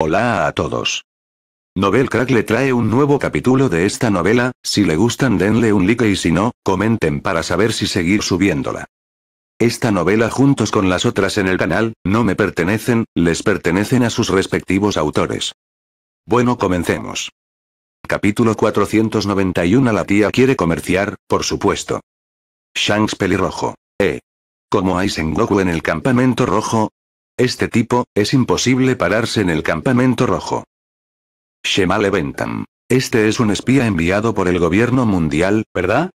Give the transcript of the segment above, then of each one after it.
Hola a todos. Novel Crack le trae un nuevo capítulo de esta novela, si le gustan denle un like y si no, comenten para saber si seguir subiéndola. Esta novela juntos con las otras en el canal, no me pertenecen, les pertenecen a sus respectivos autores. Bueno comencemos. Capítulo 491 La tía quiere comerciar, por supuesto. Shanks pelirrojo. Eh. Como hay Sengoku en el campamento rojo, este tipo, es imposible pararse en el campamento rojo. Shemale Bentham. Este es un espía enviado por el gobierno mundial, ¿verdad?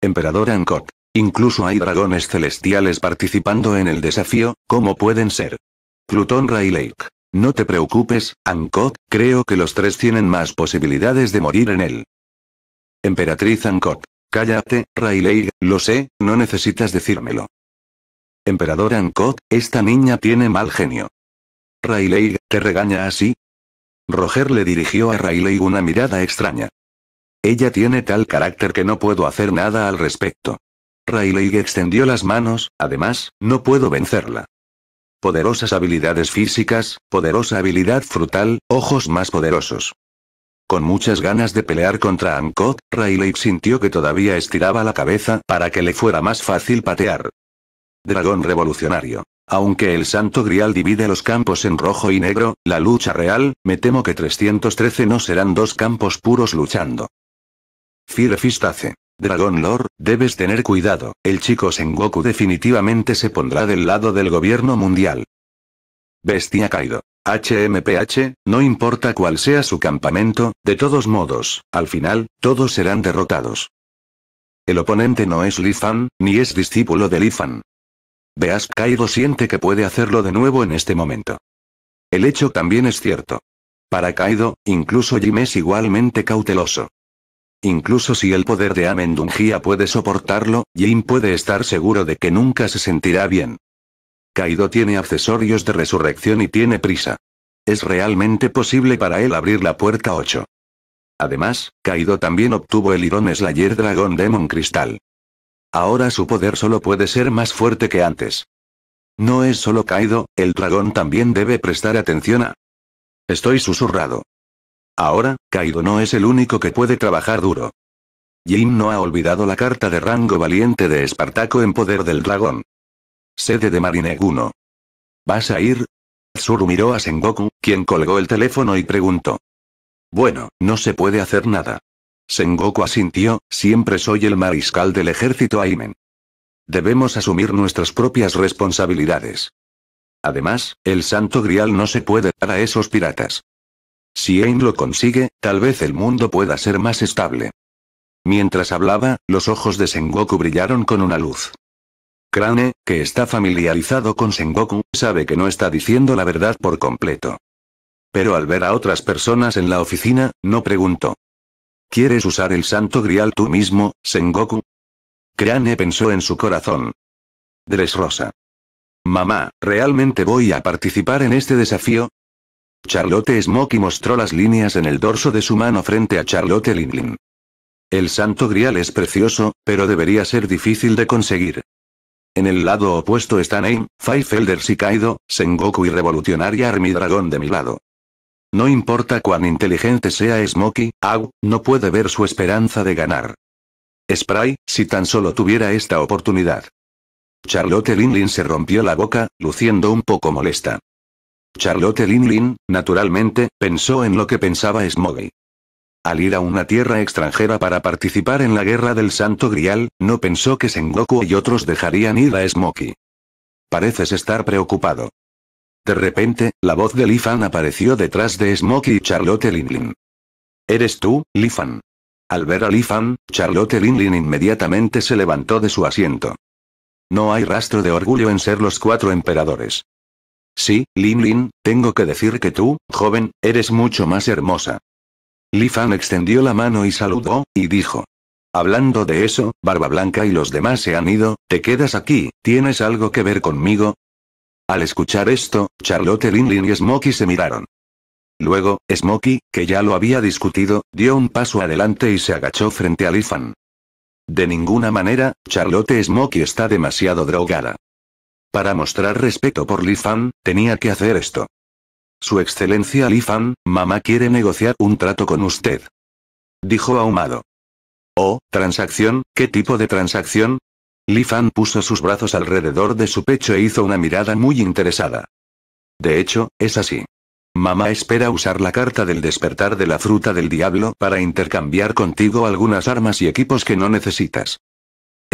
Emperador Ankot. Incluso hay dragones celestiales participando en el desafío, ¿cómo pueden ser? Plutón Rayleigh. No te preocupes, Ankot, creo que los tres tienen más posibilidades de morir en él. Emperatriz Ankot. Cállate, Ray lo sé, no necesitas decírmelo. Emperador Ankot, esta niña tiene mal genio. Rayleigh, ¿te regaña así? Roger le dirigió a Rayleigh una mirada extraña. Ella tiene tal carácter que no puedo hacer nada al respecto. Rayleigh extendió las manos, además, no puedo vencerla. Poderosas habilidades físicas, poderosa habilidad frutal, ojos más poderosos. Con muchas ganas de pelear contra Ankot, Rayleigh sintió que todavía estiraba la cabeza para que le fuera más fácil patear. Dragón revolucionario. Aunque el santo grial divide los campos en rojo y negro, la lucha real, me temo que 313 no serán dos campos puros luchando. Firefistace. Dragón Lord, debes tener cuidado, el chico Sengoku definitivamente se pondrá del lado del gobierno mundial. Bestia Kaido. HMPH, no importa cuál sea su campamento, de todos modos, al final, todos serán derrotados. El oponente no es Lifan, ni es discípulo de Lifan, Veas, Kaido siente que puede hacerlo de nuevo en este momento. El hecho también es cierto. Para Kaido, incluso Jim es igualmente cauteloso. Incluso si el poder de Amendungia puede soportarlo, Jim puede estar seguro de que nunca se sentirá bien. Kaido tiene accesorios de resurrección y tiene prisa. Es realmente posible para él abrir la puerta 8. Además, Kaido también obtuvo el Iron Slayer Dragon Demon Crystal. Ahora su poder solo puede ser más fuerte que antes. No es solo Kaido, el dragón también debe prestar atención a... Estoy susurrado. Ahora, Kaido no es el único que puede trabajar duro. Jim no ha olvidado la carta de rango valiente de Espartaco en poder del dragón. Sede de Marineguno. ¿Vas a ir? Tsuru miró a Sengoku, quien colgó el teléfono y preguntó. Bueno, no se puede hacer nada. Sengoku asintió, siempre soy el mariscal del ejército Aimen. Debemos asumir nuestras propias responsabilidades. Además, el santo grial no se puede dar a esos piratas. Si Aim lo consigue, tal vez el mundo pueda ser más estable. Mientras hablaba, los ojos de Sengoku brillaron con una luz. Crane, que está familiarizado con Sengoku, sabe que no está diciendo la verdad por completo. Pero al ver a otras personas en la oficina, no preguntó. ¿Quieres usar el santo grial tú mismo, Sengoku? Crane pensó en su corazón. Rosa. Mamá, ¿realmente voy a participar en este desafío? Charlotte Smokey mostró las líneas en el dorso de su mano frente a Charlotte Linlin. El santo grial es precioso, pero debería ser difícil de conseguir. En el lado opuesto están Aim, Five y Kaido, Sengoku y Revolucionaria Armidragón de mi lado. No importa cuán inteligente sea Smokey, Au, no puede ver su esperanza de ganar. Spray, si tan solo tuviera esta oportunidad. Charlotte Linlin se rompió la boca, luciendo un poco molesta. Charlotte Linlin, naturalmente, pensó en lo que pensaba Smoky. Al ir a una tierra extranjera para participar en la guerra del Santo Grial, no pensó que Sengoku y otros dejarían ir a Smokey. Pareces estar preocupado. De repente, la voz de Lifan apareció detrás de Smokey y Charlotte Linlin. ¿Eres tú, Lifan? Al ver a Lifan, Charlotte Linlin inmediatamente se levantó de su asiento. No hay rastro de orgullo en ser los cuatro emperadores. Sí, Linlin, tengo que decir que tú, joven, eres mucho más hermosa. Lifan extendió la mano y saludó, y dijo. Hablando de eso, Barba Blanca y los demás se han ido, te quedas aquí, ¿tienes algo que ver conmigo? Al escuchar esto, Charlotte Linlin y Smokey se miraron. Luego, Smokey, que ya lo había discutido, dio un paso adelante y se agachó frente a Lifan. De ninguna manera, Charlotte Smokey está demasiado drogada. Para mostrar respeto por Lifan, tenía que hacer esto. Su excelencia Lifan, mamá quiere negociar un trato con usted. Dijo ahumado. Oh, transacción, ¿qué tipo de transacción? Li Fan puso sus brazos alrededor de su pecho e hizo una mirada muy interesada. De hecho, es así. Mamá espera usar la carta del despertar de la fruta del diablo para intercambiar contigo algunas armas y equipos que no necesitas.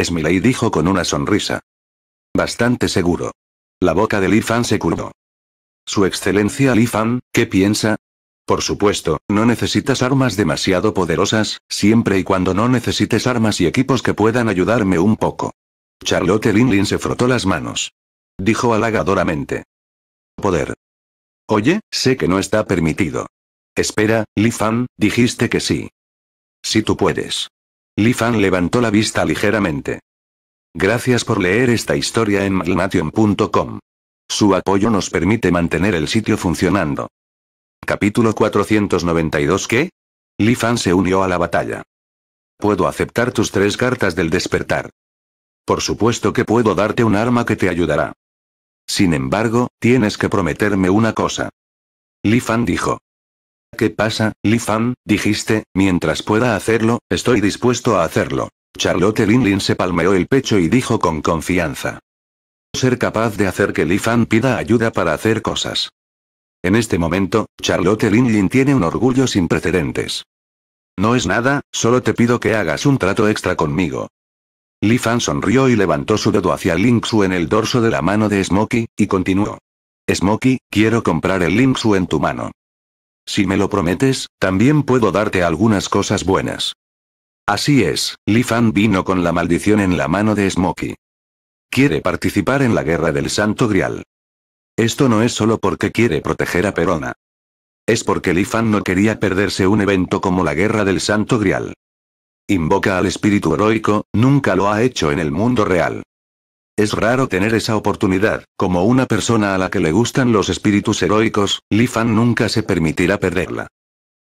Smiley dijo con una sonrisa. Bastante seguro. La boca de Lifan Fan se curvó. Su excelencia lifan Fan, ¿qué piensa? Por supuesto, no necesitas armas demasiado poderosas, siempre y cuando no necesites armas y equipos que puedan ayudarme un poco. Charlotte Linlin se frotó las manos. Dijo halagadoramente. Poder. Oye, sé que no está permitido. Espera, Lifan, Fan, dijiste que sí. Si tú puedes. Lifan Fan levantó la vista ligeramente. Gracias por leer esta historia en Malmation.com. Su apoyo nos permite mantener el sitio funcionando. Capítulo 492 ¿Qué? Lifan Fan se unió a la batalla. Puedo aceptar tus tres cartas del despertar. Por supuesto que puedo darte un arma que te ayudará. Sin embargo, tienes que prometerme una cosa. Li Fan dijo. ¿Qué pasa, Li Fan? Dijiste, mientras pueda hacerlo, estoy dispuesto a hacerlo. Charlotte Lin se palmeó el pecho y dijo con confianza. Ser capaz de hacer que Li Fan pida ayuda para hacer cosas. En este momento, Charlotte Lin Lin tiene un orgullo sin precedentes. No es nada, solo te pido que hagas un trato extra conmigo. Li Fan sonrió y levantó su dedo hacia Ling en el dorso de la mano de Smokey, y continuó. Smokey, quiero comprar el Ling en tu mano. Si me lo prometes, también puedo darte algunas cosas buenas. Así es, Li Fan vino con la maldición en la mano de Smokey. Quiere participar en la guerra del Santo Grial. Esto no es solo porque quiere proteger a Perona. Es porque Li Fan no quería perderse un evento como la guerra del Santo Grial. Invoca al espíritu heroico, nunca lo ha hecho en el mundo real. Es raro tener esa oportunidad, como una persona a la que le gustan los espíritus heroicos, Lifan nunca se permitirá perderla.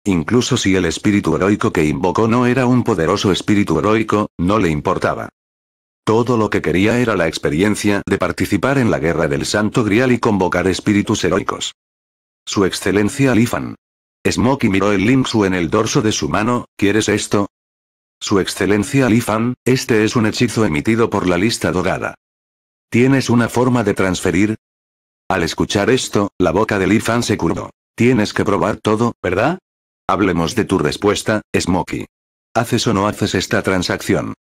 Incluso si el espíritu heroico que invocó no era un poderoso espíritu heroico, no le importaba. Todo lo que quería era la experiencia de participar en la guerra del Santo Grial y convocar espíritus heroicos. Su excelencia Lifan. Fan. Smokey miró el Linksu en el dorso de su mano, ¿quieres esto? Su excelencia Lifan, este es un hechizo emitido por la lista dorada. ¿Tienes una forma de transferir? Al escuchar esto, la boca de Lifan se curó. Tienes que probar todo, ¿verdad? Hablemos de tu respuesta, Smokey. ¿Haces o no haces esta transacción?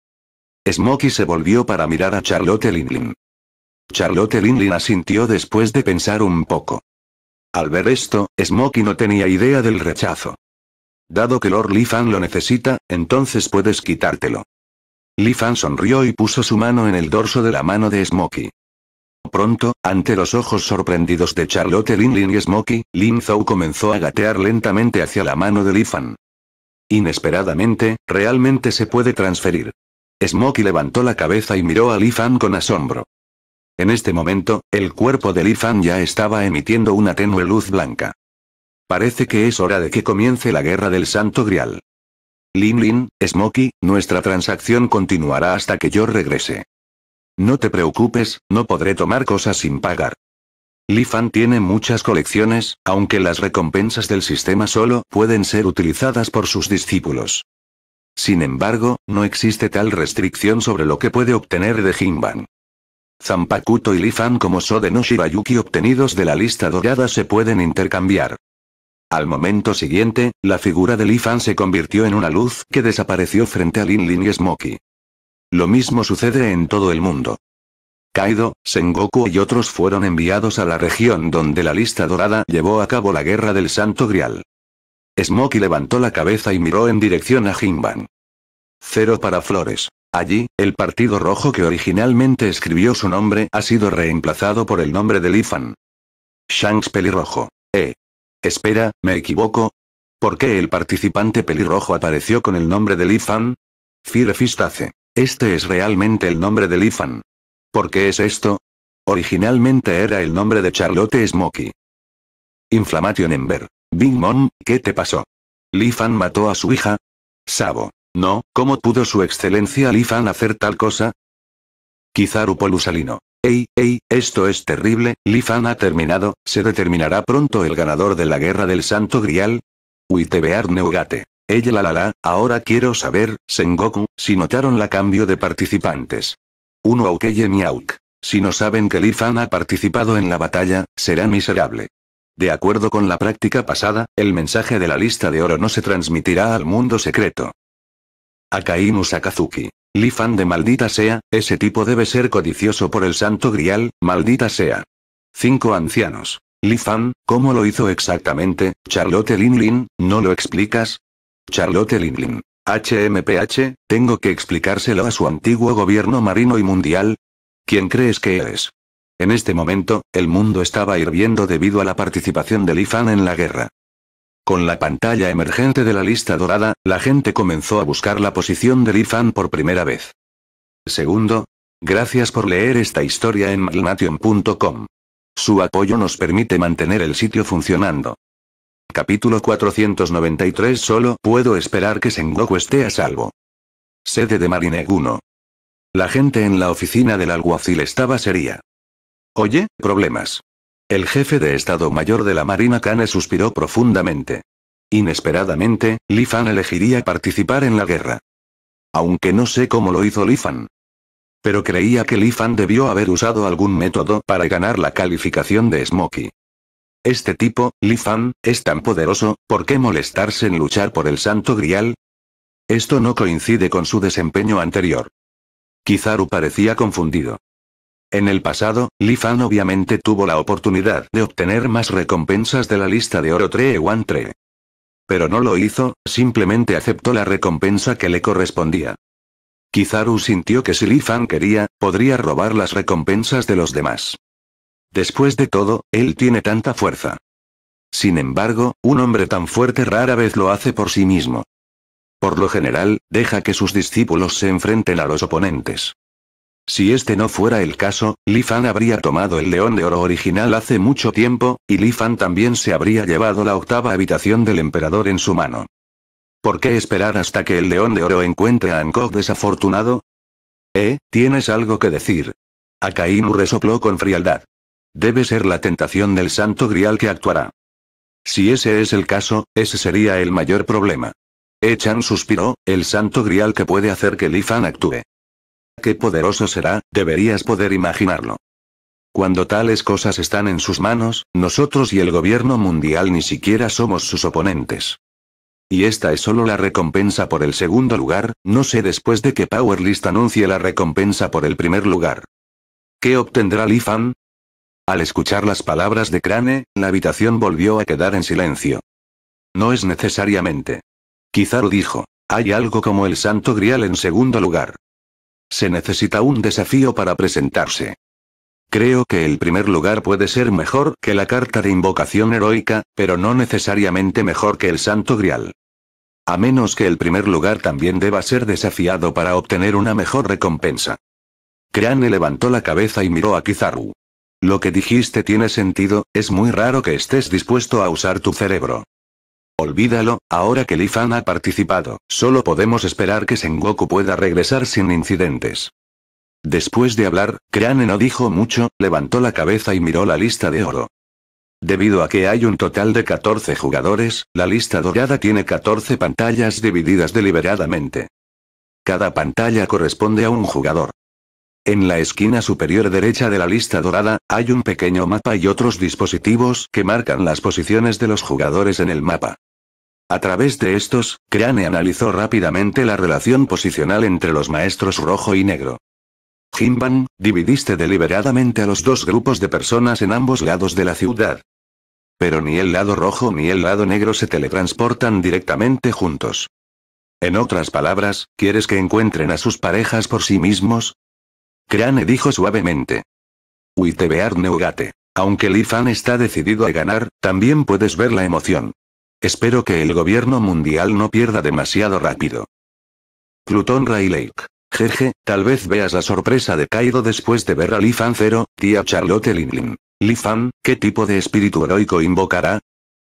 Smokey se volvió para mirar a Charlotte Linlin. Charlotte Linlin asintió después de pensar un poco. Al ver esto, Smokey no tenía idea del rechazo. Dado que Lord Li Fan lo necesita, entonces puedes quitártelo. Li Fan sonrió y puso su mano en el dorso de la mano de Smokey. Pronto, ante los ojos sorprendidos de Charlotte Lin Lin y Smokey, Lin Zhou comenzó a gatear lentamente hacia la mano de Li Fan. Inesperadamente, realmente se puede transferir. Smokey levantó la cabeza y miró a Li Fan con asombro. En este momento, el cuerpo de Li Fan ya estaba emitiendo una tenue luz blanca. Parece que es hora de que comience la guerra del Santo Grial. Lin Lin, Smoky, nuestra transacción continuará hasta que yo regrese. No te preocupes, no podré tomar cosas sin pagar. Lifan tiene muchas colecciones, aunque las recompensas del sistema solo pueden ser utilizadas por sus discípulos. Sin embargo, no existe tal restricción sobre lo que puede obtener de Jinban. Zampakuto y Lifan Fan como Sodenoshi Bayuki obtenidos de la lista dorada se pueden intercambiar. Al momento siguiente, la figura de Lifan se convirtió en una luz que desapareció frente a Lin Lin y Smoky. Lo mismo sucede en todo el mundo. Kaido, Sengoku y otros fueron enviados a la región donde la lista dorada llevó a cabo la guerra del Santo Grial. Smokey levantó la cabeza y miró en dirección a Jinban. Cero para Flores. Allí, el Partido Rojo que originalmente escribió su nombre ha sido reemplazado por el nombre de Lifan. Shanks Pelirrojo. E. Espera, ¿me equivoco? ¿Por qué el participante pelirrojo apareció con el nombre de Lifan? Fan? Firefistace. Este es realmente el nombre de Lifan. ¿Por qué es esto? Originalmente era el nombre de Charlotte Smokey. Inflammation Ember. Big Mom, ¿qué te pasó? Lifan mató a su hija? Sabo. No, ¿cómo pudo su excelencia Lifan hacer tal cosa? Kizaru Polusalino. Ey, ey, esto es terrible, Li Fan ha terminado, se determinará pronto el ganador de la guerra del santo grial. Uitebear Neugate. Ella la la la, ahora quiero saber, Sengoku, si notaron la cambio de participantes. ¡Uno Aukeye Miauk. Si no saben que Li Fan ha participado en la batalla, será miserable. De acuerdo con la práctica pasada, el mensaje de la lista de oro no se transmitirá al mundo secreto. Akainu Sakazuki. Lifan Fan de maldita sea, ese tipo debe ser codicioso por el santo grial, maldita sea. Cinco ancianos. Lifan, Fan, ¿cómo lo hizo exactamente, Charlotte Linlin, no lo explicas? Charlotte Linlin. HMPH, tengo que explicárselo a su antiguo gobierno marino y mundial. ¿Quién crees que eres? En este momento, el mundo estaba hirviendo debido a la participación de Lifan en la guerra. Con la pantalla emergente de la lista dorada, la gente comenzó a buscar la posición de IFAN por primera vez. Segundo, gracias por leer esta historia en malnation.com. Su apoyo nos permite mantener el sitio funcionando. Capítulo 493 Solo puedo esperar que Sengoku esté a salvo. Sede de Marineguno. La gente en la oficina del alguacil estaba seria. Oye, problemas. El jefe de Estado Mayor de la Marina Kane suspiró profundamente. Inesperadamente, Lifan elegiría participar en la guerra. Aunque no sé cómo lo hizo Lifan. Pero creía que Lifan debió haber usado algún método para ganar la calificación de Smokey. Este tipo, Lifan, es tan poderoso, ¿por qué molestarse en luchar por el santo grial? Esto no coincide con su desempeño anterior. Kizaru parecía confundido. En el pasado, Lifan Fan obviamente tuvo la oportunidad de obtener más recompensas de la lista de oro Tre One Tre. Pero no lo hizo, simplemente aceptó la recompensa que le correspondía. Kizaru sintió que si Lifan Fan quería, podría robar las recompensas de los demás. Después de todo, él tiene tanta fuerza. Sin embargo, un hombre tan fuerte rara vez lo hace por sí mismo. Por lo general, deja que sus discípulos se enfrenten a los oponentes. Si este no fuera el caso, Lifan habría tomado el león de oro original hace mucho tiempo, y Lifan también se habría llevado la octava habitación del emperador en su mano. ¿Por qué esperar hasta que el león de oro encuentre a Angkor desafortunado? Eh, tienes algo que decir. Akainu resopló con frialdad. Debe ser la tentación del santo grial que actuará. Si ese es el caso, ese sería el mayor problema. Echan suspiró, el santo grial que puede hacer que Lifan actúe qué poderoso será, deberías poder imaginarlo. Cuando tales cosas están en sus manos, nosotros y el gobierno mundial ni siquiera somos sus oponentes. Y esta es solo la recompensa por el segundo lugar, no sé después de que Powerlist anuncie la recompensa por el primer lugar. ¿Qué obtendrá Li Fan? Al escuchar las palabras de Crane, la habitación volvió a quedar en silencio. No es necesariamente. lo dijo, hay algo como el santo grial en segundo lugar. Se necesita un desafío para presentarse. Creo que el primer lugar puede ser mejor que la carta de invocación heroica, pero no necesariamente mejor que el Santo Grial. A menos que el primer lugar también deba ser desafiado para obtener una mejor recompensa. Crane levantó la cabeza y miró a Kizaru. Lo que dijiste tiene sentido, es muy raro que estés dispuesto a usar tu cerebro. Olvídalo, ahora que Li Fan ha participado, solo podemos esperar que Sengoku pueda regresar sin incidentes. Después de hablar, Crane no dijo mucho, levantó la cabeza y miró la lista de oro. Debido a que hay un total de 14 jugadores, la lista dorada tiene 14 pantallas divididas deliberadamente. Cada pantalla corresponde a un jugador. En la esquina superior derecha de la lista dorada, hay un pequeño mapa y otros dispositivos que marcan las posiciones de los jugadores en el mapa. A través de estos, Crane analizó rápidamente la relación posicional entre los maestros rojo y negro. Jimban, dividiste deliberadamente a los dos grupos de personas en ambos lados de la ciudad. Pero ni el lado rojo ni el lado negro se teletransportan directamente juntos. En otras palabras, ¿quieres que encuentren a sus parejas por sí mismos? Crane dijo suavemente. Uitebear Neugate. Aunque Lifan está decidido a ganar, también puedes ver la emoción. Espero que el gobierno mundial no pierda demasiado rápido. Plutón Ray Lake. Jeje, tal vez veas la sorpresa de Kaido después de ver a Li Fan Zero, tía Charlotte Linlin. Li Fan, ¿qué tipo de espíritu heroico invocará?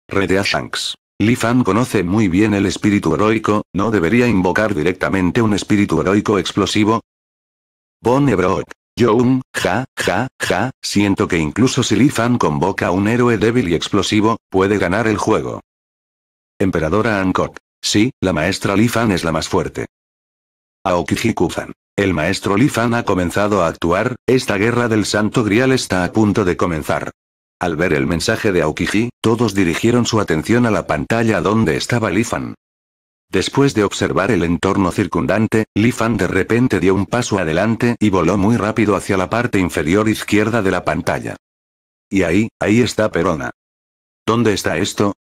Redea Shanks. Li Fan conoce muy bien el espíritu heroico, ¿no debería invocar directamente un espíritu heroico explosivo? Ebrook. Young, ja, ja, ja, siento que incluso si Li Fan convoca a un héroe débil y explosivo, puede ganar el juego. Emperadora Ankok. Sí, la maestra Lifan es la más fuerte. Kufan. El maestro Lifan ha comenzado a actuar, esta guerra del santo grial está a punto de comenzar. Al ver el mensaje de Aokiji, todos dirigieron su atención a la pantalla donde estaba Lifan. Después de observar el entorno circundante, Lifan de repente dio un paso adelante y voló muy rápido hacia la parte inferior izquierda de la pantalla. Y ahí, ahí está Perona. ¿Dónde está esto?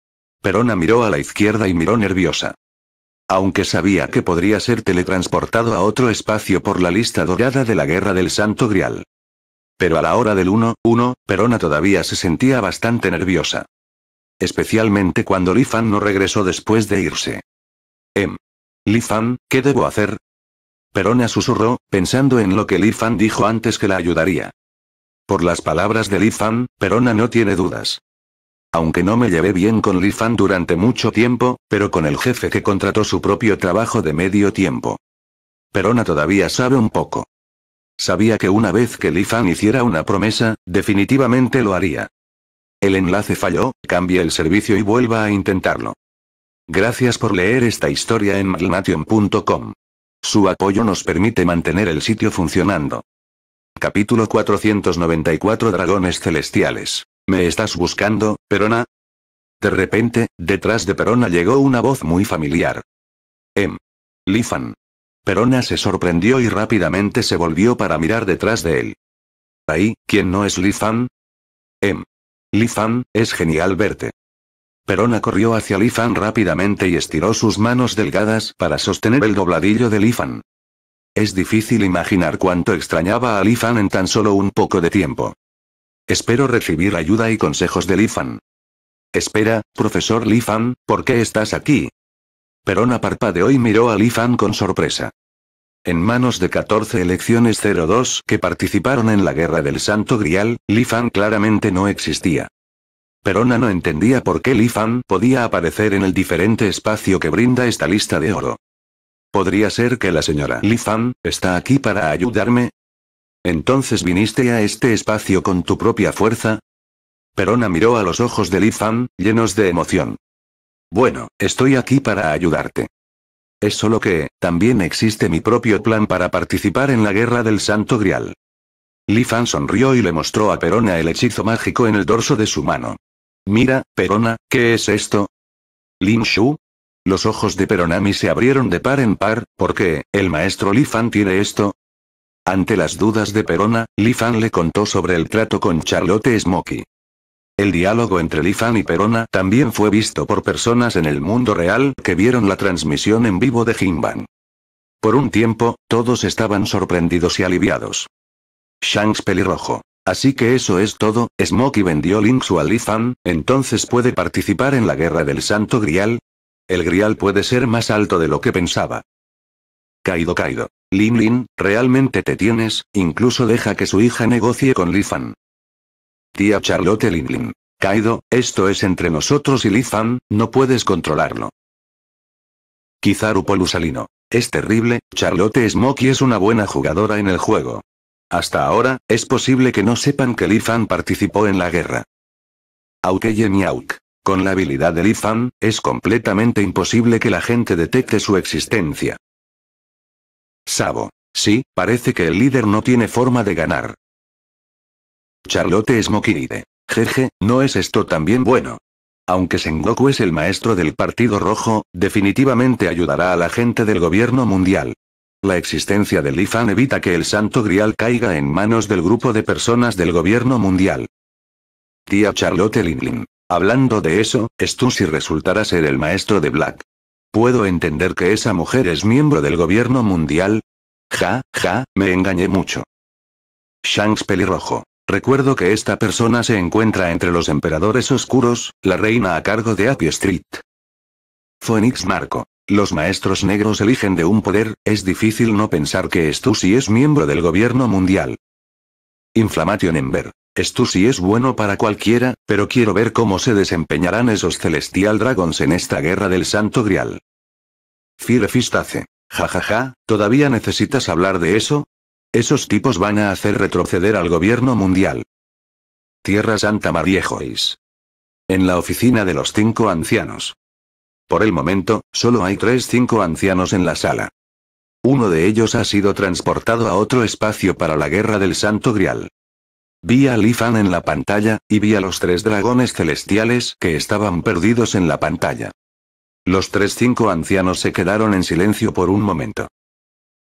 Perona miró a la izquierda y miró nerviosa. Aunque sabía que podría ser teletransportado a otro espacio por la lista dorada de la Guerra del Santo Grial. Pero a la hora del 1-1, Perona todavía se sentía bastante nerviosa. Especialmente cuando Lifan no regresó después de irse. Em. Lifan, ¿qué debo hacer? Perona susurró, pensando en lo que Lifan dijo antes que la ayudaría. Por las palabras de Lifan, Perona no tiene dudas. Aunque no me llevé bien con Li Fan durante mucho tiempo, pero con el jefe que contrató su propio trabajo de medio tiempo. Perona todavía sabe un poco. Sabía que una vez que Li Fan hiciera una promesa, definitivamente lo haría. El enlace falló, cambie el servicio y vuelva a intentarlo. Gracias por leer esta historia en malmation.com. Su apoyo nos permite mantener el sitio funcionando. Capítulo 494 Dragones Celestiales ¿Me estás buscando, Perona? De repente, detrás de Perona llegó una voz muy familiar. Em. Lifan. Perona se sorprendió y rápidamente se volvió para mirar detrás de él. Ahí, ¿quién no es Lifan? Em. Lifan, es genial verte. Perona corrió hacia Lifan rápidamente y estiró sus manos delgadas para sostener el dobladillo de Lifan. Es difícil imaginar cuánto extrañaba a Lifan en tan solo un poco de tiempo. Espero recibir ayuda y consejos de Lifan. Espera, profesor Lifan, ¿por qué estás aquí? Perona parpadeó y miró a Lifan con sorpresa. En manos de 14 elecciones 02 que participaron en la Guerra del Santo Grial, Lifan claramente no existía. Perona no entendía por qué Lifan podía aparecer en el diferente espacio que brinda esta lista de oro. ¿Podría ser que la señora Lifan, está aquí para ayudarme? ¿Entonces viniste a este espacio con tu propia fuerza? Perona miró a los ojos de Li Fan, llenos de emoción. Bueno, estoy aquí para ayudarte. Es solo que, también existe mi propio plan para participar en la guerra del Santo Grial. Li Fan sonrió y le mostró a Perona el hechizo mágico en el dorso de su mano. Mira, Perona, ¿qué es esto? Lin Shu. Los ojos de Peronami se abrieron de par en par, porque, el maestro Li Fan tiene esto, ante las dudas de Perona, lifan Fan le contó sobre el trato con Charlotte Smoky. El diálogo entre lifan Fan y Perona también fue visto por personas en el mundo real que vieron la transmisión en vivo de Jinban. Por un tiempo, todos estaban sorprendidos y aliviados. Shanks pelirrojo. Así que eso es todo, Smokey vendió Linksu a Li Fan, entonces puede participar en la guerra del Santo Grial. El Grial puede ser más alto de lo que pensaba. Kaido Kaido. Lin Lin, realmente te tienes, incluso deja que su hija negocie con Lifan Tía Charlotte Lin Kaido, esto es entre nosotros y Lifan no puedes controlarlo. Kizaru Polusalino. Es terrible, Charlotte Smokey es una buena jugadora en el juego. Hasta ahora, es posible que no sepan que Lifan participó en la guerra. Aukeye Con la habilidad de Lifan es completamente imposible que la gente detecte su existencia. Sabo. Sí, parece que el líder no tiene forma de ganar. Charlotte es Mokiride. Jeje, ¿no es esto también bueno? Aunque Sengoku es el maestro del Partido Rojo, definitivamente ayudará a la gente del gobierno mundial. La existencia de IFAN evita que el santo grial caiga en manos del grupo de personas del gobierno mundial. Tía Charlotte Linlin. Hablando de eso, si resultará ser el maestro de Black. Puedo entender que esa mujer es miembro del gobierno mundial. Ja, ja, me engañé mucho. Shanks pelirrojo. Recuerdo que esta persona se encuentra entre los emperadores oscuros, la reina a cargo de Happy Street. Phoenix Marco. Los maestros negros eligen de un poder, es difícil no pensar que si es miembro del gobierno mundial. Inflamation Ember. Esto sí es bueno para cualquiera, pero quiero ver cómo se desempeñarán esos Celestial Dragons en esta guerra del Santo Grial. Firefistace. Jajaja, ja, ¿todavía necesitas hablar de eso? Esos tipos van a hacer retroceder al gobierno mundial. Tierra Santa María Joyce. En la oficina de los cinco ancianos. Por el momento, solo hay tres cinco ancianos en la sala. Uno de ellos ha sido transportado a otro espacio para la guerra del Santo Grial. Vi a Lifan en la pantalla, y vi a los tres dragones celestiales que estaban perdidos en la pantalla. Los tres cinco ancianos se quedaron en silencio por un momento.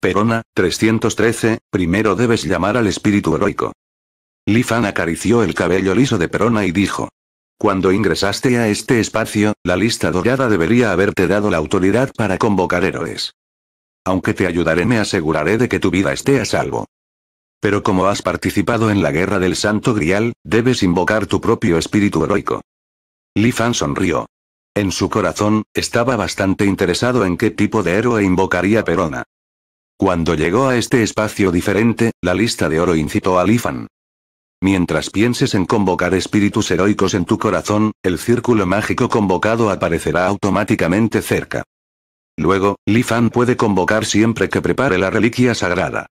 Perona, 313, primero debes llamar al espíritu heroico. Lifan acarició el cabello liso de Perona y dijo. Cuando ingresaste a este espacio, la lista dorada debería haberte dado la autoridad para convocar héroes. Aunque te ayudaré me aseguraré de que tu vida esté a salvo. Pero como has participado en la guerra del Santo Grial, debes invocar tu propio espíritu heroico. Lifan Fan sonrió. En su corazón, estaba bastante interesado en qué tipo de héroe invocaría Perona. Cuando llegó a este espacio diferente, la lista de oro incitó a Lifan. Fan. Mientras pienses en convocar espíritus heroicos en tu corazón, el círculo mágico convocado aparecerá automáticamente cerca. Luego, Lifan Fan puede convocar siempre que prepare la reliquia sagrada.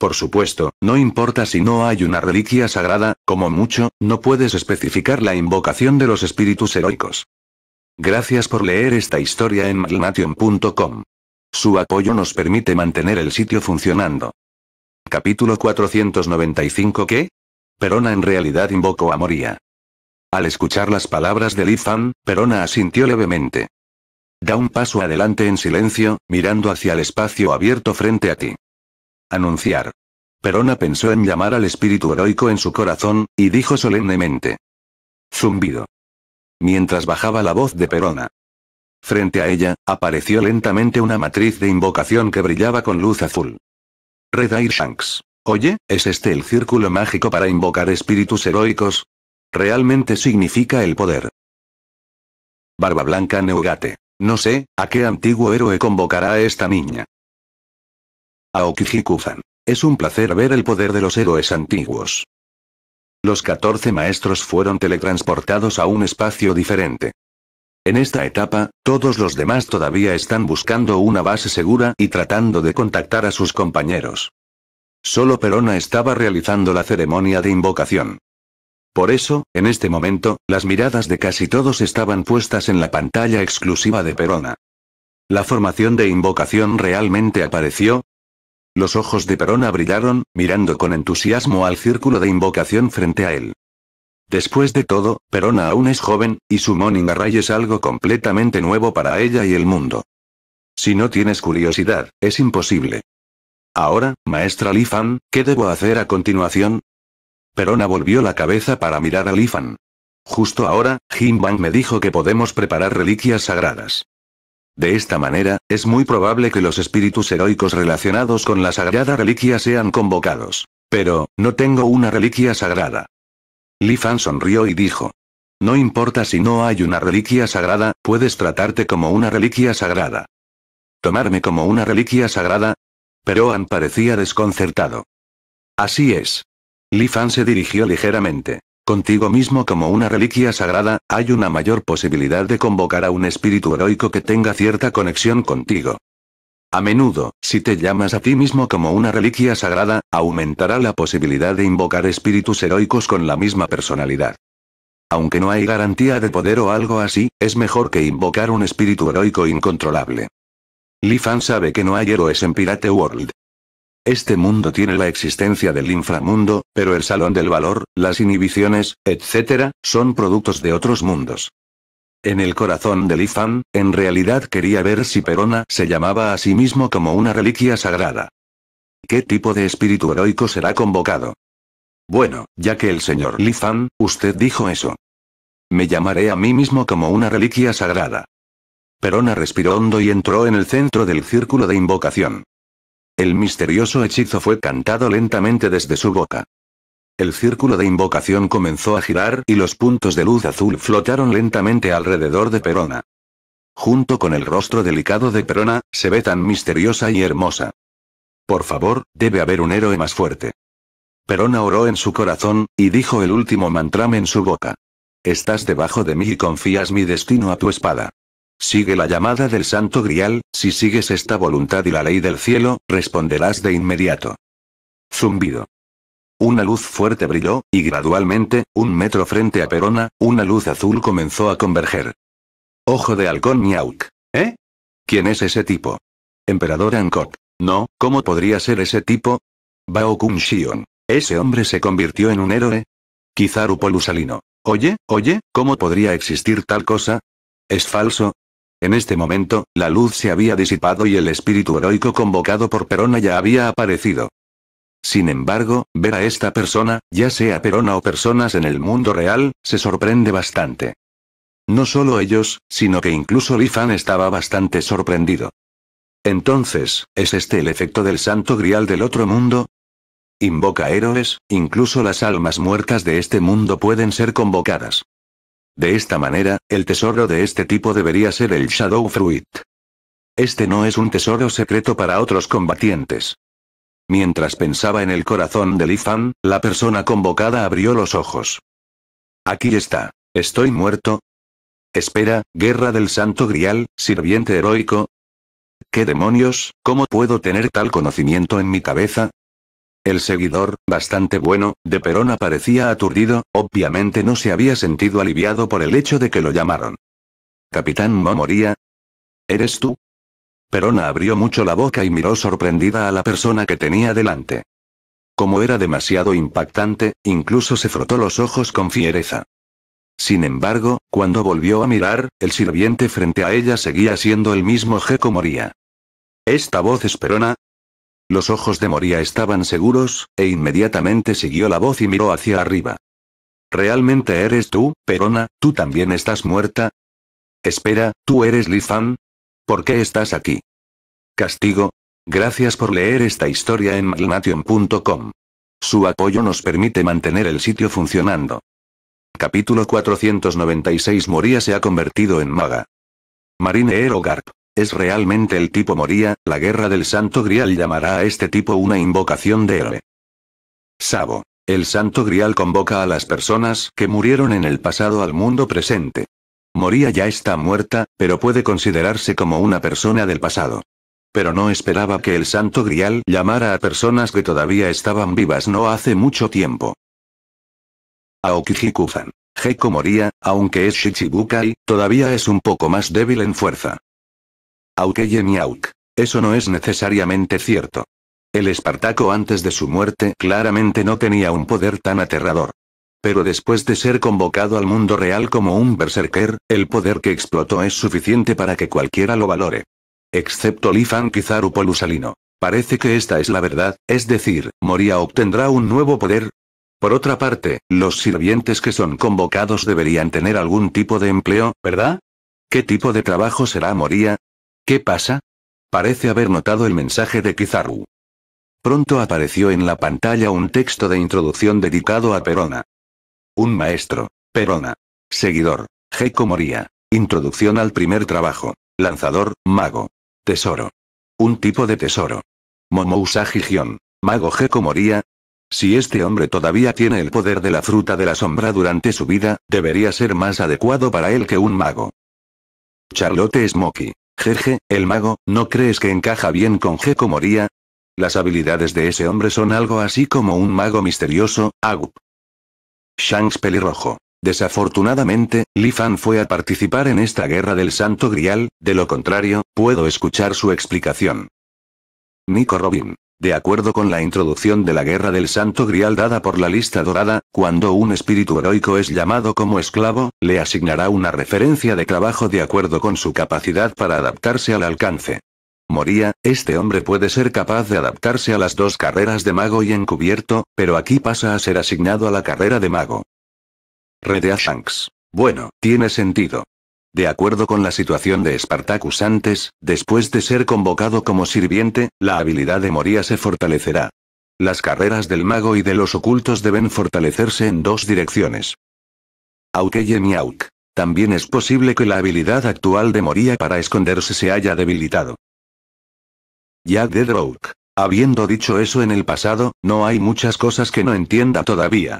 Por supuesto, no importa si no hay una reliquia sagrada, como mucho, no puedes especificar la invocación de los espíritus heroicos. Gracias por leer esta historia en malnation.com. Su apoyo nos permite mantener el sitio funcionando. Capítulo 495 ¿Qué? Perona en realidad invocó a Moria. Al escuchar las palabras de Lifan, Perona asintió levemente. Da un paso adelante en silencio, mirando hacia el espacio abierto frente a ti. Anunciar. Perona pensó en llamar al espíritu heroico en su corazón, y dijo solemnemente. Zumbido. Mientras bajaba la voz de Perona. Frente a ella, apareció lentamente una matriz de invocación que brillaba con luz azul. Red Shanks. Oye, ¿es este el círculo mágico para invocar espíritus heroicos? Realmente significa el poder. Barba Blanca Neugate. No sé, ¿a qué antiguo héroe convocará a esta niña? Aokijikufan. Es un placer ver el poder de los héroes antiguos. Los 14 maestros fueron teletransportados a un espacio diferente. En esta etapa, todos los demás todavía están buscando una base segura y tratando de contactar a sus compañeros. Solo Perona estaba realizando la ceremonia de invocación. Por eso, en este momento, las miradas de casi todos estaban puestas en la pantalla exclusiva de Perona. La formación de invocación realmente apareció, los ojos de Perona brillaron, mirando con entusiasmo al círculo de invocación frente a él. Después de todo, Perona aún es joven, y su Morning Array es algo completamente nuevo para ella y el mundo. Si no tienes curiosidad, es imposible. Ahora, maestra Lifan, ¿qué debo hacer a continuación? Perona volvió la cabeza para mirar a Lifan. Justo ahora, Bang me dijo que podemos preparar reliquias sagradas. De esta manera, es muy probable que los espíritus heroicos relacionados con la sagrada reliquia sean convocados. Pero, no tengo una reliquia sagrada. Li Fan sonrió y dijo. No importa si no hay una reliquia sagrada, puedes tratarte como una reliquia sagrada. ¿Tomarme como una reliquia sagrada? Pero An parecía desconcertado. Así es. Li Fan se dirigió ligeramente contigo mismo como una reliquia sagrada, hay una mayor posibilidad de convocar a un espíritu heroico que tenga cierta conexión contigo. A menudo, si te llamas a ti mismo como una reliquia sagrada, aumentará la posibilidad de invocar espíritus heroicos con la misma personalidad. Aunque no hay garantía de poder o algo así, es mejor que invocar un espíritu heroico incontrolable. Lee Fan sabe que no hay héroes en Pirate World. Este mundo tiene la existencia del inframundo, pero el salón del valor, las inhibiciones, etc., son productos de otros mundos. En el corazón de Lifan, en realidad quería ver si Perona se llamaba a sí mismo como una reliquia sagrada. ¿Qué tipo de espíritu heroico será convocado? Bueno, ya que el señor Lifan, usted dijo eso. Me llamaré a mí mismo como una reliquia sagrada. Perona respiró hondo y entró en el centro del círculo de invocación. El misterioso hechizo fue cantado lentamente desde su boca. El círculo de invocación comenzó a girar y los puntos de luz azul flotaron lentamente alrededor de Perona. Junto con el rostro delicado de Perona, se ve tan misteriosa y hermosa. Por favor, debe haber un héroe más fuerte. Perona oró en su corazón, y dijo el último mantrame en su boca. Estás debajo de mí y confías mi destino a tu espada. Sigue la llamada del Santo Grial, si sigues esta voluntad y la ley del cielo, responderás de inmediato. Zumbido. Una luz fuerte brilló, y gradualmente, un metro frente a Perona, una luz azul comenzó a converger. Ojo de halcón Miauk. ¿Eh? ¿Quién es ese tipo? Emperador Ankot. No, ¿cómo podría ser ese tipo? Bao Shion. ¿Ese hombre se convirtió en un héroe? Kizaru Polusalino. Oye, oye, ¿cómo podría existir tal cosa? Es falso, en este momento, la luz se había disipado y el espíritu heroico convocado por Perona ya había aparecido. Sin embargo, ver a esta persona, ya sea Perona o personas en el mundo real, se sorprende bastante. No solo ellos, sino que incluso Lifan estaba bastante sorprendido. Entonces, ¿es este el efecto del santo grial del otro mundo? Invoca héroes, incluso las almas muertas de este mundo pueden ser convocadas. De esta manera, el tesoro de este tipo debería ser el Shadow Fruit. Este no es un tesoro secreto para otros combatientes. Mientras pensaba en el corazón de Lifan, la persona convocada abrió los ojos. Aquí está. ¿Estoy muerto? Espera, guerra del santo grial, sirviente heroico. ¿Qué demonios? ¿Cómo puedo tener tal conocimiento en mi cabeza? El seguidor, bastante bueno, de Perona parecía aturdido, obviamente no se había sentido aliviado por el hecho de que lo llamaron. Capitán Mo moría. ¿Eres tú? Perona abrió mucho la boca y miró sorprendida a la persona que tenía delante. Como era demasiado impactante, incluso se frotó los ojos con fiereza. Sin embargo, cuando volvió a mirar, el sirviente frente a ella seguía siendo el mismo Jeco Moría. Esta voz es Perona, los ojos de Moria estaban seguros, e inmediatamente siguió la voz y miró hacia arriba. ¿Realmente eres tú, Perona? ¿Tú también estás muerta? Espera, ¿tú eres Lifan. ¿Por qué estás aquí? Castigo. Gracias por leer esta historia en Malmation.com. Su apoyo nos permite mantener el sitio funcionando. Capítulo 496 Moria se ha convertido en maga. Marine Garp. Es realmente el tipo Moría, la guerra del santo grial llamará a este tipo una invocación de héroe. Sabo. El santo grial convoca a las personas que murieron en el pasado al mundo presente. Moría ya está muerta, pero puede considerarse como una persona del pasado. Pero no esperaba que el santo grial llamara a personas que todavía estaban vivas no hace mucho tiempo. Aokijikuzan. Heiko Moría, aunque es Shichibukai, todavía es un poco más débil en fuerza. Aukeye Eso no es necesariamente cierto. El Espartaco antes de su muerte claramente no tenía un poder tan aterrador. Pero después de ser convocado al mundo real como un berserker, el poder que explotó es suficiente para que cualquiera lo valore. Excepto Lifan Kizaru Polusalino. Parece que esta es la verdad, es decir, Moria obtendrá un nuevo poder. Por otra parte, los sirvientes que son convocados deberían tener algún tipo de empleo, ¿verdad? ¿Qué tipo de trabajo será Moria? ¿Qué pasa? Parece haber notado el mensaje de Kizaru. Pronto apareció en la pantalla un texto de introducción dedicado a Perona. Un maestro, Perona. Seguidor, Heiko Moria. Introducción al primer trabajo. Lanzador, mago. Tesoro. Un tipo de tesoro. Momousagi-gion. Mago Heiko Moria. Si este hombre todavía tiene el poder de la fruta de la sombra durante su vida, debería ser más adecuado para él que un mago. Charlotte Smokey. Jeje, el mago, ¿no crees que encaja bien con Geko Moría? Las habilidades de ese hombre son algo así como un mago misterioso, Agup. Shanks pelirrojo. Desafortunadamente, Li Fan fue a participar en esta guerra del Santo Grial, de lo contrario, puedo escuchar su explicación. Nico Robin. De acuerdo con la introducción de la Guerra del Santo Grial dada por la Lista Dorada, cuando un espíritu heroico es llamado como esclavo, le asignará una referencia de trabajo de acuerdo con su capacidad para adaptarse al alcance. Moría, este hombre puede ser capaz de adaptarse a las dos carreras de mago y encubierto, pero aquí pasa a ser asignado a la carrera de mago. Redea Shanks. Bueno, tiene sentido. De acuerdo con la situación de Spartacus antes, después de ser convocado como sirviente, la habilidad de Moría se fortalecerá. Las carreras del mago y de los ocultos deben fortalecerse en dos direcciones. Aukeye Miauk. También es posible que la habilidad actual de Moría para esconderse se haya debilitado. Ya de Drouk. Habiendo dicho eso en el pasado, no hay muchas cosas que no entienda todavía.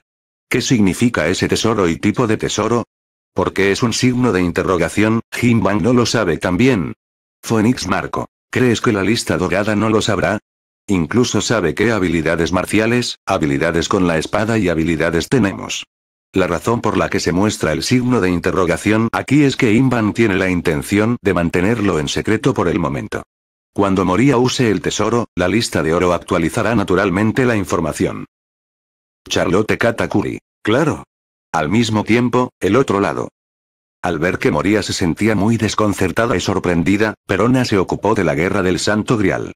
¿Qué significa ese tesoro y tipo de tesoro? Porque es un signo de interrogación, Himban no lo sabe también. Phoenix Marco. ¿Crees que la lista dorada no lo sabrá? Incluso sabe qué habilidades marciales, habilidades con la espada y habilidades tenemos. La razón por la que se muestra el signo de interrogación aquí es que Himban tiene la intención de mantenerlo en secreto por el momento. Cuando Moria use el tesoro, la lista de oro actualizará naturalmente la información. Charlotte Katakuri. Claro, al mismo tiempo, el otro lado. Al ver que moría se sentía muy desconcertada y sorprendida, Perona se ocupó de la guerra del Santo Grial.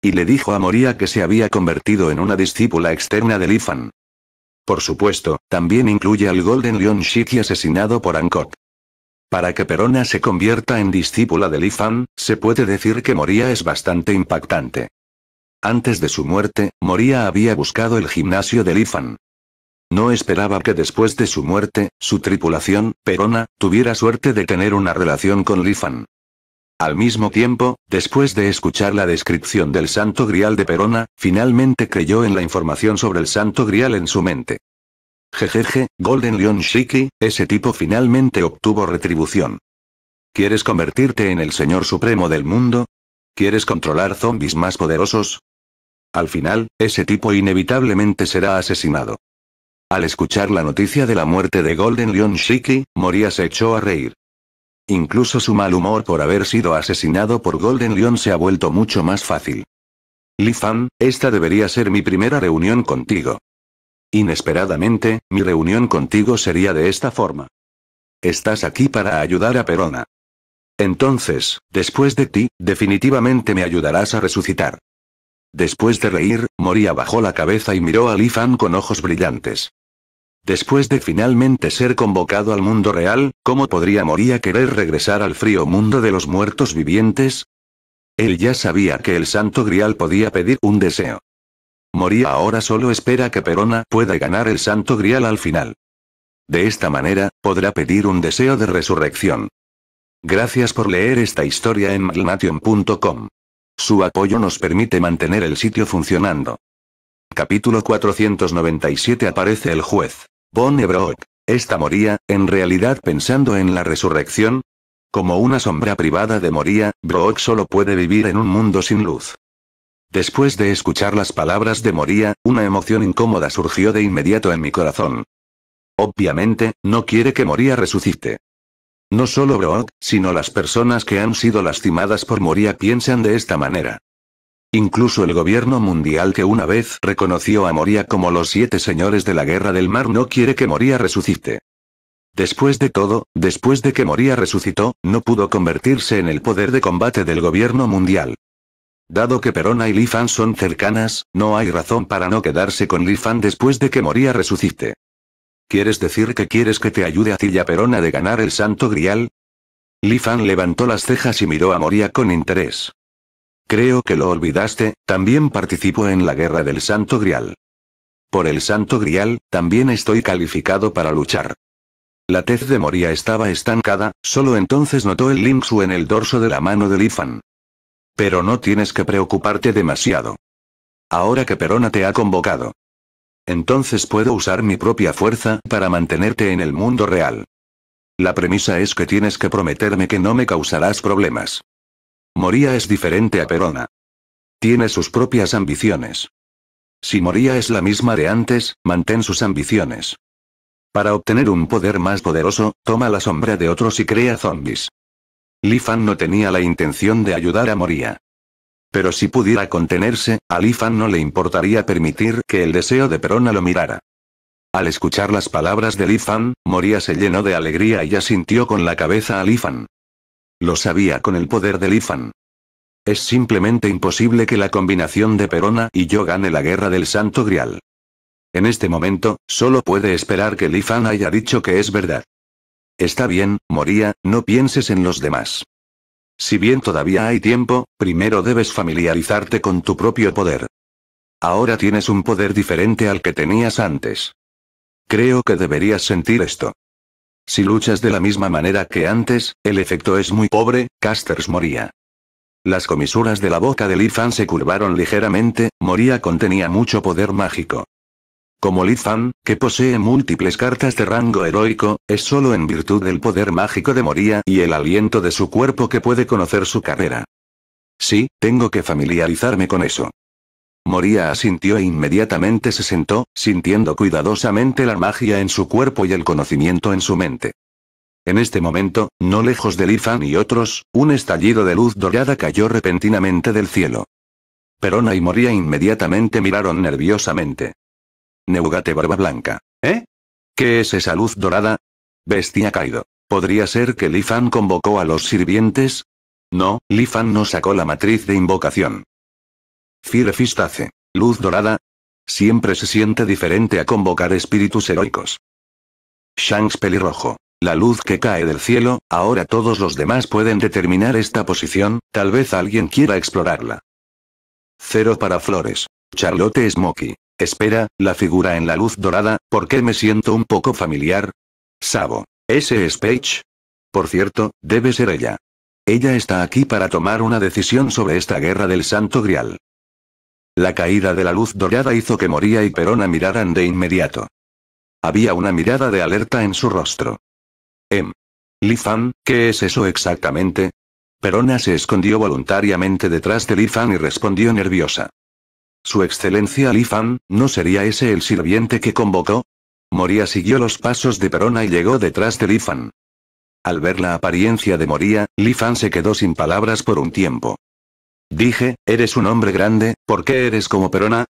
Y le dijo a Moría que se había convertido en una discípula externa del Ifan. Por supuesto, también incluye al Golden Lion Shiki asesinado por Ankok. Para que Perona se convierta en discípula del Ifan, se puede decir que Moría es bastante impactante. Antes de su muerte, Moría había buscado el gimnasio del Ifan. No esperaba que después de su muerte, su tripulación, Perona, tuviera suerte de tener una relación con Lifan. Al mismo tiempo, después de escuchar la descripción del Santo Grial de Perona, finalmente creyó en la información sobre el Santo Grial en su mente. Jejeje, Golden Lion Shiki, ese tipo finalmente obtuvo retribución. ¿Quieres convertirte en el Señor Supremo del mundo? ¿Quieres controlar zombies más poderosos? Al final, ese tipo inevitablemente será asesinado. Al escuchar la noticia de la muerte de Golden Lion Shiki, Moria se echó a reír. Incluso su mal humor por haber sido asesinado por Golden Lion se ha vuelto mucho más fácil. Lifan, Fan, esta debería ser mi primera reunión contigo. Inesperadamente, mi reunión contigo sería de esta forma. Estás aquí para ayudar a Perona. Entonces, después de ti, definitivamente me ayudarás a resucitar. Después de reír, Moria bajó la cabeza y miró a Lifan Fan con ojos brillantes. Después de finalmente ser convocado al mundo real, ¿cómo podría Moría querer regresar al frío mundo de los muertos vivientes? Él ya sabía que el santo grial podía pedir un deseo. Moría ahora solo espera que Perona pueda ganar el santo grial al final. De esta manera, podrá pedir un deseo de resurrección. Gracias por leer esta historia en maglnation.com. Su apoyo nos permite mantener el sitio funcionando. Capítulo 497 Aparece el juez. Brook. Esta moría, en realidad pensando en la resurrección. Como una sombra privada de Moría, Brook solo puede vivir en un mundo sin luz. Después de escuchar las palabras de Moría, una emoción incómoda surgió de inmediato en mi corazón. Obviamente, no quiere que Moría resucite. No solo Brock, sino las personas que han sido lastimadas por Moría piensan de esta manera. Incluso el gobierno mundial que una vez reconoció a Moria como los siete señores de la guerra del mar no quiere que Moria resucite. Después de todo, después de que Moria resucitó, no pudo convertirse en el poder de combate del gobierno mundial. Dado que Perona y Lifan son cercanas, no hay razón para no quedarse con Lifan después de que Moria resucite. ¿Quieres decir que quieres que te ayude a Cilla Perona de ganar el santo grial? Lifan levantó las cejas y miró a Moria con interés. Creo que lo olvidaste, también participo en la guerra del Santo Grial. Por el Santo Grial, también estoy calificado para luchar. La tez de Moria estaba estancada, solo entonces notó el Linksu en el dorso de la mano de ifan. Pero no tienes que preocuparte demasiado. Ahora que Perona te ha convocado. Entonces puedo usar mi propia fuerza para mantenerte en el mundo real. La premisa es que tienes que prometerme que no me causarás problemas. Moría es diferente a Perona. Tiene sus propias ambiciones. Si Moría es la misma de antes, mantén sus ambiciones. Para obtener un poder más poderoso, toma la sombra de otros y crea zombies. Lifan no tenía la intención de ayudar a Moría. Pero si pudiera contenerse, a Lifan no le importaría permitir que el deseo de Perona lo mirara. Al escuchar las palabras de Lifan, Moría se llenó de alegría y asintió con la cabeza a Lifan. Lo sabía con el poder del Lifan. Es simplemente imposible que la combinación de Perona y yo gane la guerra del Santo Grial. En este momento, solo puede esperar que Lifan haya dicho que es verdad. Está bien, Moría, no pienses en los demás. Si bien todavía hay tiempo, primero debes familiarizarte con tu propio poder. Ahora tienes un poder diferente al que tenías antes. Creo que deberías sentir esto. Si luchas de la misma manera que antes, el efecto es muy pobre, Casters moría. Las comisuras de la boca de Li se curvaron ligeramente, moría contenía mucho poder mágico. Como Li que posee múltiples cartas de rango heroico, es solo en virtud del poder mágico de moría y el aliento de su cuerpo que puede conocer su carrera. Sí, tengo que familiarizarme con eso. Moría asintió e inmediatamente se sentó, sintiendo cuidadosamente la magia en su cuerpo y el conocimiento en su mente. En este momento, no lejos de Lifan y otros, un estallido de luz dorada cayó repentinamente del cielo. Perona y Moría inmediatamente miraron nerviosamente. Neugate Barba Blanca. ¿Eh? ¿Qué es esa luz dorada? Bestia caído. ¿Podría ser que Lifan convocó a los sirvientes? No, Lifan no sacó la matriz de invocación. Firefistace. Luz dorada. Siempre se siente diferente a convocar espíritus heroicos. Shanks pelirrojo. La luz que cae del cielo, ahora todos los demás pueden determinar esta posición, tal vez alguien quiera explorarla. Cero para flores. Charlotte Smokey. Espera, la figura en la luz dorada, ¿por qué me siento un poco familiar? Sabo. ¿Ese es Paige? Por cierto, debe ser ella. Ella está aquí para tomar una decisión sobre esta guerra del Santo Grial. La caída de la luz dorada hizo que Moría y Perona miraran de inmediato. Había una mirada de alerta en su rostro. Em. Lifan, ¿qué es eso exactamente? Perona se escondió voluntariamente detrás de Lifan y respondió nerviosa. Su excelencia Lifan, ¿no sería ese el sirviente que convocó? Moría siguió los pasos de Perona y llegó detrás de Lifan. Al ver la apariencia de Moría, Lifan se quedó sin palabras por un tiempo. Dije, eres un hombre grande, ¿por qué eres como Perona?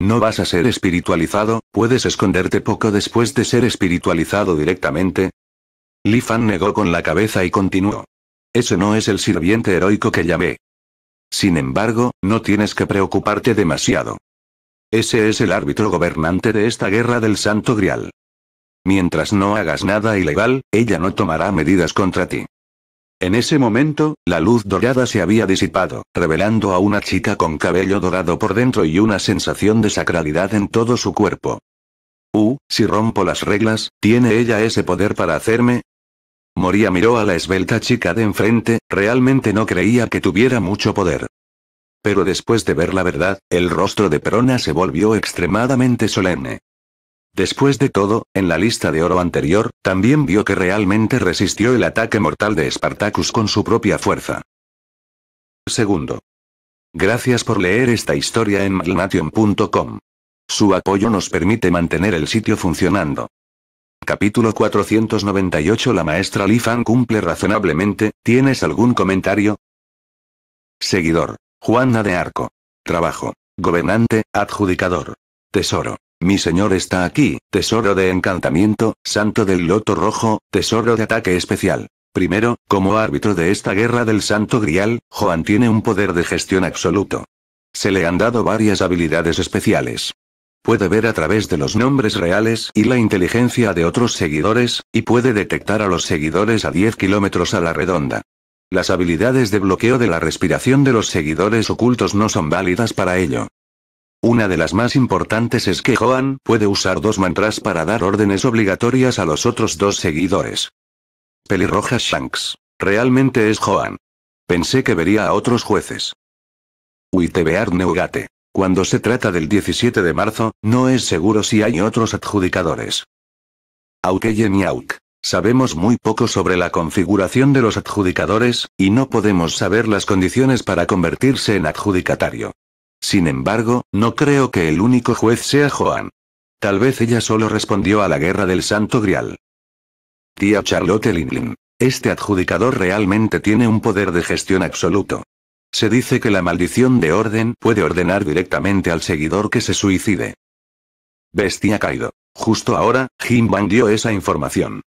No vas a ser espiritualizado, puedes esconderte poco después de ser espiritualizado directamente. Lifan negó con la cabeza y continuó. Ese no es el sirviente heroico que llamé. Sin embargo, no tienes que preocuparte demasiado. Ese es el árbitro gobernante de esta guerra del Santo Grial. Mientras no hagas nada ilegal, ella no tomará medidas contra ti. En ese momento, la luz dorada se había disipado, revelando a una chica con cabello dorado por dentro y una sensación de sacralidad en todo su cuerpo. Uh, si rompo las reglas, ¿tiene ella ese poder para hacerme? Moria miró a la esbelta chica de enfrente, realmente no creía que tuviera mucho poder. Pero después de ver la verdad, el rostro de Perona se volvió extremadamente solemne. Después de todo, en la lista de oro anterior, también vio que realmente resistió el ataque mortal de Spartacus con su propia fuerza. Segundo. Gracias por leer esta historia en magnation.com. Su apoyo nos permite mantener el sitio funcionando. Capítulo 498 La maestra Lifan cumple razonablemente, ¿tienes algún comentario? Seguidor. Juana de Arco. Trabajo. Gobernante, adjudicador. Tesoro. Mi señor está aquí, tesoro de encantamiento, santo del loto rojo, tesoro de ataque especial. Primero, como árbitro de esta guerra del santo grial, Joan tiene un poder de gestión absoluto. Se le han dado varias habilidades especiales. Puede ver a través de los nombres reales y la inteligencia de otros seguidores, y puede detectar a los seguidores a 10 kilómetros a la redonda. Las habilidades de bloqueo de la respiración de los seguidores ocultos no son válidas para ello. Una de las más importantes es que Joan puede usar dos mantras para dar órdenes obligatorias a los otros dos seguidores. Pelirroja Shanks. Realmente es Joan. Pensé que vería a otros jueces. Uitebear Neugate. Cuando se trata del 17 de marzo, no es seguro si hay otros adjudicadores. Aukeyen Sabemos muy poco sobre la configuración de los adjudicadores, y no podemos saber las condiciones para convertirse en adjudicatario. Sin embargo, no creo que el único juez sea Joan. Tal vez ella solo respondió a la guerra del Santo Grial. Tía Charlotte Linlin. Este adjudicador realmente tiene un poder de gestión absoluto. Se dice que la maldición de orden puede ordenar directamente al seguidor que se suicide. Bestia caído. Justo ahora, Jim Bang dio esa información.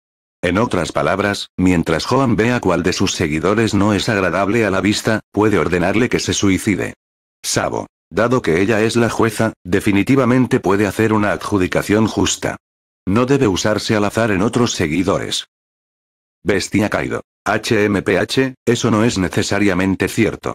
En otras palabras, mientras Joan vea cuál de sus seguidores no es agradable a la vista, puede ordenarle que se suicide. Sabo. Dado que ella es la jueza, definitivamente puede hacer una adjudicación justa. No debe usarse al azar en otros seguidores. Bestia Kaido. HMPH, eso no es necesariamente cierto.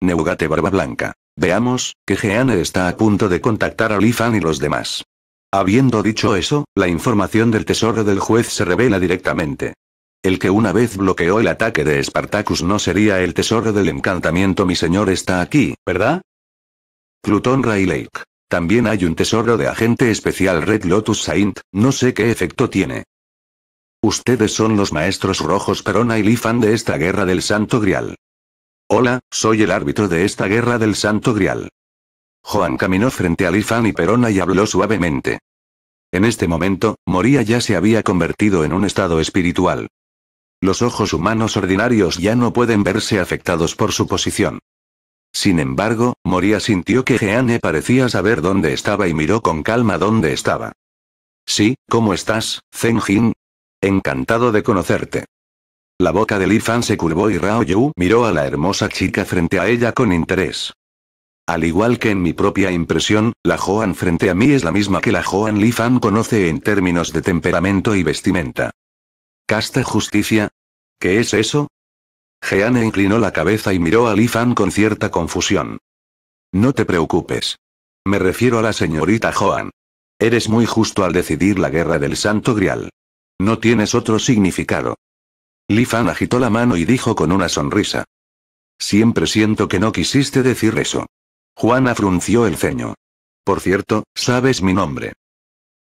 Neugate Barba Blanca. Veamos, que Jeanne está a punto de contactar a Lifan y los demás. Habiendo dicho eso, la información del tesoro del juez se revela directamente. El que una vez bloqueó el ataque de Spartacus no sería el tesoro del encantamiento mi señor está aquí, ¿verdad? Plutón Ray Lake. También hay un tesoro de agente especial Red Lotus Saint, no sé qué efecto tiene. Ustedes son los maestros rojos Perona y Lifan de esta guerra del Santo Grial. Hola, soy el árbitro de esta guerra del Santo Grial. Juan caminó frente a Lifan y Perona y habló suavemente. En este momento, Moría ya se había convertido en un estado espiritual. Los ojos humanos ordinarios ya no pueden verse afectados por su posición. Sin embargo, Moria sintió que Jeanne parecía saber dónde estaba y miró con calma dónde estaba. Sí, ¿cómo estás, Zenjin? Encantado de conocerte. La boca de Li Fan se curvó y Rao Yu miró a la hermosa chica frente a ella con interés. Al igual que en mi propia impresión, la Joan frente a mí es la misma que la Joan Li Fan conoce en términos de temperamento y vestimenta. ¿Casta justicia? ¿Qué es eso? Jeanne inclinó la cabeza y miró a Li Fan con cierta confusión. No te preocupes. Me refiero a la señorita Joan. Eres muy justo al decidir la guerra del Santo Grial. No tienes otro significado. Li Fan agitó la mano y dijo con una sonrisa. Siempre siento que no quisiste decir eso. Juana frunció el ceño. Por cierto, sabes mi nombre.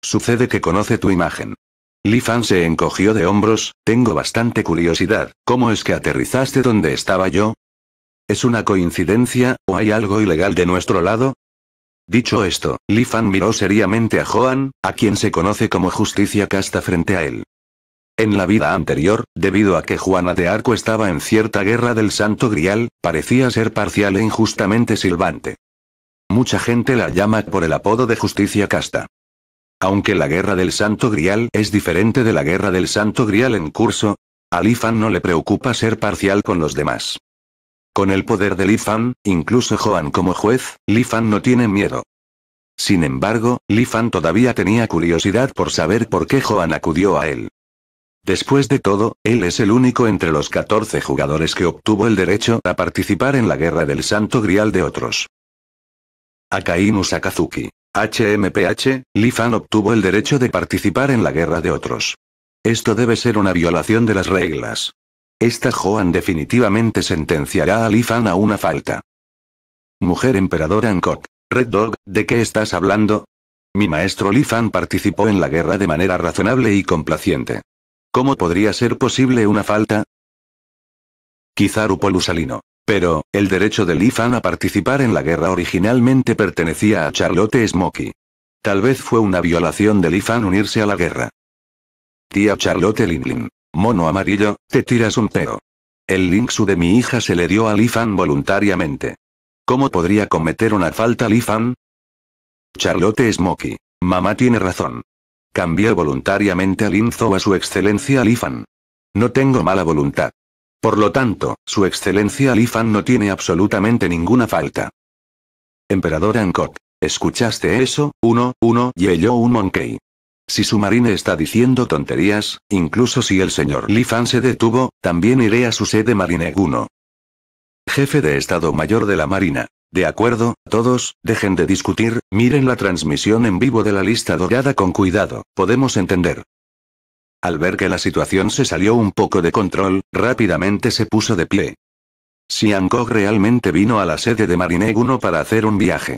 Sucede que conoce tu imagen. Lifan se encogió de hombros, tengo bastante curiosidad, ¿cómo es que aterrizaste donde estaba yo? ¿Es una coincidencia, o hay algo ilegal de nuestro lado? Dicho esto, Lifan miró seriamente a Joan, a quien se conoce como Justicia Casta frente a él. En la vida anterior, debido a que Juana de Arco estaba en cierta guerra del Santo Grial, parecía ser parcial e injustamente silbante. Mucha gente la llama por el apodo de Justicia Casta. Aunque la guerra del Santo Grial es diferente de la guerra del Santo Grial en curso, a Lifan no le preocupa ser parcial con los demás. Con el poder de Lifan, incluso Joan como juez, Lifan no tiene miedo. Sin embargo, Lifan todavía tenía curiosidad por saber por qué Joan acudió a él. Después de todo, él es el único entre los 14 jugadores que obtuvo el derecho a participar en la guerra del Santo Grial de otros. Akainu Sakazuki. HMPH, Lifan Fan obtuvo el derecho de participar en la guerra de otros. Esto debe ser una violación de las reglas. Esta Joan definitivamente sentenciará a Lifan Fan a una falta. Mujer Emperador Ankok. Red Dog, ¿de qué estás hablando? Mi maestro Lifan Fan participó en la guerra de manera razonable y complaciente. ¿Cómo podría ser posible una falta? Kizaru Polusalino. Pero, el derecho de Lifan a participar en la guerra originalmente pertenecía a Charlotte Smoky. Tal vez fue una violación de Lifan unirse a la guerra. Tía Charlotte Linlin. Mono amarillo, te tiras un peo. El linksu de mi hija se le dio a Lifan voluntariamente. ¿Cómo podría cometer una falta Lifan? Charlotte Smokey. Mamá tiene razón. Cambié voluntariamente a Linzo a su excelencia Lifan. No tengo mala voluntad. Por lo tanto, su excelencia Li Fan no tiene absolutamente ninguna falta. Emperador Hancock, ¿Escuchaste eso? 1, 1, yo un Monkey. Si su marine está diciendo tonterías, incluso si el señor Li Fan se detuvo, también iré a su sede Marine 1. Jefe de Estado Mayor de la Marina. De acuerdo, todos, dejen de discutir, miren la transmisión en vivo de la lista dorada con cuidado, podemos entender. Al ver que la situación se salió un poco de control, rápidamente se puso de pie. Si Hancock realmente vino a la sede de Marine para hacer un viaje.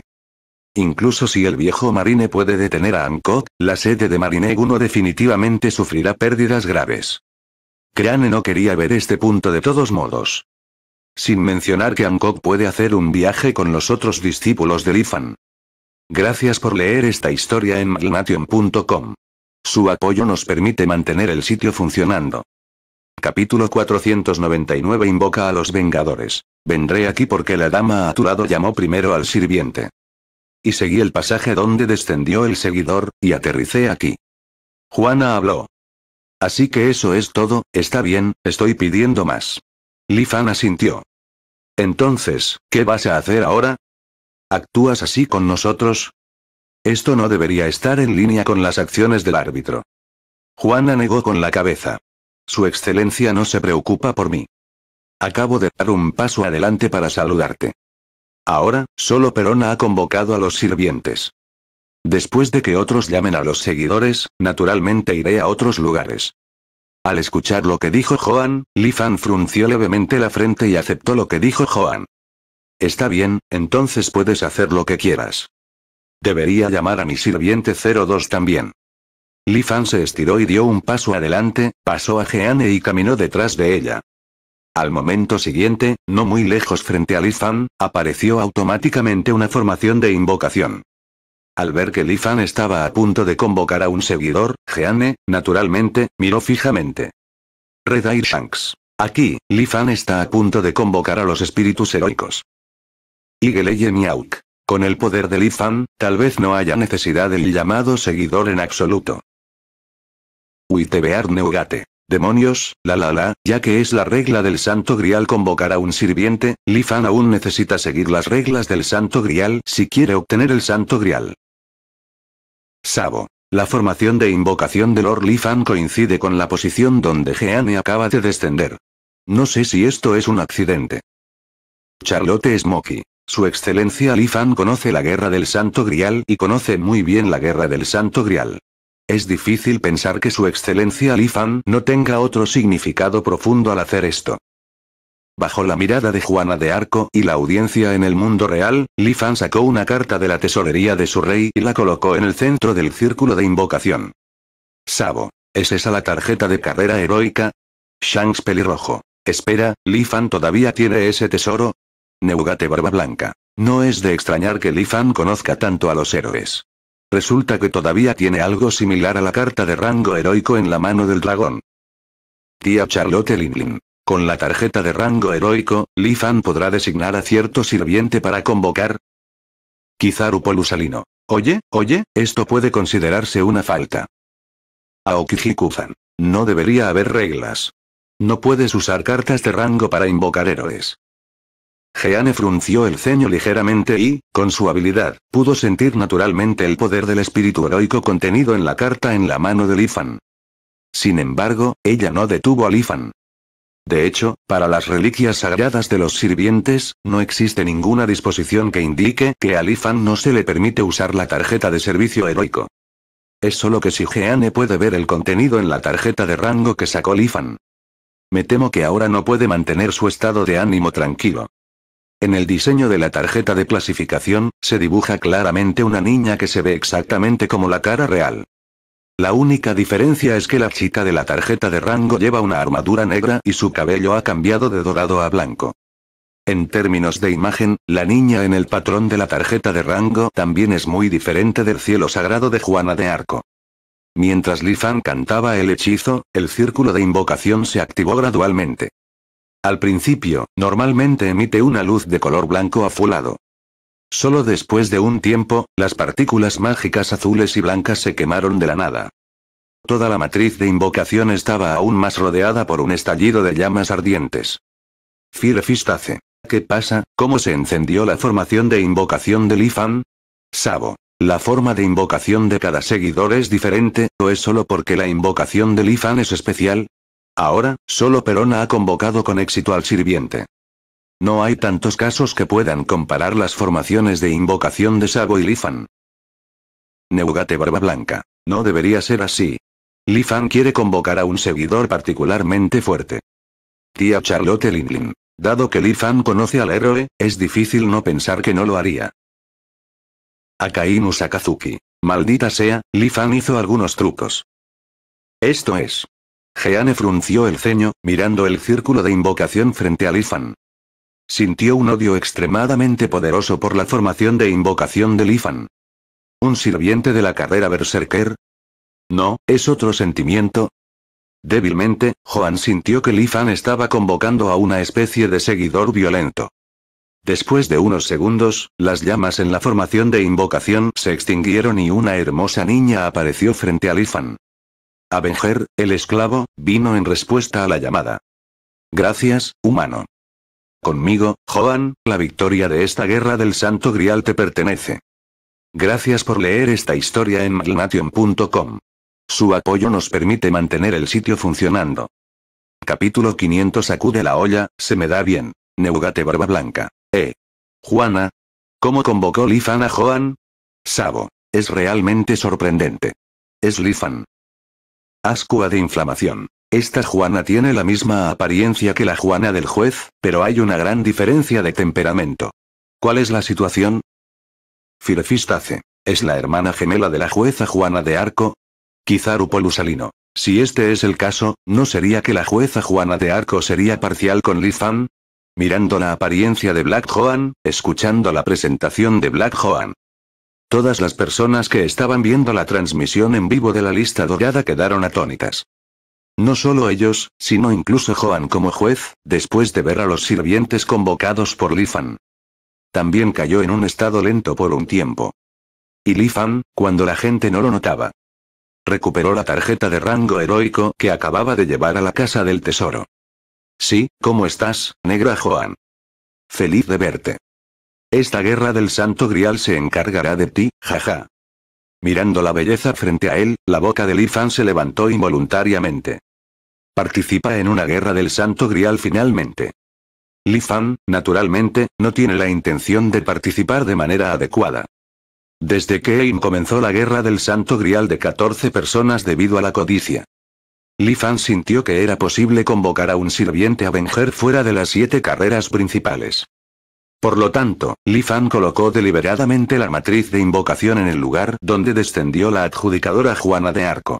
Incluso si el viejo marine puede detener a Hancock, la sede de Marine definitivamente sufrirá pérdidas graves. Crane no quería ver este punto de todos modos. Sin mencionar que Hancock puede hacer un viaje con los otros discípulos de Lifan. Gracias por leer esta historia en Malnation.com. Su apoyo nos permite mantener el sitio funcionando. Capítulo 499 Invoca a los Vengadores. Vendré aquí porque la dama a llamó primero al sirviente. Y seguí el pasaje donde descendió el seguidor, y aterricé aquí. Juana habló. Así que eso es todo, está bien, estoy pidiendo más. Lifan Fan asintió. Entonces, ¿qué vas a hacer ahora? ¿Actúas así con nosotros? Esto no debería estar en línea con las acciones del árbitro. Juana negó con la cabeza. Su excelencia no se preocupa por mí. Acabo de dar un paso adelante para saludarte. Ahora, solo Perona ha convocado a los sirvientes. Después de que otros llamen a los seguidores, naturalmente iré a otros lugares. Al escuchar lo que dijo Juan, Lifan Fan frunció levemente la frente y aceptó lo que dijo Juan. Está bien, entonces puedes hacer lo que quieras. Debería llamar a mi sirviente 02 también. Li Fan se estiró y dio un paso adelante, pasó a Jeanne y caminó detrás de ella. Al momento siguiente, no muy lejos frente a Li Fan, apareció automáticamente una formación de invocación. Al ver que Li Fan estaba a punto de convocar a un seguidor, Jeanne, naturalmente, miró fijamente. Red Air Shanks. Aquí, Li Fan está a punto de convocar a los espíritus heroicos. Igeleye Miauk. Con el poder de Lifan, tal vez no haya necesidad del llamado seguidor en absoluto. Uitebear Neugate. Demonios, la la la, ya que es la regla del Santo Grial convocar a un sirviente, Lifan aún necesita seguir las reglas del Santo Grial si quiere obtener el Santo Grial. Sabo. La formación de invocación de Lord Lifan coincide con la posición donde Jeanne acaba de descender. No sé si esto es un accidente. Charlotte Smokey. Su excelencia Li Fan conoce la guerra del Santo Grial y conoce muy bien la guerra del Santo Grial. Es difícil pensar que su excelencia Li Fan no tenga otro significado profundo al hacer esto. Bajo la mirada de Juana de Arco y la audiencia en el mundo real, Li Fan sacó una carta de la tesorería de su rey y la colocó en el centro del círculo de invocación. Sabo. ¿Es esa la tarjeta de carrera heroica? Shanks pelirrojo. Espera, Li Fan todavía tiene ese tesoro. Neugate Barba Blanca. No es de extrañar que Li Fan conozca tanto a los héroes. Resulta que todavía tiene algo similar a la carta de rango heroico en la mano del dragón. Tía Charlotte Linlin. Con la tarjeta de rango heroico, Li Fan podrá designar a cierto sirviente para convocar. Kizaru Polusalino. Oye, oye, esto puede considerarse una falta. Aokijikuzan. No debería haber reglas. No puedes usar cartas de rango para invocar héroes. Jeanne frunció el ceño ligeramente y, con su habilidad, pudo sentir naturalmente el poder del espíritu heroico contenido en la carta en la mano de Lifan. Sin embargo, ella no detuvo a Lifan. De hecho, para las reliquias sagradas de los sirvientes, no existe ninguna disposición que indique que a Lifan no se le permite usar la tarjeta de servicio heroico. Es solo que si Jeanne puede ver el contenido en la tarjeta de rango que sacó Lifan. Me temo que ahora no puede mantener su estado de ánimo tranquilo. En el diseño de la tarjeta de clasificación, se dibuja claramente una niña que se ve exactamente como la cara real. La única diferencia es que la chica de la tarjeta de rango lleva una armadura negra y su cabello ha cambiado de dorado a blanco. En términos de imagen, la niña en el patrón de la tarjeta de rango también es muy diferente del cielo sagrado de Juana de Arco. Mientras Lifan cantaba el hechizo, el círculo de invocación se activó gradualmente. Al principio, normalmente emite una luz de color blanco azulado. Solo después de un tiempo, las partículas mágicas azules y blancas se quemaron de la nada. Toda la matriz de invocación estaba aún más rodeada por un estallido de llamas ardientes. Firefistace. ¿Qué pasa? ¿Cómo se encendió la formación de invocación del Ifan? Sabo. ¿La forma de invocación de cada seguidor es diferente, o es solo porque la invocación del Ifan es especial? Ahora, solo Perona ha convocado con éxito al sirviente. No hay tantos casos que puedan comparar las formaciones de invocación de Sago y Lifan. Neugate Barba Blanca. No debería ser así. Lifan quiere convocar a un seguidor particularmente fuerte. Tía Charlotte Linlin. Dado que Lifan conoce al héroe, es difícil no pensar que no lo haría. Akainu Sakazuki. Maldita sea, Lifan hizo algunos trucos. Esto es. Jeanne frunció el ceño, mirando el círculo de invocación frente al Lifan. Sintió un odio extremadamente poderoso por la formación de invocación de Lifan. ¿Un sirviente de la carrera berserker? No, es otro sentimiento. Débilmente, Juan sintió que Lifan estaba convocando a una especie de seguidor violento. Después de unos segundos, las llamas en la formación de invocación se extinguieron y una hermosa niña apareció frente a Lifan. Avenger, el esclavo, vino en respuesta a la llamada. Gracias, humano. Conmigo, Joan, la victoria de esta guerra del Santo Grial te pertenece. Gracias por leer esta historia en Malnation.com. Su apoyo nos permite mantener el sitio funcionando. Capítulo 500 Sacude la olla, se me da bien. Neugate Barba Blanca. Eh. Juana. ¿Cómo convocó Lifan a Joan? Sabo. Es realmente sorprendente. Es Lifan. Ascua de inflamación. Esta Juana tiene la misma apariencia que la Juana del juez, pero hay una gran diferencia de temperamento. ¿Cuál es la situación? Firefistace. ¿Es la hermana gemela de la jueza Juana de Arco? Quizá Rupolusalino. Si este es el caso, ¿no sería que la jueza Juana de Arco sería parcial con Lifan? Mirando la apariencia de Black Joan, escuchando la presentación de Black Joan, Todas las personas que estaban viendo la transmisión en vivo de la lista dorada quedaron atónitas. No solo ellos, sino incluso Joan como juez, después de ver a los sirvientes convocados por Lifan. También cayó en un estado lento por un tiempo. Y Lifan, cuando la gente no lo notaba. Recuperó la tarjeta de rango heroico que acababa de llevar a la casa del tesoro. Sí, ¿cómo estás, negra Joan? Feliz de verte. Esta guerra del santo grial se encargará de ti, jaja. Mirando la belleza frente a él, la boca de Lifan se levantó involuntariamente. Participa en una guerra del santo grial finalmente. Lifan, naturalmente, no tiene la intención de participar de manera adecuada. Desde que comenzó la guerra del santo grial de 14 personas debido a la codicia. Lifan sintió que era posible convocar a un sirviente a venger fuera de las siete carreras principales. Por lo tanto, Lifan colocó deliberadamente la matriz de invocación en el lugar donde descendió la adjudicadora Juana de Arco.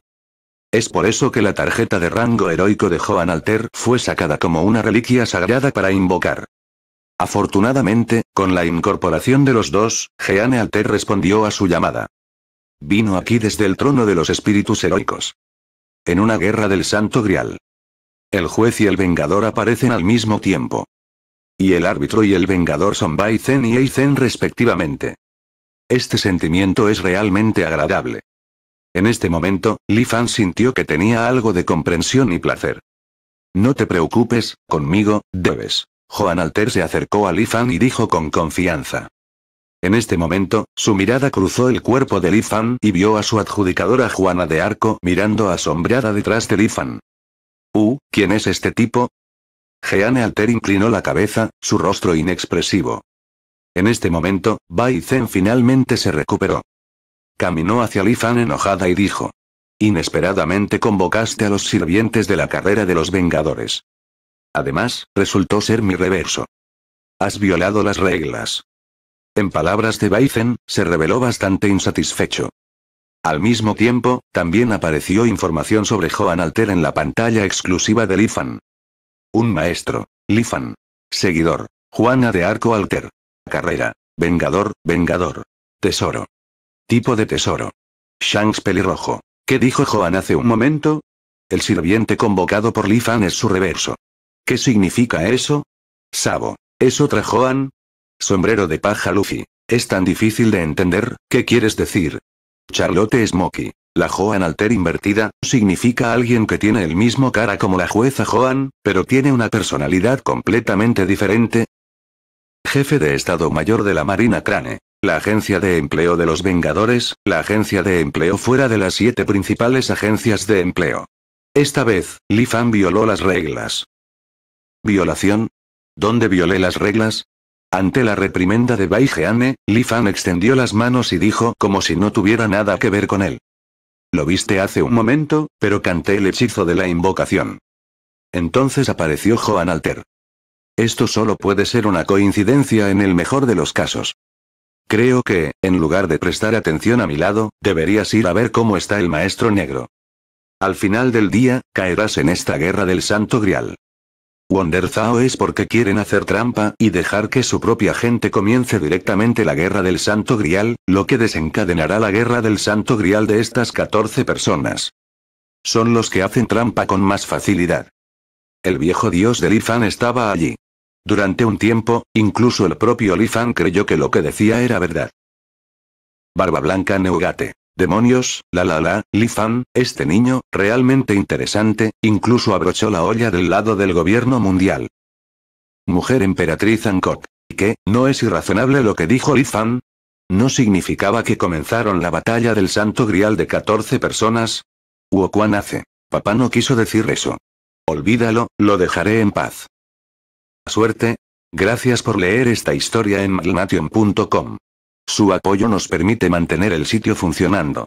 Es por eso que la tarjeta de rango heroico de Joan Alter fue sacada como una reliquia sagrada para invocar. Afortunadamente, con la incorporación de los dos, Jeanne Alter respondió a su llamada. Vino aquí desde el trono de los espíritus heroicos. En una guerra del Santo Grial. El juez y el vengador aparecen al mismo tiempo. Y el árbitro y el vengador son Baizen y Eizen respectivamente. Este sentimiento es realmente agradable. En este momento, Lifan Fan sintió que tenía algo de comprensión y placer. No te preocupes, conmigo, debes. Joan Alter se acercó a Lifan y dijo con confianza. En este momento, su mirada cruzó el cuerpo de Lifan Fan y vio a su adjudicadora Juana de Arco mirando asombrada detrás de Lifan. Fan. Uh, ¿quién es este tipo? Jeanne Alter inclinó la cabeza, su rostro inexpresivo. En este momento, Bai finalmente se recuperó. Caminó hacia Lifan enojada y dijo. Inesperadamente convocaste a los sirvientes de la carrera de los Vengadores. Además, resultó ser mi reverso. Has violado las reglas. En palabras de Baizen, se reveló bastante insatisfecho. Al mismo tiempo, también apareció información sobre Joan Alter en la pantalla exclusiva de Lifan. Un maestro. Lifan. Seguidor. Juana de Arco Alter. Carrera. Vengador, vengador. Tesoro. Tipo de tesoro. Shanks pelirrojo. ¿Qué dijo Joan hace un momento? El sirviente convocado por Lifan es su reverso. ¿Qué significa eso? Sabo. ¿Es otra Joan? Sombrero de paja Luffy. Es tan difícil de entender, ¿qué quieres decir? Charlotte Smokey. La Joan Alter invertida, significa alguien que tiene el mismo cara como la jueza Joan, pero tiene una personalidad completamente diferente. Jefe de Estado Mayor de la Marina Crane. La Agencia de Empleo de los Vengadores, la Agencia de Empleo fuera de las siete principales agencias de empleo. Esta vez, Li violó las reglas. ¿Violación? ¿Dónde violé las reglas? Ante la reprimenda de Bai Lifan Fan extendió las manos y dijo como si no tuviera nada que ver con él. Lo viste hace un momento, pero canté el hechizo de la invocación. Entonces apareció Joan Alter. Esto solo puede ser una coincidencia en el mejor de los casos. Creo que, en lugar de prestar atención a mi lado, deberías ir a ver cómo está el maestro negro. Al final del día, caerás en esta guerra del Santo Grial. Wonder es porque quieren hacer trampa y dejar que su propia gente comience directamente la guerra del Santo Grial, lo que desencadenará la guerra del Santo Grial de estas 14 personas. Son los que hacen trampa con más facilidad. El viejo dios de Lifan estaba allí. Durante un tiempo, incluso el propio Lifan creyó que lo que decía era verdad. Barba Blanca Neugate. Demonios, la la la, Lifan, este niño, realmente interesante, incluso abrochó la olla del lado del gobierno mundial. Mujer emperatriz ¿y ¿Qué, no es irrazonable lo que dijo Lifan? ¿No significaba que comenzaron la batalla del santo grial de 14 personas? Wokuan hace. Papá no quiso decir eso. Olvídalo, lo dejaré en paz. Suerte. Gracias por leer esta historia en malnation.com. Su apoyo nos permite mantener el sitio funcionando.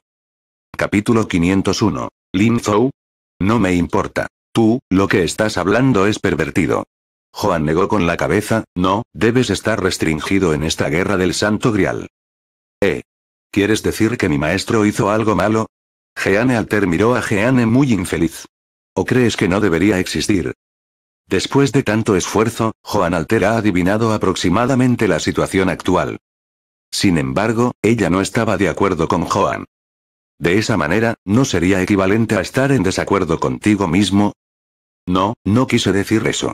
Capítulo 501. Lin Zhou. No me importa. Tú, lo que estás hablando es pervertido. Juan negó con la cabeza, no, debes estar restringido en esta guerra del santo grial. Eh. ¿Quieres decir que mi maestro hizo algo malo? Jeanne Alter miró a Jeanne muy infeliz. ¿O crees que no debería existir? Después de tanto esfuerzo, Joan Alter ha adivinado aproximadamente la situación actual. Sin embargo, ella no estaba de acuerdo con Joan. De esa manera, ¿no sería equivalente a estar en desacuerdo contigo mismo? No, no quise decir eso.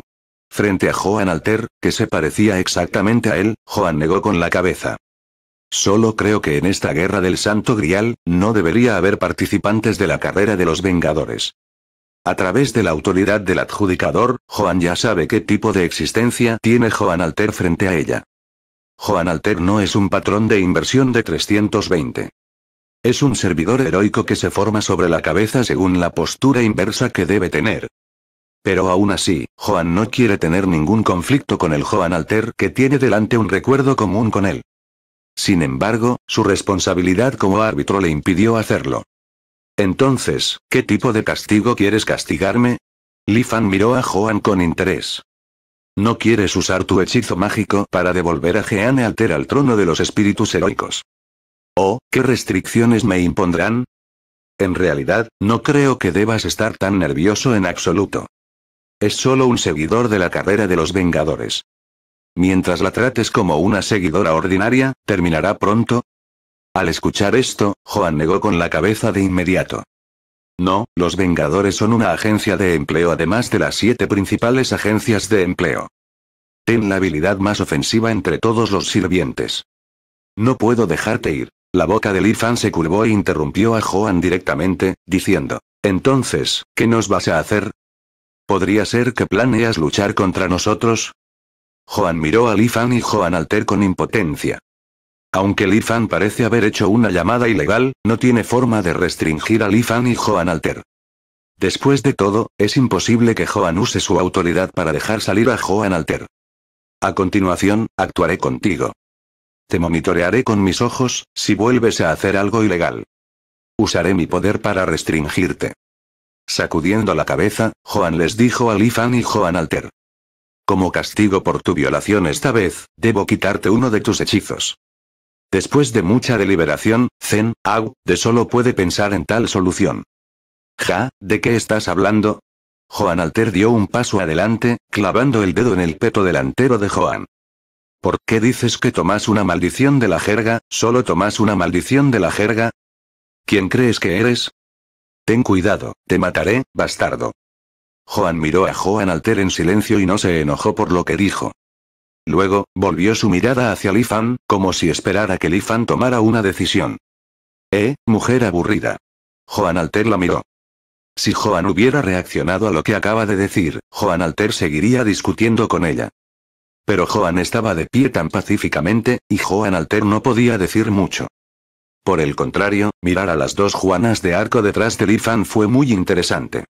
Frente a Joan Alter, que se parecía exactamente a él, Joan negó con la cabeza. Solo creo que en esta guerra del Santo Grial, no debería haber participantes de la carrera de los Vengadores. A través de la autoridad del adjudicador, Joan ya sabe qué tipo de existencia tiene Joan Alter frente a ella. Joan Alter no es un patrón de inversión de 320. Es un servidor heroico que se forma sobre la cabeza según la postura inversa que debe tener. Pero aún así, Joan no quiere tener ningún conflicto con el Joan Alter que tiene delante un recuerdo común con él. Sin embargo, su responsabilidad como árbitro le impidió hacerlo. Entonces, ¿qué tipo de castigo quieres castigarme? Lifan miró a Joan con interés. No quieres usar tu hechizo mágico para devolver a Jeanne Alter al trono de los espíritus heroicos. Oh, ¿qué restricciones me impondrán? En realidad, no creo que debas estar tan nervioso en absoluto. Es solo un seguidor de la carrera de los Vengadores. Mientras la trates como una seguidora ordinaria, terminará pronto. Al escuchar esto, Joan negó con la cabeza de inmediato. No, los Vengadores son una agencia de empleo además de las siete principales agencias de empleo. Ten la habilidad más ofensiva entre todos los sirvientes. No puedo dejarte ir. La boca de Lifan se curvó e interrumpió a Joan directamente, diciendo, Entonces, ¿qué nos vas a hacer? ¿Podría ser que planeas luchar contra nosotros? Joan miró a Lifan y Joan Alter con impotencia. Aunque Li Fan parece haber hecho una llamada ilegal, no tiene forma de restringir a lifan Fan y Joan Alter. Después de todo, es imposible que Joan use su autoridad para dejar salir a Joan Alter. A continuación, actuaré contigo. Te monitorearé con mis ojos, si vuelves a hacer algo ilegal. Usaré mi poder para restringirte. Sacudiendo la cabeza, Joan les dijo a Lifan y Joan Alter. Como castigo por tu violación esta vez, debo quitarte uno de tus hechizos. Después de mucha deliberación, Zen, Au, de solo puede pensar en tal solución. Ja, ¿de qué estás hablando? Joan Alter dio un paso adelante, clavando el dedo en el peto delantero de Joan. ¿Por qué dices que tomás una maldición de la jerga, solo tomas una maldición de la jerga? ¿Quién crees que eres? Ten cuidado, te mataré, bastardo. Joan miró a Joan Alter en silencio y no se enojó por lo que dijo. Luego, volvió su mirada hacia Lifan, como si esperara que Lifan tomara una decisión. Eh, mujer aburrida. Joan Alter la miró. Si Joan hubiera reaccionado a lo que acaba de decir, Joan Alter seguiría discutiendo con ella. Pero Joan estaba de pie tan pacíficamente, y Joan Alter no podía decir mucho. Por el contrario, mirar a las dos Juanas de arco detrás de Lifan fue muy interesante.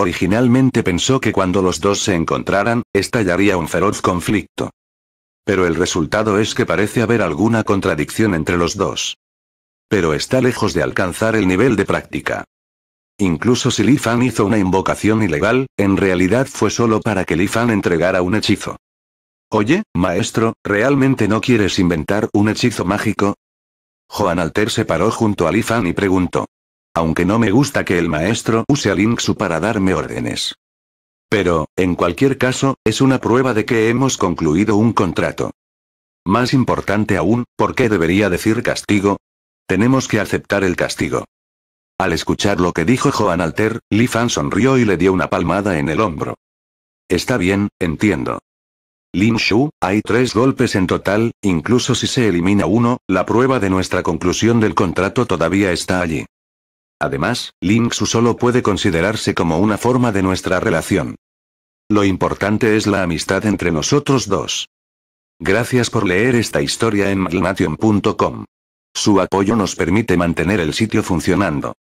Originalmente pensó que cuando los dos se encontraran, estallaría un feroz conflicto. Pero el resultado es que parece haber alguna contradicción entre los dos. Pero está lejos de alcanzar el nivel de práctica. Incluso si Li Fan hizo una invocación ilegal, en realidad fue solo para que Lifan entregara un hechizo. Oye, maestro, ¿realmente no quieres inventar un hechizo mágico? Joan Alter se paró junto a Lifan y preguntó. Aunque no me gusta que el maestro use a Linksu para darme órdenes. Pero, en cualquier caso, es una prueba de que hemos concluido un contrato. Más importante aún, ¿por qué debería decir castigo? Tenemos que aceptar el castigo. Al escuchar lo que dijo Joan Alter, Li Fan sonrió y le dio una palmada en el hombro. Está bien, entiendo. Lin Shu, hay tres golpes en total, incluso si se elimina uno, la prueba de nuestra conclusión del contrato todavía está allí. Además, su solo puede considerarse como una forma de nuestra relación. Lo importante es la amistad entre nosotros dos. Gracias por leer esta historia en maglnation.com. Su apoyo nos permite mantener el sitio funcionando.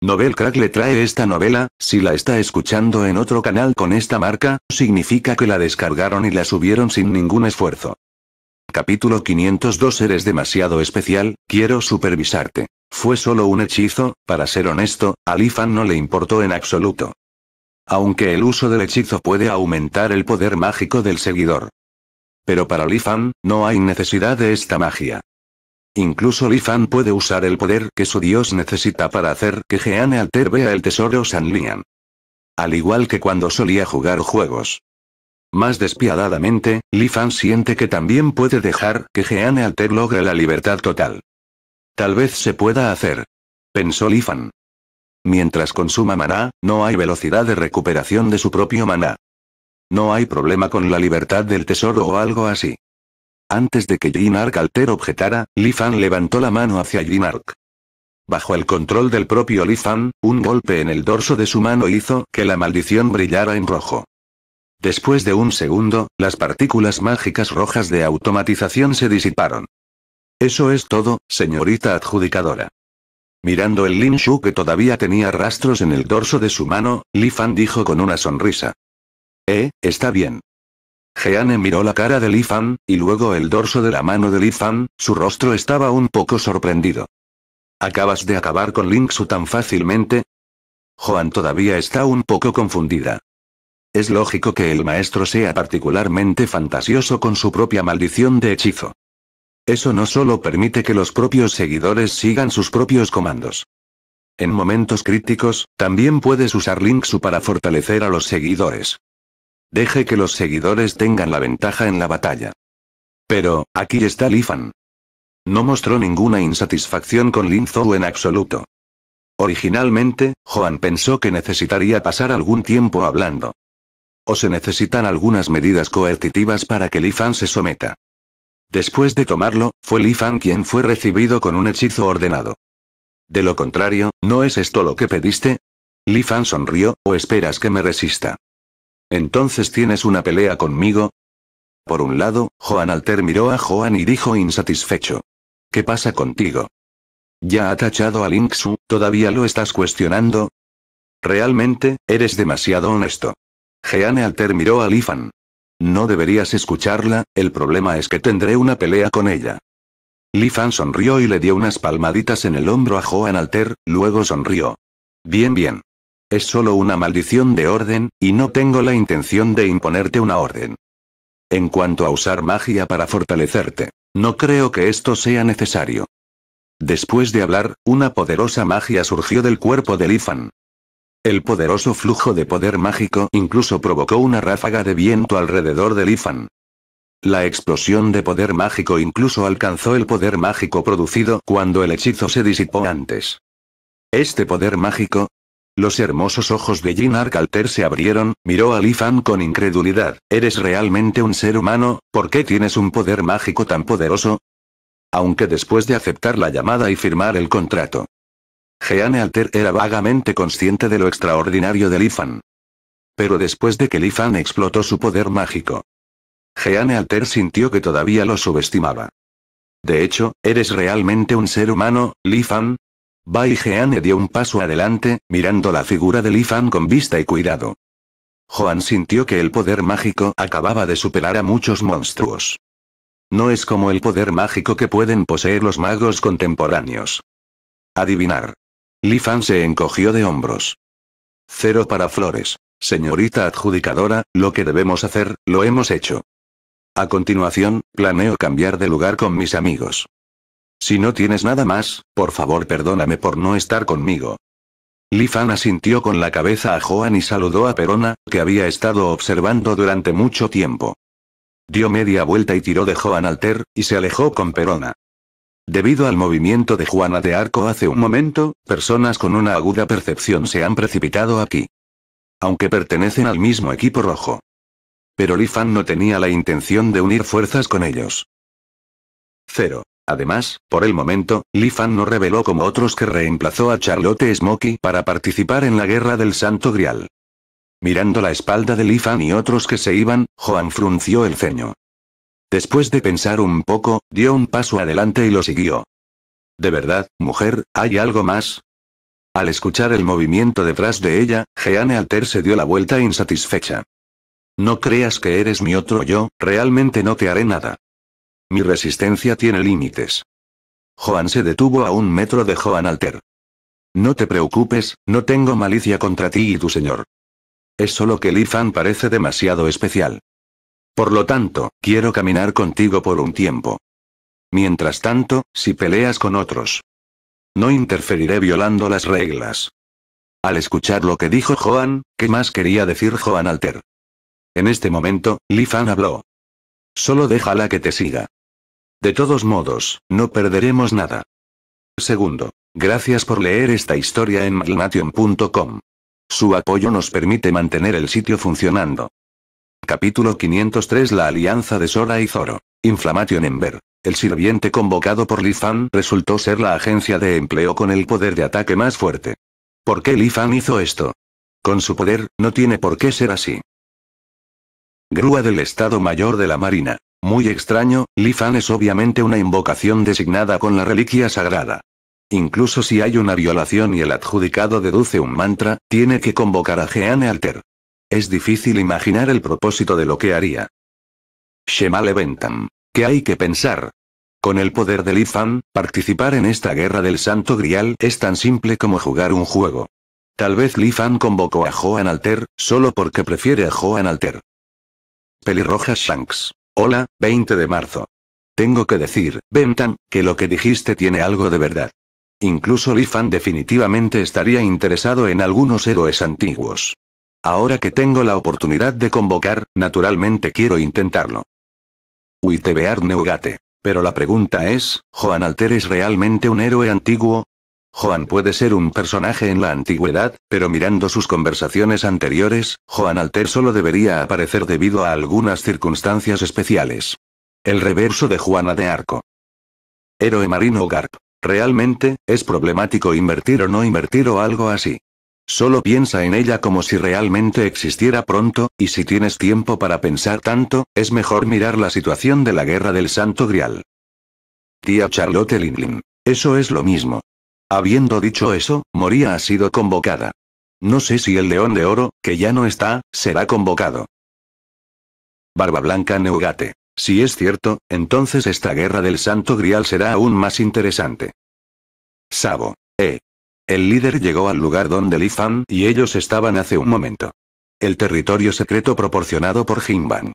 Novel Crack le trae esta novela, si la está escuchando en otro canal con esta marca, significa que la descargaron y la subieron sin ningún esfuerzo. Capítulo 502 Eres demasiado especial, quiero supervisarte. Fue solo un hechizo, para ser honesto, a Lifan no le importó en absoluto. Aunque el uso del hechizo puede aumentar el poder mágico del seguidor. Pero para Lifan, no hay necesidad de esta magia. Incluso Lifan puede usar el poder que su dios necesita para hacer que Jeanne Alter vea el tesoro San Lian. Al igual que cuando solía jugar juegos. Más despiadadamente, Lifan siente que también puede dejar que Jeanne Alter logre la libertad total. Tal vez se pueda hacer. Pensó Lifan. Mientras consuma maná, no hay velocidad de recuperación de su propio maná. No hay problema con la libertad del tesoro o algo así. Antes de que Jinark Alter objetara, Lifan levantó la mano hacia Arc. Bajo el control del propio Lifan, un golpe en el dorso de su mano hizo que la maldición brillara en rojo. Después de un segundo, las partículas mágicas rojas de automatización se disiparon. Eso es todo, señorita adjudicadora. Mirando el Lin Shu que todavía tenía rastros en el dorso de su mano, Li Fan dijo con una sonrisa. Eh, está bien. Jeanne miró la cara de Li Fan, y luego el dorso de la mano de Li Fan, su rostro estaba un poco sorprendido. ¿Acabas de acabar con Lin Shu tan fácilmente? Juan todavía está un poco confundida. Es lógico que el maestro sea particularmente fantasioso con su propia maldición de hechizo. Eso no solo permite que los propios seguidores sigan sus propios comandos. En momentos críticos, también puedes usar Linksu para fortalecer a los seguidores. Deje que los seguidores tengan la ventaja en la batalla. Pero, aquí está Lifan. No mostró ninguna insatisfacción con Lin Zhou en absoluto. Originalmente, Juan pensó que necesitaría pasar algún tiempo hablando. O se necesitan algunas medidas coercitivas para que Lifan se someta. Después de tomarlo, fue Li Fan quien fue recibido con un hechizo ordenado. De lo contrario, ¿no es esto lo que pediste? Li Fan sonrió, ¿o esperas que me resista? Entonces tienes una pelea conmigo. Por un lado, Joan Alter miró a Joan y dijo insatisfecho. ¿Qué pasa contigo? Ya ha tachado a Lin ¿todavía lo estás cuestionando? Realmente, eres demasiado honesto. Jean Alter miró a Li Fan. No deberías escucharla, el problema es que tendré una pelea con ella. Lifan sonrió y le dio unas palmaditas en el hombro a Joan Alter, luego sonrió. Bien, bien. Es solo una maldición de orden, y no tengo la intención de imponerte una orden. En cuanto a usar magia para fortalecerte, no creo que esto sea necesario. Después de hablar, una poderosa magia surgió del cuerpo de Lifan. El poderoso flujo de poder mágico incluso provocó una ráfaga de viento alrededor del Ifan. La explosión de poder mágico incluso alcanzó el poder mágico producido cuando el hechizo se disipó antes. Este poder mágico. Los hermosos ojos de Jin Arcalter se abrieron, miró a Lifan con incredulidad. ¿Eres realmente un ser humano? ¿Por qué tienes un poder mágico tan poderoso? Aunque después de aceptar la llamada y firmar el contrato, Jeanne Alter era vagamente consciente de lo extraordinario de Lifan. Pero después de que Lifan explotó su poder mágico, Jeanne Alter sintió que todavía lo subestimaba. De hecho, ¿eres realmente un ser humano, Lifan? Bai Jeanne dio un paso adelante, mirando la figura de Lifan con vista y cuidado. Joan sintió que el poder mágico acababa de superar a muchos monstruos. No es como el poder mágico que pueden poseer los magos contemporáneos. Adivinar. Li Fan se encogió de hombros. Cero para flores. Señorita adjudicadora, lo que debemos hacer, lo hemos hecho. A continuación, planeo cambiar de lugar con mis amigos. Si no tienes nada más, por favor perdóname por no estar conmigo. Lifan Fan asintió con la cabeza a Joan y saludó a Perona, que había estado observando durante mucho tiempo. Dio media vuelta y tiró de Joan Alter, y se alejó con Perona. Debido al movimiento de Juana de Arco hace un momento, personas con una aguda percepción se han precipitado aquí. Aunque pertenecen al mismo equipo rojo. Pero Lifan no tenía la intención de unir fuerzas con ellos. Cero. Además, por el momento, Lifan no reveló como otros que reemplazó a Charlotte Smokey para participar en la Guerra del Santo Grial. Mirando la espalda de Lifan y otros que se iban, Juan frunció el ceño. Después de pensar un poco, dio un paso adelante y lo siguió. De verdad, mujer, ¿hay algo más? Al escuchar el movimiento detrás de ella, Jeanne Alter se dio la vuelta insatisfecha. No creas que eres mi otro yo, realmente no te haré nada. Mi resistencia tiene límites. Joan se detuvo a un metro de Joan Alter. No te preocupes, no tengo malicia contra ti y tu señor. Es solo que Lee Fan parece demasiado especial. Por lo tanto, quiero caminar contigo por un tiempo. Mientras tanto, si peleas con otros. No interferiré violando las reglas. Al escuchar lo que dijo Joan, ¿qué más quería decir Joan Alter? En este momento, Lifan Fan habló. Solo déjala que te siga. De todos modos, no perderemos nada. Segundo, gracias por leer esta historia en malnation.com. Su apoyo nos permite mantener el sitio funcionando. Capítulo 503 La alianza de Sora y Zoro. Inflammation Ember. El sirviente convocado por Lifan resultó ser la agencia de empleo con el poder de ataque más fuerte. ¿Por qué Lifan hizo esto? Con su poder, no tiene por qué ser así. Grúa del Estado Mayor de la Marina. Muy extraño, Lifan es obviamente una invocación designada con la reliquia sagrada. Incluso si hay una violación y el adjudicado deduce un mantra, tiene que convocar a Jeanne Alter. Es difícil imaginar el propósito de lo que haría. Shemale Bentham. ¿Qué hay que pensar? Con el poder del Fan, participar en esta guerra del Santo Grial es tan simple como jugar un juego. Tal vez Fan convocó a Joan Alter, solo porque prefiere a Joan Alter. Pelirroja Shanks. Hola, 20 de marzo. Tengo que decir, Bentham, que lo que dijiste tiene algo de verdad. Incluso Fan definitivamente estaría interesado en algunos héroes antiguos. Ahora que tengo la oportunidad de convocar, naturalmente quiero intentarlo. Uitebear Neugate. Pero la pregunta es, ¿Joan Alter es realmente un héroe antiguo? Joan puede ser un personaje en la antigüedad, pero mirando sus conversaciones anteriores, Joan Alter solo debería aparecer debido a algunas circunstancias especiales. El reverso de Juana de Arco. Héroe marino Garp. Realmente, es problemático invertir o no invertir o algo así. Solo piensa en ella como si realmente existiera pronto, y si tienes tiempo para pensar tanto, es mejor mirar la situación de la guerra del Santo Grial. Tía Charlotte Lindlin. Eso es lo mismo. Habiendo dicho eso, Moría ha sido convocada. No sé si el León de Oro, que ya no está, será convocado. Barba Blanca Neugate. Si es cierto, entonces esta guerra del Santo Grial será aún más interesante. Sabo. Eh. El líder llegó al lugar donde Li Fan y ellos estaban hace un momento. El territorio secreto proporcionado por Jinban.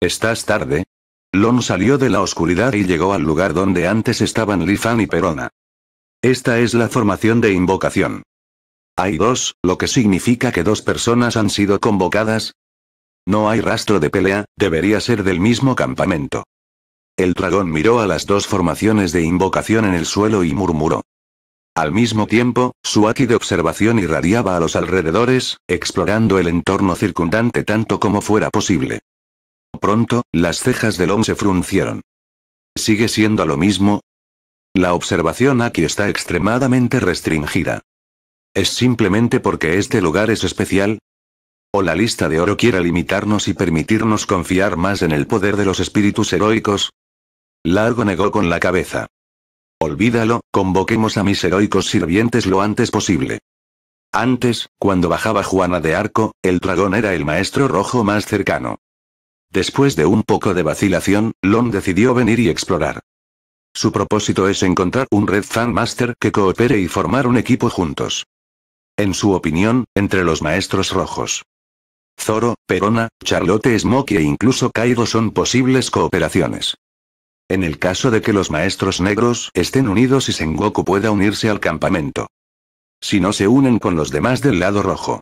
Estás tarde. Lon salió de la oscuridad y llegó al lugar donde antes estaban Li y Perona. Esta es la formación de invocación. Hay dos, lo que significa que dos personas han sido convocadas. No hay rastro de pelea, debería ser del mismo campamento. El dragón miró a las dos formaciones de invocación en el suelo y murmuró. Al mismo tiempo, su aquí de observación irradiaba a los alrededores, explorando el entorno circundante tanto como fuera posible. Pronto, las cejas del Long se fruncieron. ¿Sigue siendo lo mismo? La observación aquí está extremadamente restringida. ¿Es simplemente porque este lugar es especial? ¿O la lista de oro quiere limitarnos y permitirnos confiar más en el poder de los espíritus heroicos? Largo negó con la cabeza. Olvídalo, convoquemos a mis heroicos sirvientes lo antes posible. Antes, cuando bajaba Juana de Arco, el dragón era el maestro rojo más cercano. Después de un poco de vacilación, Lon decidió venir y explorar. Su propósito es encontrar un Red Fan Master que coopere y formar un equipo juntos. En su opinión, entre los maestros rojos. Zoro, Perona, Charlotte Smoke e incluso Kaido son posibles cooperaciones. En el caso de que los maestros negros estén unidos y Sengoku pueda unirse al campamento. Si no se unen con los demás del lado rojo.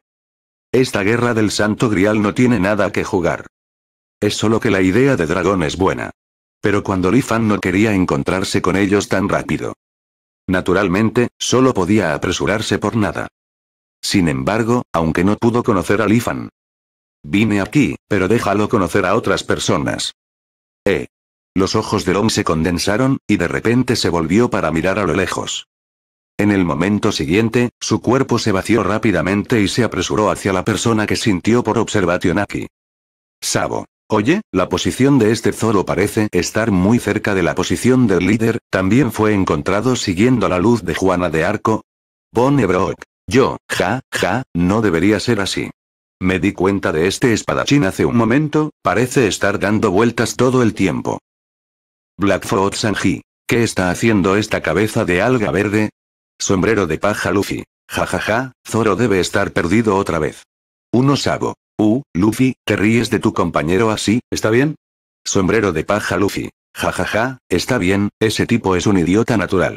Esta guerra del santo grial no tiene nada que jugar. Es solo que la idea de dragón es buena. Pero cuando Lifan no quería encontrarse con ellos tan rápido. Naturalmente, solo podía apresurarse por nada. Sin embargo, aunque no pudo conocer a Lifan. Vine aquí, pero déjalo conocer a otras personas. Eh. Los ojos de Lom se condensaron, y de repente se volvió para mirar a lo lejos. En el momento siguiente, su cuerpo se vació rápidamente y se apresuró hacia la persona que sintió por observación aquí. Sabo. Oye, la posición de este Zoro parece estar muy cerca de la posición del líder, también fue encontrado siguiendo la luz de Juana de Arco. Brock. Yo, ja, ja, no debería ser así. Me di cuenta de este espadachín hace un momento, parece estar dando vueltas todo el tiempo. Blackfoot Sanji. ¿Qué está haciendo esta cabeza de alga verde? Sombrero de paja Luffy. Jajaja, ja, ja, Zoro debe estar perdido otra vez. Uno sabo. Uh, Luffy, te ríes de tu compañero así, ¿está bien? Sombrero de paja Luffy. Jajaja, ja, está bien, ese tipo es un idiota natural.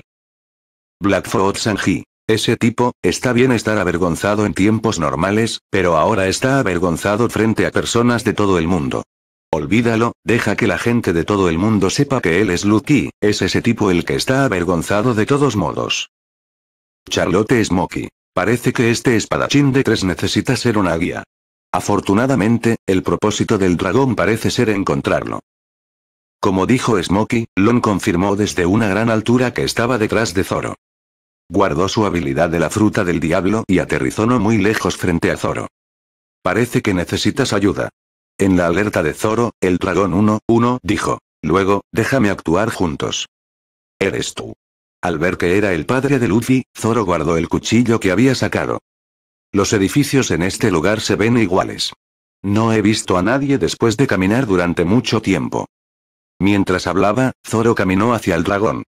Blackfoot Sanji. Ese tipo, está bien estar avergonzado en tiempos normales, pero ahora está avergonzado frente a personas de todo el mundo. Olvídalo, deja que la gente de todo el mundo sepa que él es Lucky, es ese tipo el que está avergonzado de todos modos. Charlotte Smokey. Parece que este espadachín de tres necesita ser una guía. Afortunadamente, el propósito del dragón parece ser encontrarlo. Como dijo Smokey, Lon confirmó desde una gran altura que estaba detrás de Zoro. Guardó su habilidad de la fruta del diablo y aterrizó no muy lejos frente a Zoro. Parece que necesitas ayuda. En la alerta de Zoro, el dragón 1-1 dijo. Luego, déjame actuar juntos. Eres tú. Al ver que era el padre de Luffy, Zoro guardó el cuchillo que había sacado. Los edificios en este lugar se ven iguales. No he visto a nadie después de caminar durante mucho tiempo. Mientras hablaba, Zoro caminó hacia el dragón.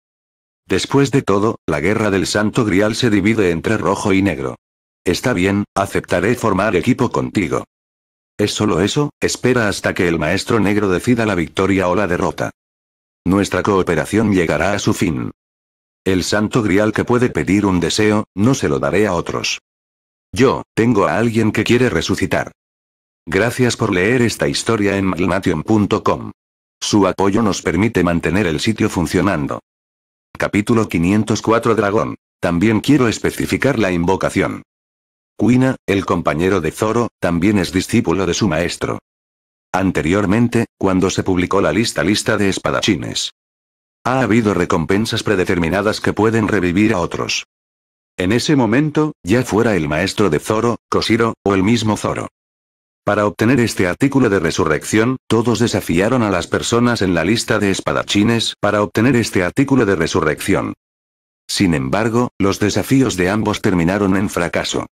Después de todo, la guerra del Santo Grial se divide entre rojo y negro. Está bien, aceptaré formar equipo contigo. Es solo eso, espera hasta que el maestro negro decida la victoria o la derrota. Nuestra cooperación llegará a su fin. El santo grial que puede pedir un deseo, no se lo daré a otros. Yo, tengo a alguien que quiere resucitar. Gracias por leer esta historia en malmation.com. Su apoyo nos permite mantener el sitio funcionando. Capítulo 504 Dragón. También quiero especificar la invocación. Kuina, el compañero de Zoro, también es discípulo de su maestro. Anteriormente, cuando se publicó la lista lista de espadachines. Ha habido recompensas predeterminadas que pueden revivir a otros. En ese momento, ya fuera el maestro de Zoro, Koshiro, o el mismo Zoro. Para obtener este artículo de resurrección, todos desafiaron a las personas en la lista de espadachines para obtener este artículo de resurrección. Sin embargo, los desafíos de ambos terminaron en fracaso.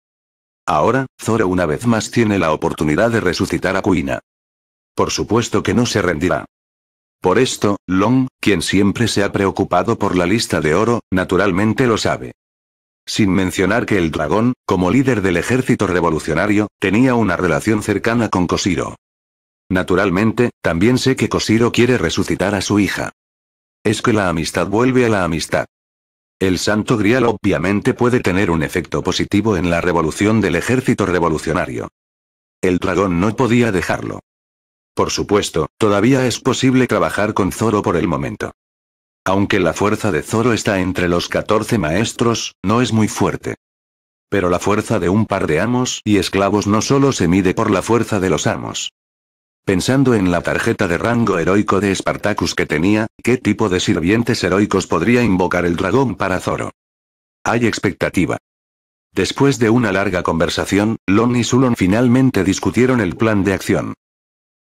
Ahora, Zoro una vez más tiene la oportunidad de resucitar a Kuina. Por supuesto que no se rendirá. Por esto, Long, quien siempre se ha preocupado por la lista de oro, naturalmente lo sabe. Sin mencionar que el dragón, como líder del ejército revolucionario, tenía una relación cercana con Koshiro. Naturalmente, también sé que Koshiro quiere resucitar a su hija. Es que la amistad vuelve a la amistad. El Santo Grial obviamente puede tener un efecto positivo en la revolución del ejército revolucionario. El dragón no podía dejarlo. Por supuesto, todavía es posible trabajar con Zoro por el momento. Aunque la fuerza de Zoro está entre los 14 maestros, no es muy fuerte. Pero la fuerza de un par de amos y esclavos no solo se mide por la fuerza de los amos. Pensando en la tarjeta de rango heroico de Spartacus que tenía, ¿qué tipo de sirvientes heroicos podría invocar el dragón para Zoro? Hay expectativa. Después de una larga conversación, Lon y Sulon finalmente discutieron el plan de acción.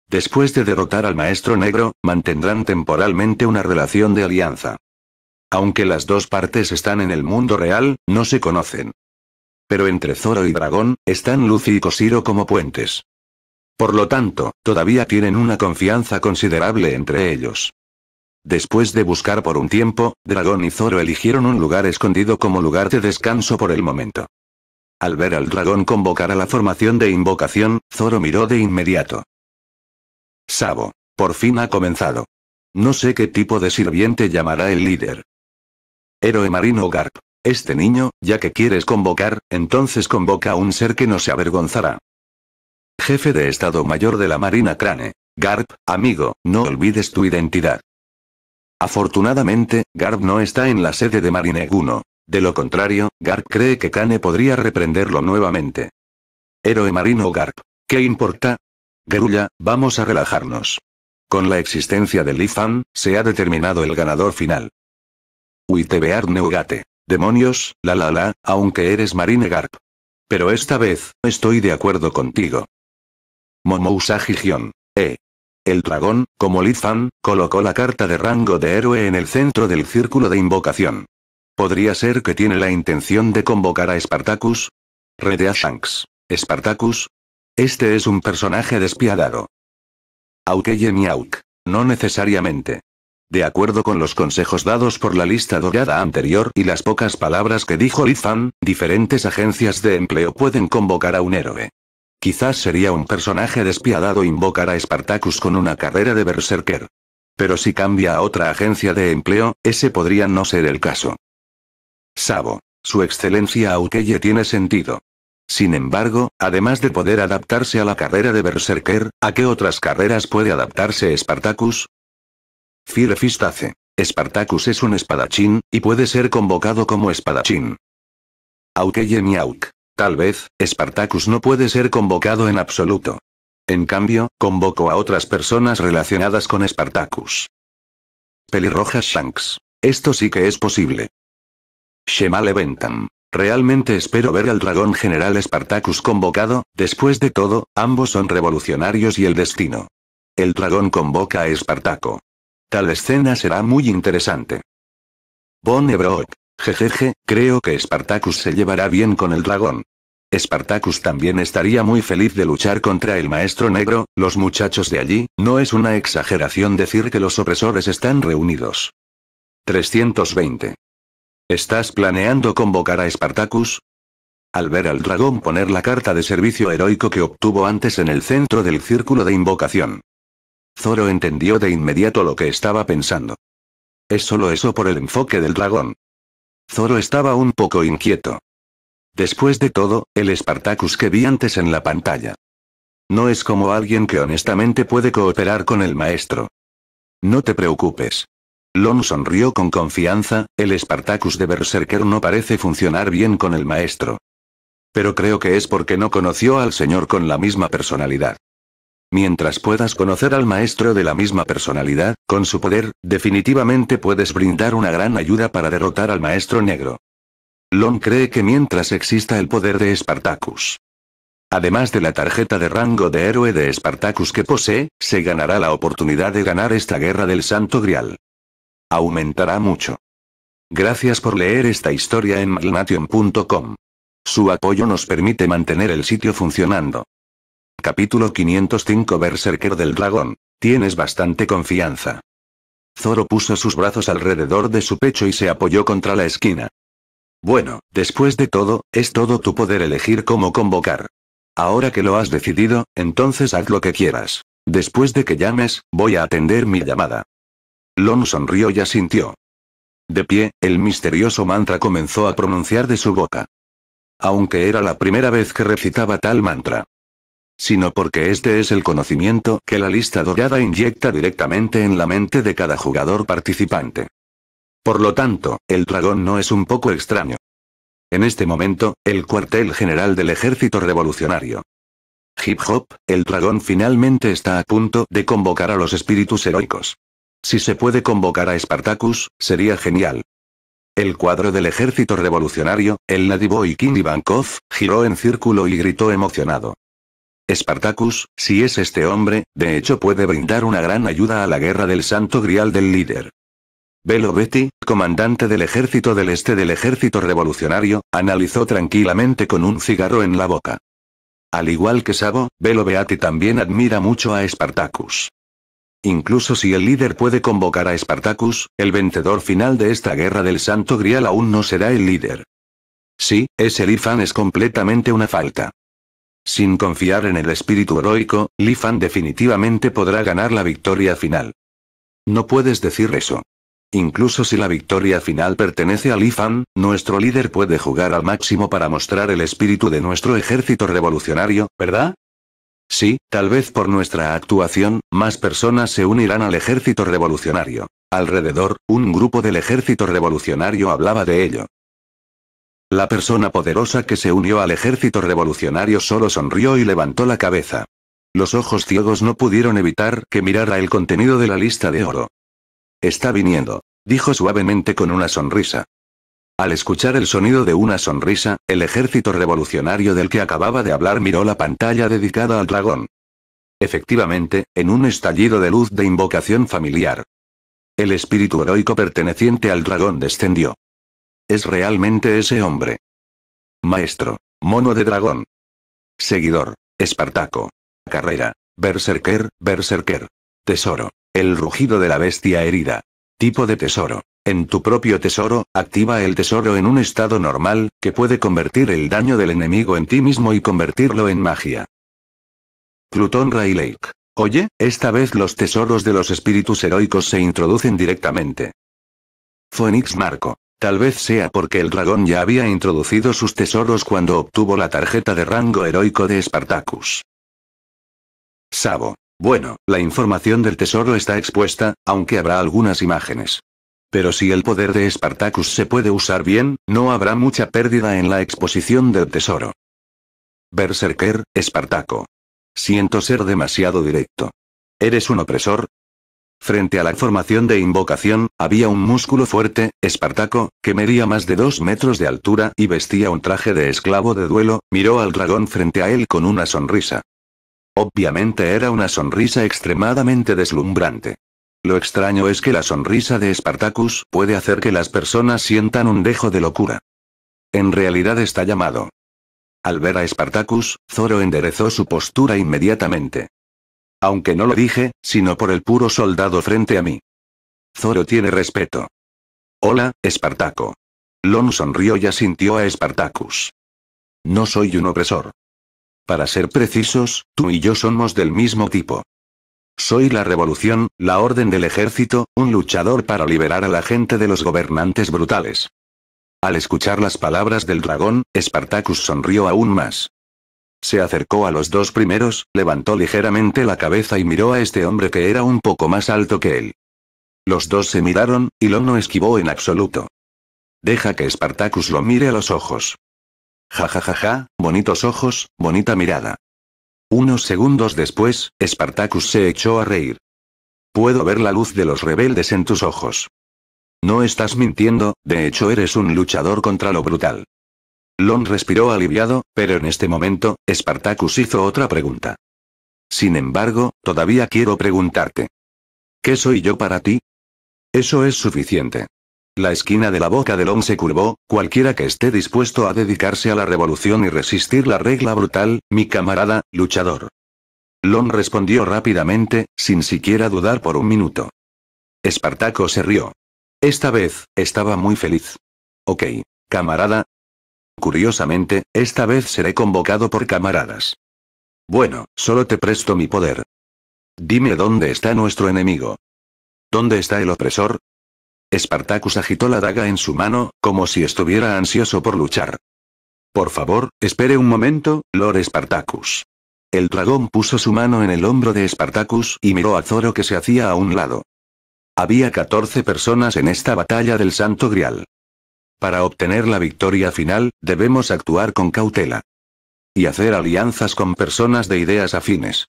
Después de derrotar al maestro negro, mantendrán temporalmente una relación de alianza. Aunque las dos partes están en el mundo real, no se conocen. Pero entre Zoro y Dragón, están Lucy y Cosiro como puentes. Por lo tanto, todavía tienen una confianza considerable entre ellos. Después de buscar por un tiempo, Dragón y Zoro eligieron un lugar escondido como lugar de descanso por el momento. Al ver al dragón convocar a la formación de invocación, Zoro miró de inmediato. Sabo. Por fin ha comenzado. No sé qué tipo de sirviente llamará el líder. Héroe marino Garp. Este niño, ya que quieres convocar, entonces convoca a un ser que no se avergonzará jefe de Estado Mayor de la Marina Crane. Garp, amigo, no olvides tu identidad. Afortunadamente, Garp no está en la sede de Marineguno. De lo contrario, Garp cree que Kane podría reprenderlo nuevamente. Héroe marino Garp. ¿Qué importa? Gerulla, vamos a relajarnos. Con la existencia de Lifan, se ha determinado el ganador final. Uitebear Neugate. Demonios, la la la, aunque eres Marine Garp. Pero esta vez, estoy de acuerdo contigo. Momousa gion E. El dragón, como Lifan, colocó la carta de rango de héroe en el centro del círculo de invocación. ¿Podría ser que tiene la intención de convocar a Spartacus? Redea Shanks. ¿Spartacus? Este es un personaje despiadado. Aukeye Miauk. No necesariamente. De acuerdo con los consejos dados por la lista dorada anterior y las pocas palabras que dijo Lifan, diferentes agencias de empleo pueden convocar a un héroe. Quizás sería un personaje despiadado invocar a Spartacus con una carrera de berserker. Pero si cambia a otra agencia de empleo, ese podría no ser el caso. Sabo. Su excelencia Aukeye tiene sentido. Sin embargo, además de poder adaptarse a la carrera de Berserker, ¿a qué otras carreras puede adaptarse Spartacus? Firefistace. Spartacus es un espadachín, y puede ser convocado como espadachín. Aukeye Miauk. Tal vez, Spartacus no puede ser convocado en absoluto. En cambio, convoco a otras personas relacionadas con Spartacus. Pelirroja Shanks. Esto sí que es posible. Shemal Bentham. Realmente espero ver al dragón general Spartacus convocado, después de todo, ambos son revolucionarios y el destino. El dragón convoca a Espartaco. Tal escena será muy interesante. Von Jejeje, creo que Spartacus se llevará bien con el dragón. Spartacus también estaría muy feliz de luchar contra el maestro negro, los muchachos de allí, no es una exageración decir que los opresores están reunidos. 320. ¿Estás planeando convocar a Spartacus? Al ver al dragón poner la carta de servicio heroico que obtuvo antes en el centro del círculo de invocación. Zoro entendió de inmediato lo que estaba pensando. Es solo eso por el enfoque del dragón. Zoro estaba un poco inquieto. Después de todo, el Spartacus que vi antes en la pantalla. No es como alguien que honestamente puede cooperar con el maestro. No te preocupes. Lon sonrió con confianza, el Spartacus de Berserker no parece funcionar bien con el maestro. Pero creo que es porque no conoció al señor con la misma personalidad. Mientras puedas conocer al maestro de la misma personalidad, con su poder, definitivamente puedes brindar una gran ayuda para derrotar al maestro negro. Lon cree que mientras exista el poder de Spartacus, además de la tarjeta de rango de héroe de Spartacus que posee, se ganará la oportunidad de ganar esta guerra del Santo Grial. Aumentará mucho. Gracias por leer esta historia en Malnation.com. Su apoyo nos permite mantener el sitio funcionando. Capítulo 505 Berserker del dragón. Tienes bastante confianza. Zoro puso sus brazos alrededor de su pecho y se apoyó contra la esquina. Bueno, después de todo, es todo tu poder elegir cómo convocar. Ahora que lo has decidido, entonces haz lo que quieras. Después de que llames, voy a atender mi llamada. Lon sonrió y asintió. De pie, el misterioso mantra comenzó a pronunciar de su boca. Aunque era la primera vez que recitaba tal mantra, sino porque este es el conocimiento que la lista dorada inyecta directamente en la mente de cada jugador participante. Por lo tanto, el dragón no es un poco extraño. En este momento, el cuartel general del ejército revolucionario. Hip Hop, el dragón finalmente está a punto de convocar a los espíritus heroicos. Si se puede convocar a Spartacus, sería genial. El cuadro del ejército revolucionario, el Nadiboy King Ivankov, giró en círculo y gritó emocionado. Espartacus, si es este hombre, de hecho puede brindar una gran ayuda a la guerra del santo grial del líder. Belo Betty, comandante del ejército del este del ejército revolucionario, analizó tranquilamente con un cigarro en la boca. Al igual que Sabo, Belo Beati también admira mucho a Spartacus. Incluso si el líder puede convocar a Spartacus, el vencedor final de esta guerra del santo grial aún no será el líder. Sí, ese Lifan es completamente una falta. Sin confiar en el espíritu heroico, Lifan definitivamente podrá ganar la victoria final. No puedes decir eso. Incluso si la victoria final pertenece a Li nuestro líder puede jugar al máximo para mostrar el espíritu de nuestro ejército revolucionario, ¿verdad? Sí, tal vez por nuestra actuación, más personas se unirán al ejército revolucionario. Alrededor, un grupo del ejército revolucionario hablaba de ello. La persona poderosa que se unió al ejército revolucionario solo sonrió y levantó la cabeza. Los ojos ciegos no pudieron evitar que mirara el contenido de la lista de oro. Está viniendo, dijo suavemente con una sonrisa. Al escuchar el sonido de una sonrisa, el ejército revolucionario del que acababa de hablar miró la pantalla dedicada al dragón. Efectivamente, en un estallido de luz de invocación familiar. El espíritu heroico perteneciente al dragón descendió es realmente ese hombre. Maestro. Mono de dragón. Seguidor. Espartaco. Carrera. Berserker, Berserker. Tesoro. El rugido de la bestia herida. Tipo de tesoro. En tu propio tesoro, activa el tesoro en un estado normal, que puede convertir el daño del enemigo en ti mismo y convertirlo en magia. Plutón Ray Lake. Oye, esta vez los tesoros de los espíritus heroicos se introducen directamente. Phoenix Marco. Tal vez sea porque el dragón ya había introducido sus tesoros cuando obtuvo la tarjeta de rango heroico de Spartacus. Sabo. Bueno, la información del tesoro está expuesta, aunque habrá algunas imágenes. Pero si el poder de Spartacus se puede usar bien, no habrá mucha pérdida en la exposición del tesoro. Berserker, Espartaco. Siento ser demasiado directo. ¿Eres un opresor? Frente a la formación de invocación, había un músculo fuerte, espartaco, que medía más de dos metros de altura y vestía un traje de esclavo de duelo, miró al dragón frente a él con una sonrisa. Obviamente era una sonrisa extremadamente deslumbrante. Lo extraño es que la sonrisa de Spartacus puede hacer que las personas sientan un dejo de locura. En realidad está llamado. Al ver a Spartacus, Zoro enderezó su postura inmediatamente. Aunque no lo dije, sino por el puro soldado frente a mí. Zoro tiene respeto. Hola, Espartaco. Lon sonrió y asintió a Espartacus. No soy un opresor. Para ser precisos, tú y yo somos del mismo tipo. Soy la revolución, la orden del ejército, un luchador para liberar a la gente de los gobernantes brutales. Al escuchar las palabras del dragón, Espartacus sonrió aún más. Se acercó a los dos primeros, levantó ligeramente la cabeza y miró a este hombre que era un poco más alto que él. Los dos se miraron, y Lo no esquivó en absoluto. Deja que Spartacus lo mire a los ojos. Ja ja ja ja, bonitos ojos, bonita mirada. Unos segundos después, Spartacus se echó a reír. Puedo ver la luz de los rebeldes en tus ojos. No estás mintiendo, de hecho eres un luchador contra lo brutal. Lon respiró aliviado, pero en este momento, Espartacus hizo otra pregunta. Sin embargo, todavía quiero preguntarte. ¿Qué soy yo para ti? Eso es suficiente. La esquina de la boca de Lon se curvó, cualquiera que esté dispuesto a dedicarse a la revolución y resistir la regla brutal, mi camarada, luchador. Lon respondió rápidamente, sin siquiera dudar por un minuto. Espartaco se rió. Esta vez, estaba muy feliz. Ok, camarada, Curiosamente, esta vez seré convocado por camaradas. Bueno, solo te presto mi poder. Dime dónde está nuestro enemigo. ¿Dónde está el opresor? espartacus agitó la daga en su mano, como si estuviera ansioso por luchar. Por favor, espere un momento, Lord Spartacus. El dragón puso su mano en el hombro de Spartacus y miró a Zoro que se hacía a un lado. Había 14 personas en esta batalla del Santo Grial. Para obtener la victoria final, debemos actuar con cautela. Y hacer alianzas con personas de ideas afines.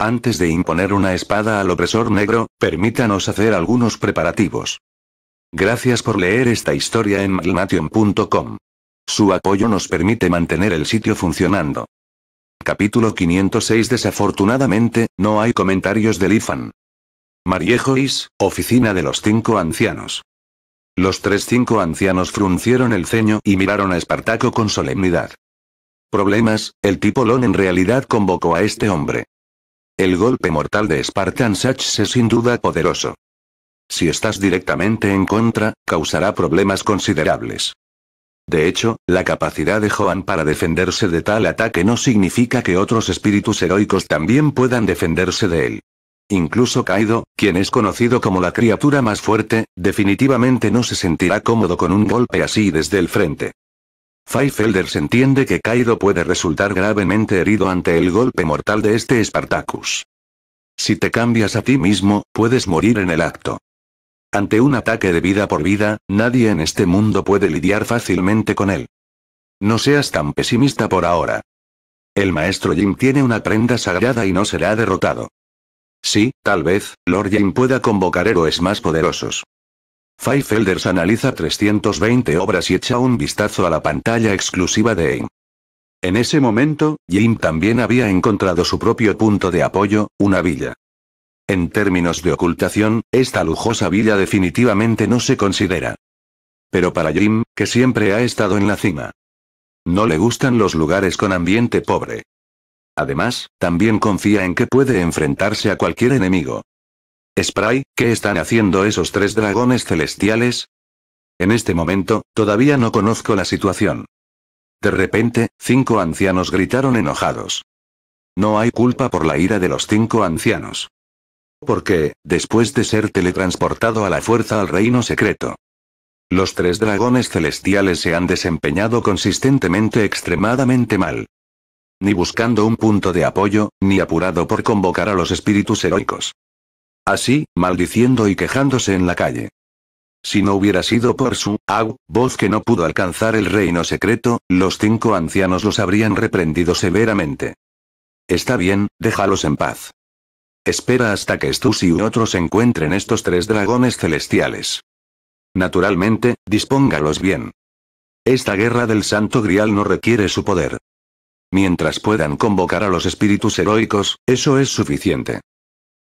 Antes de imponer una espada al opresor negro, permítanos hacer algunos preparativos. Gracias por leer esta historia en magnation.com. Su apoyo nos permite mantener el sitio funcionando. Capítulo 506 Desafortunadamente, no hay comentarios del IFAN. Mariejois, Oficina de los Cinco Ancianos. Los tres cinco ancianos fruncieron el ceño y miraron a Espartaco con solemnidad. Problemas, el tipo Lon en realidad convocó a este hombre. El golpe mortal de Spartan Sachs es sin duda poderoso. Si estás directamente en contra, causará problemas considerables. De hecho, la capacidad de Joan para defenderse de tal ataque no significa que otros espíritus heroicos también puedan defenderse de él. Incluso Kaido, quien es conocido como la criatura más fuerte, definitivamente no se sentirá cómodo con un golpe así desde el frente. se entiende que Kaido puede resultar gravemente herido ante el golpe mortal de este Spartacus. Si te cambias a ti mismo, puedes morir en el acto. Ante un ataque de vida por vida, nadie en este mundo puede lidiar fácilmente con él. No seas tan pesimista por ahora. El maestro Jim tiene una prenda sagrada y no será derrotado. Sí, tal vez, Lord Jim pueda convocar héroes más poderosos. Elders analiza 320 obras y echa un vistazo a la pantalla exclusiva de AIM. En ese momento, Jim también había encontrado su propio punto de apoyo, una villa. En términos de ocultación, esta lujosa villa definitivamente no se considera. Pero para Jim, que siempre ha estado en la cima. No le gustan los lugares con ambiente pobre. Además, también confía en que puede enfrentarse a cualquier enemigo. Spray, ¿qué están haciendo esos tres dragones celestiales? En este momento, todavía no conozco la situación. De repente, cinco ancianos gritaron enojados. No hay culpa por la ira de los cinco ancianos. Porque, después de ser teletransportado a la fuerza al reino secreto, los tres dragones celestiales se han desempeñado consistentemente extremadamente mal ni buscando un punto de apoyo, ni apurado por convocar a los espíritus heroicos. Así, maldiciendo y quejándose en la calle. Si no hubiera sido por su, au, voz que no pudo alcanzar el reino secreto, los cinco ancianos los habrían reprendido severamente. Está bien, déjalos en paz. Espera hasta que estos y otros encuentren estos tres dragones celestiales. Naturalmente, dispóngalos bien. Esta guerra del Santo Grial no requiere su poder, Mientras puedan convocar a los espíritus heroicos, eso es suficiente.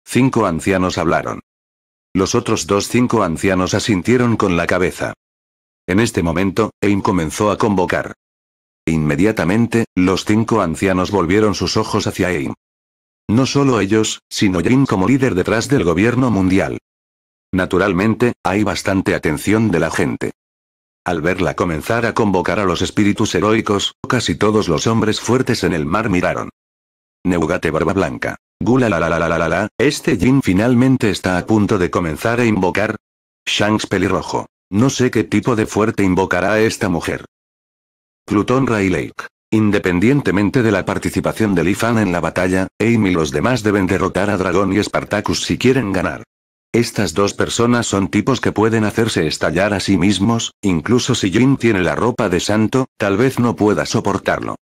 Cinco ancianos hablaron. Los otros dos cinco ancianos asintieron con la cabeza. En este momento, AIM comenzó a convocar. Inmediatamente, los cinco ancianos volvieron sus ojos hacia AIM. No solo ellos, sino Jin como líder detrás del gobierno mundial. Naturalmente, hay bastante atención de la gente. Al verla comenzar a convocar a los espíritus heroicos, casi todos los hombres fuertes en el mar miraron. Neugate Barba Blanca. Gula la la la la la este Jin finalmente está a punto de comenzar a invocar. Shanks pelirrojo. No sé qué tipo de fuerte invocará a esta mujer. Plutón Ray Lake. Independientemente de la participación de Lifan en la batalla, Amy y los demás deben derrotar a Dragón y Spartacus si quieren ganar. Estas dos personas son tipos que pueden hacerse estallar a sí mismos, incluso si Jin tiene la ropa de santo, tal vez no pueda soportarlo.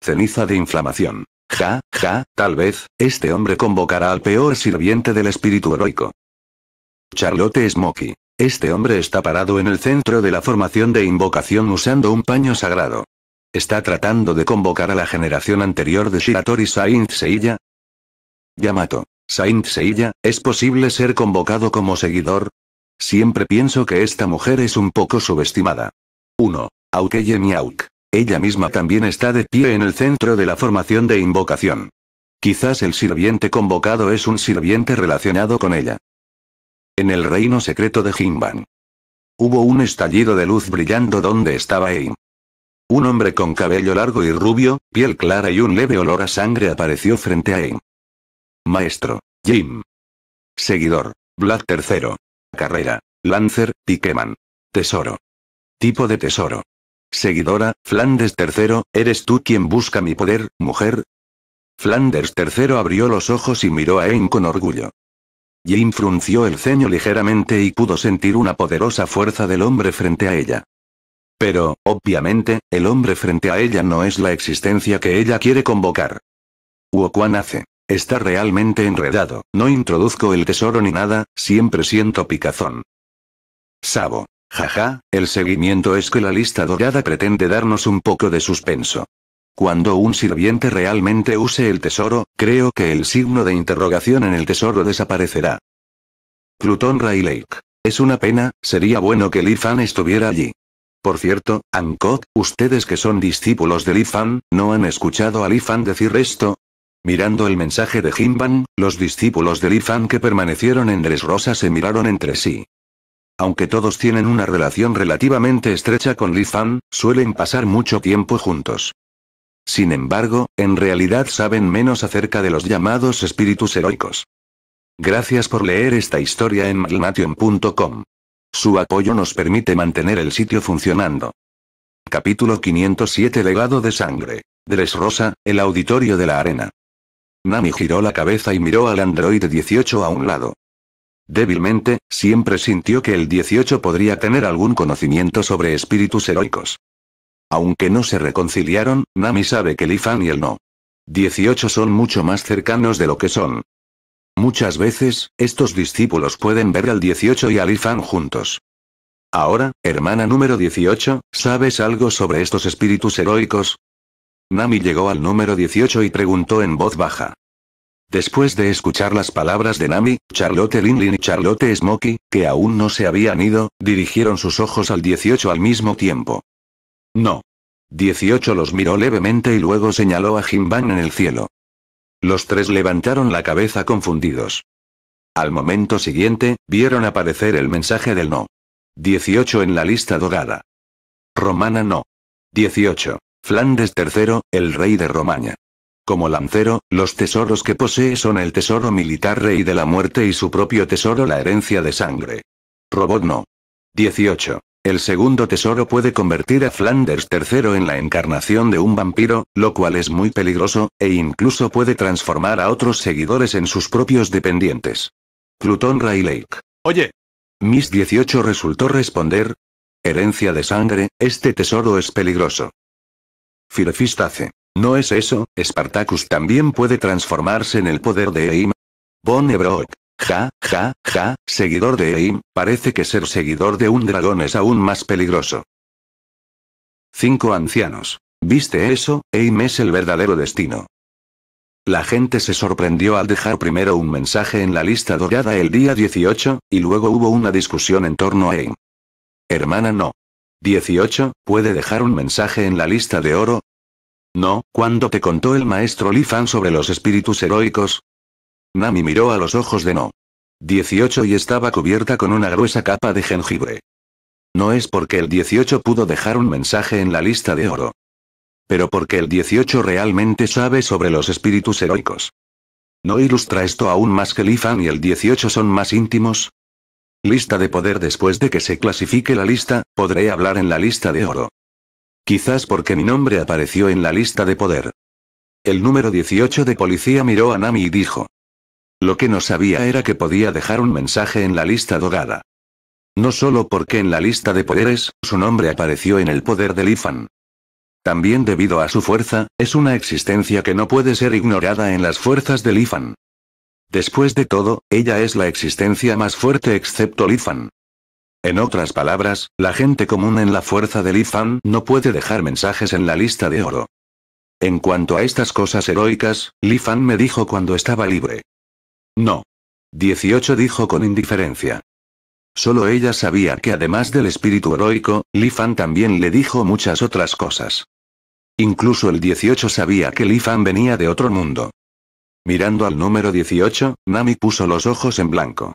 Ceniza de inflamación. Ja, ja, tal vez, este hombre convocará al peor sirviente del espíritu heroico. Charlotte Smoky. Este hombre está parado en el centro de la formación de invocación usando un paño sagrado. ¿Está tratando de convocar a la generación anterior de Shiratori Sainz Seiya? Yamato. Saint Seiya, ¿es posible ser convocado como seguidor? Siempre pienso que esta mujer es un poco subestimada. 1. Aukeye Miauk. Ella misma también está de pie en el centro de la formación de invocación. Quizás el sirviente convocado es un sirviente relacionado con ella. En el reino secreto de Himban. Hubo un estallido de luz brillando donde estaba Aim. Un hombre con cabello largo y rubio, piel clara y un leve olor a sangre apareció frente a Aim. Maestro. Jim. Seguidor. Black III. Carrera. Lancer, Pikeman, Tesoro. Tipo de tesoro. Seguidora, Flanders III, ¿eres tú quien busca mi poder, mujer? Flanders III abrió los ojos y miró a Ain con orgullo. Jim frunció el ceño ligeramente y pudo sentir una poderosa fuerza del hombre frente a ella. Pero, obviamente, el hombre frente a ella no es la existencia que ella quiere convocar. Wokuan hace. Está realmente enredado, no introduzco el tesoro ni nada, siempre siento picazón. Sabo. Jaja, el seguimiento es que la lista dorada pretende darnos un poco de suspenso. Cuando un sirviente realmente use el tesoro, creo que el signo de interrogación en el tesoro desaparecerá. Plutón Ray Lake. Es una pena, sería bueno que Lifan Fan estuviera allí. Por cierto, Ancot, ustedes que son discípulos de Lifan, ¿no han escuchado a Lifan decir esto? Mirando el mensaje de Jimban, los discípulos de Lifan que permanecieron en Dresrosa se miraron entre sí. Aunque todos tienen una relación relativamente estrecha con Lifan, suelen pasar mucho tiempo juntos. Sin embargo, en realidad saben menos acerca de los llamados espíritus heroicos. Gracias por leer esta historia en malnation.com. Su apoyo nos permite mantener el sitio funcionando. Capítulo 507 Legado de Sangre. Dresrosa, el auditorio de la arena. Nami giró la cabeza y miró al androide 18 a un lado. Débilmente, siempre sintió que el 18 podría tener algún conocimiento sobre espíritus heroicos. Aunque no se reconciliaron, Nami sabe que Ifan y el no. 18 son mucho más cercanos de lo que son. Muchas veces, estos discípulos pueden ver al 18 y al Ifan juntos. Ahora, hermana número 18, ¿sabes algo sobre estos espíritus heroicos? Nami llegó al número 18 y preguntó en voz baja. Después de escuchar las palabras de Nami, Charlotte Linlin y Charlotte Smokey, que aún no se habían ido, dirigieron sus ojos al 18 al mismo tiempo. No. 18 los miró levemente y luego señaló a Jimban en el cielo. Los tres levantaron la cabeza confundidos. Al momento siguiente, vieron aparecer el mensaje del no. 18 en la lista dorada. Romana no. 18. Flandes III, el rey de Romaña. Como lancero, los tesoros que posee son el tesoro militar rey de la muerte y su propio tesoro la herencia de sangre. Robot no. 18. El segundo tesoro puede convertir a Flanders III en la encarnación de un vampiro, lo cual es muy peligroso, e incluso puede transformar a otros seguidores en sus propios dependientes. Plutón Lake. Oye. Miss 18 resultó responder. Herencia de sangre, este tesoro es peligroso hace, ¿No es eso? Spartacus también puede transformarse en el poder de Eim. Von Ja, ja, ja, seguidor de Eim, parece que ser seguidor de un dragón es aún más peligroso. Cinco ancianos. ¿Viste eso? Eim es el verdadero destino. La gente se sorprendió al dejar primero un mensaje en la lista dorada el día 18, y luego hubo una discusión en torno a Eim. Hermana no. 18. ¿Puede dejar un mensaje en la lista de oro? No, ¿cuándo te contó el maestro Lifan Fan sobre los espíritus heroicos? Nami miró a los ojos de No. 18 y estaba cubierta con una gruesa capa de jengibre. No es porque el 18 pudo dejar un mensaje en la lista de oro. Pero porque el 18 realmente sabe sobre los espíritus heroicos. No ilustra esto aún más que Lifan y el 18 son más íntimos, Lista de poder Después de que se clasifique la lista, podré hablar en la lista de oro. Quizás porque mi nombre apareció en la lista de poder. El número 18 de policía miró a Nami y dijo. Lo que no sabía era que podía dejar un mensaje en la lista dogada. No solo porque en la lista de poderes, su nombre apareció en el poder del Ifan. También debido a su fuerza, es una existencia que no puede ser ignorada en las fuerzas del Ifan. Después de todo, ella es la existencia más fuerte excepto Lifan. En otras palabras, la gente común en la fuerza de Lifan no puede dejar mensajes en la lista de oro. En cuanto a estas cosas heroicas, Lifan me dijo cuando estaba libre. No. 18 dijo con indiferencia. Solo ella sabía que además del espíritu heroico, Lifan también le dijo muchas otras cosas. Incluso el 18 sabía que Lifan venía de otro mundo. Mirando al número 18, Nami puso los ojos en blanco.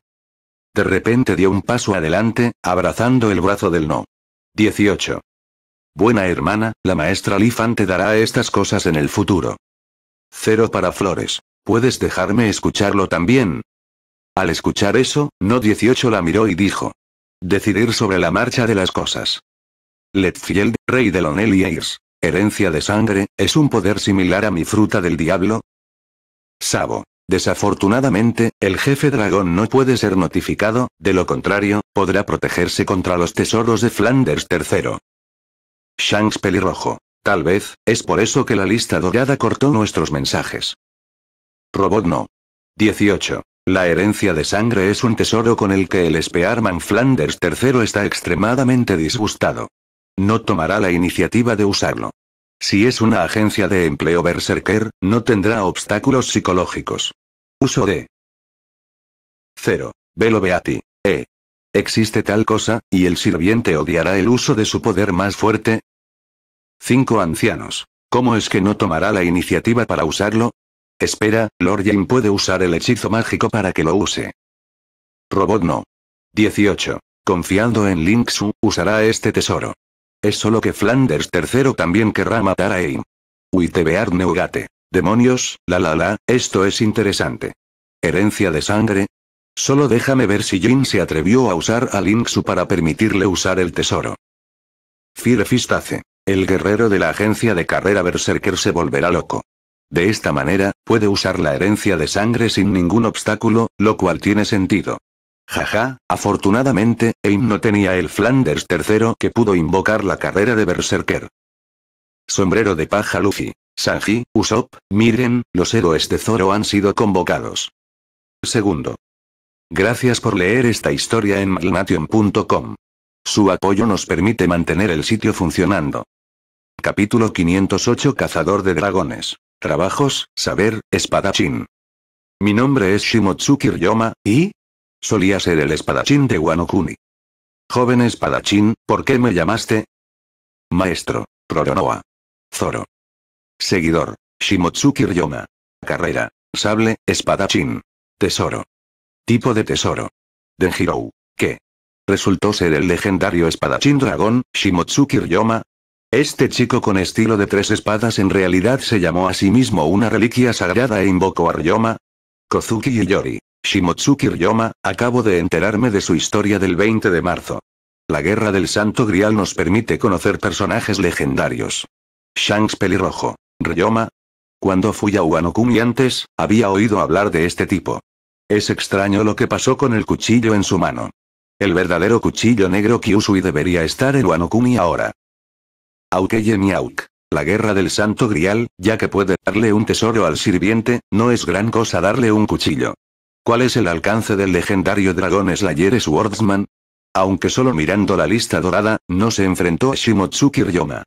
De repente dio un paso adelante, abrazando el brazo del no. 18. Buena hermana, la maestra Lifan te dará estas cosas en el futuro. Cero para flores. ¿Puedes dejarme escucharlo también? Al escuchar eso, No 18 la miró y dijo. Decidir sobre la marcha de las cosas. Letfield, rey de Lonely Herencia de sangre, es un poder similar a mi fruta del diablo, Sabo. Desafortunadamente, el jefe dragón no puede ser notificado, de lo contrario, podrá protegerse contra los tesoros de Flanders III. Shanks pelirrojo. Tal vez, es por eso que la lista dorada cortó nuestros mensajes. Robot no. 18. La herencia de sangre es un tesoro con el que el Spearman Flanders III está extremadamente disgustado. No tomará la iniciativa de usarlo. Si es una agencia de empleo berserker, no tendrá obstáculos psicológicos. Uso de 0. Velo Beati. E. ¿Existe tal cosa, y el sirviente odiará el uso de su poder más fuerte? 5. Ancianos. ¿Cómo es que no tomará la iniciativa para usarlo? Espera, Lord Jane puede usar el hechizo mágico para que lo use. Robot no. 18. Confiando en Su, usará este tesoro. Es solo que Flanders III también querrá matar a Aim. Uitebear Neugate. Demonios, la la la, esto es interesante. Herencia de sangre. Solo déjame ver si Jin se atrevió a usar a Linksu para permitirle usar el tesoro. Fistace. El guerrero de la agencia de carrera Berserker se volverá loco. De esta manera, puede usar la herencia de sangre sin ningún obstáculo, lo cual tiene sentido. Jaja, afortunadamente, Aim no tenía el Flanders III que pudo invocar la carrera de Berserker. Sombrero de paja Luffy. Sanji, Usopp, miren, los héroes de Zoro han sido convocados. Segundo. Gracias por leer esta historia en malnation.com. Su apoyo nos permite mantener el sitio funcionando. Capítulo 508 Cazador de Dragones. Trabajos, Saber, Espadachín. Mi nombre es Shimotsuki Ryoma, y, Solía ser el espadachín de Wano Joven espadachín, ¿por qué me llamaste? Maestro, Roronoa. Zoro. Seguidor, Shimotsuki Ryoma. Carrera, sable, espadachín. Tesoro. Tipo de tesoro. Denjiro. ¿qué? Resultó ser el legendario espadachín dragón, Shimotsuki Ryoma. Este chico con estilo de tres espadas en realidad se llamó a sí mismo una reliquia sagrada e invocó a Ryoma. Kozuki Yori, Shimotsuki Ryoma, acabo de enterarme de su historia del 20 de marzo. La Guerra del Santo Grial nos permite conocer personajes legendarios. Shanks pelirrojo. Ryoma. Cuando fui a Wanokumi antes, había oído hablar de este tipo. Es extraño lo que pasó con el cuchillo en su mano. El verdadero cuchillo negro Kyusui debería estar en Wanokumi ahora. Aukeye Miauk. La guerra del santo grial, ya que puede darle un tesoro al sirviente, no es gran cosa darle un cuchillo. ¿Cuál es el alcance del legendario dragón Slayer Swordsman? Aunque solo mirando la lista dorada, no se enfrentó a Shimotsuki Ryoma.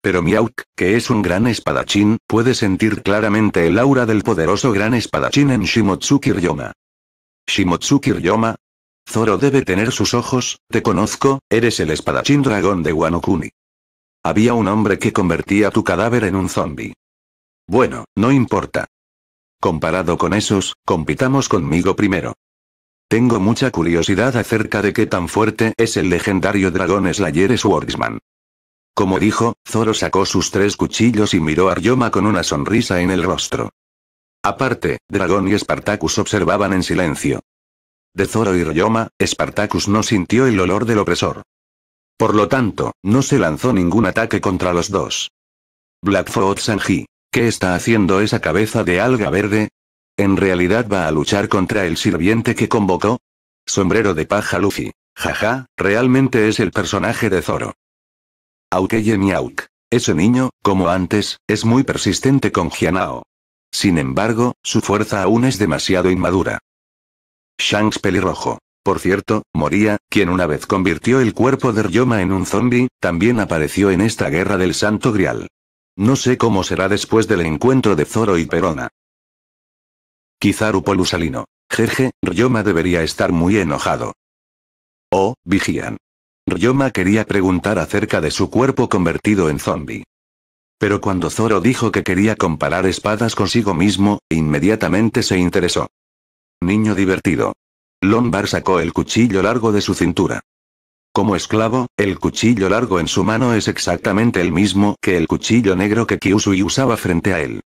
Pero Miauk, que es un gran espadachín, puede sentir claramente el aura del poderoso gran espadachín en Shimotsuki Ryoma. Shimotsuki Ryoma. Zoro debe tener sus ojos, te conozco, eres el espadachín dragón de Wanokuni. Había un hombre que convertía tu cadáver en un zombie. Bueno, no importa. Comparado con esos, compitamos conmigo primero. Tengo mucha curiosidad acerca de qué tan fuerte es el legendario dragón Slayer Swordsman. Como dijo, Zoro sacó sus tres cuchillos y miró a Ryoma con una sonrisa en el rostro. Aparte, Dragón y Spartacus observaban en silencio. De Zoro y Ryoma, Spartacus no sintió el olor del opresor. Por lo tanto, no se lanzó ningún ataque contra los dos. Blackfoot Sanji. ¿Qué está haciendo esa cabeza de alga verde? ¿En realidad va a luchar contra el sirviente que convocó? Sombrero de paja Luffy. Jaja, realmente es el personaje de Zoro. Aukeye Miauk. Ese niño, como antes, es muy persistente con Gianao. Sin embargo, su fuerza aún es demasiado inmadura. Shanks pelirrojo. Por cierto, Moria, quien una vez convirtió el cuerpo de Ryoma en un zombie, también apareció en esta guerra del Santo Grial. No sé cómo será después del encuentro de Zoro y Perona. Quizá Upolusalino, Jeje, Ryoma debería estar muy enojado. Oh, vigían. Ryoma quería preguntar acerca de su cuerpo convertido en zombie. Pero cuando Zoro dijo que quería comparar espadas consigo mismo, inmediatamente se interesó. Niño divertido. Lombar sacó el cuchillo largo de su cintura. Como esclavo, el cuchillo largo en su mano es exactamente el mismo que el cuchillo negro que Kyusui usaba frente a él.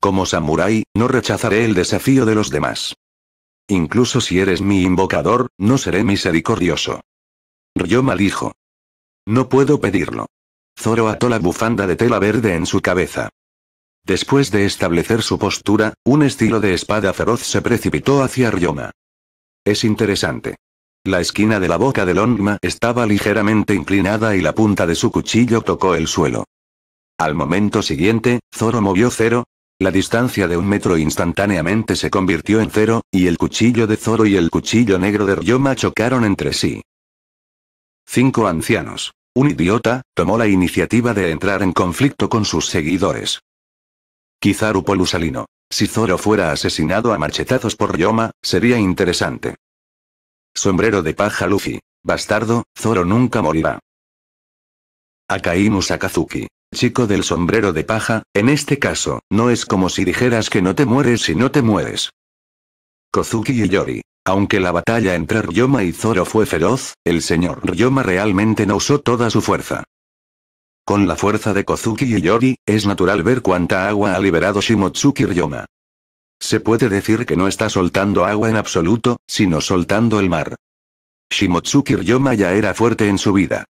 Como samurái, no rechazaré el desafío de los demás. Incluso si eres mi invocador, no seré misericordioso. Ryoma dijo. No puedo pedirlo. Zoro ató la bufanda de tela verde en su cabeza. Después de establecer su postura, un estilo de espada feroz se precipitó hacia Ryoma. Es interesante. La esquina de la boca del Longma estaba ligeramente inclinada y la punta de su cuchillo tocó el suelo. Al momento siguiente, Zoro movió cero. La distancia de un metro instantáneamente se convirtió en cero, y el cuchillo de Zoro y el cuchillo negro de Ryoma chocaron entre sí. Cinco ancianos. Un idiota, tomó la iniciativa de entrar en conflicto con sus seguidores. Kizaru Polusalino. Si Zoro fuera asesinado a machetazos por Ryoma, sería interesante. Sombrero de paja Luffy. Bastardo, Zoro nunca morirá. Akainu Sakazuki. Chico del sombrero de paja, en este caso, no es como si dijeras que no te mueres si no te mueres. Kozuki y Yori. Aunque la batalla entre Ryoma y Zoro fue feroz, el señor Ryoma realmente no usó toda su fuerza. Con la fuerza de Kozuki y Yori, es natural ver cuánta agua ha liberado Shimotsuki Ryoma. Se puede decir que no está soltando agua en absoluto, sino soltando el mar. Shimotsuki Ryoma ya era fuerte en su vida.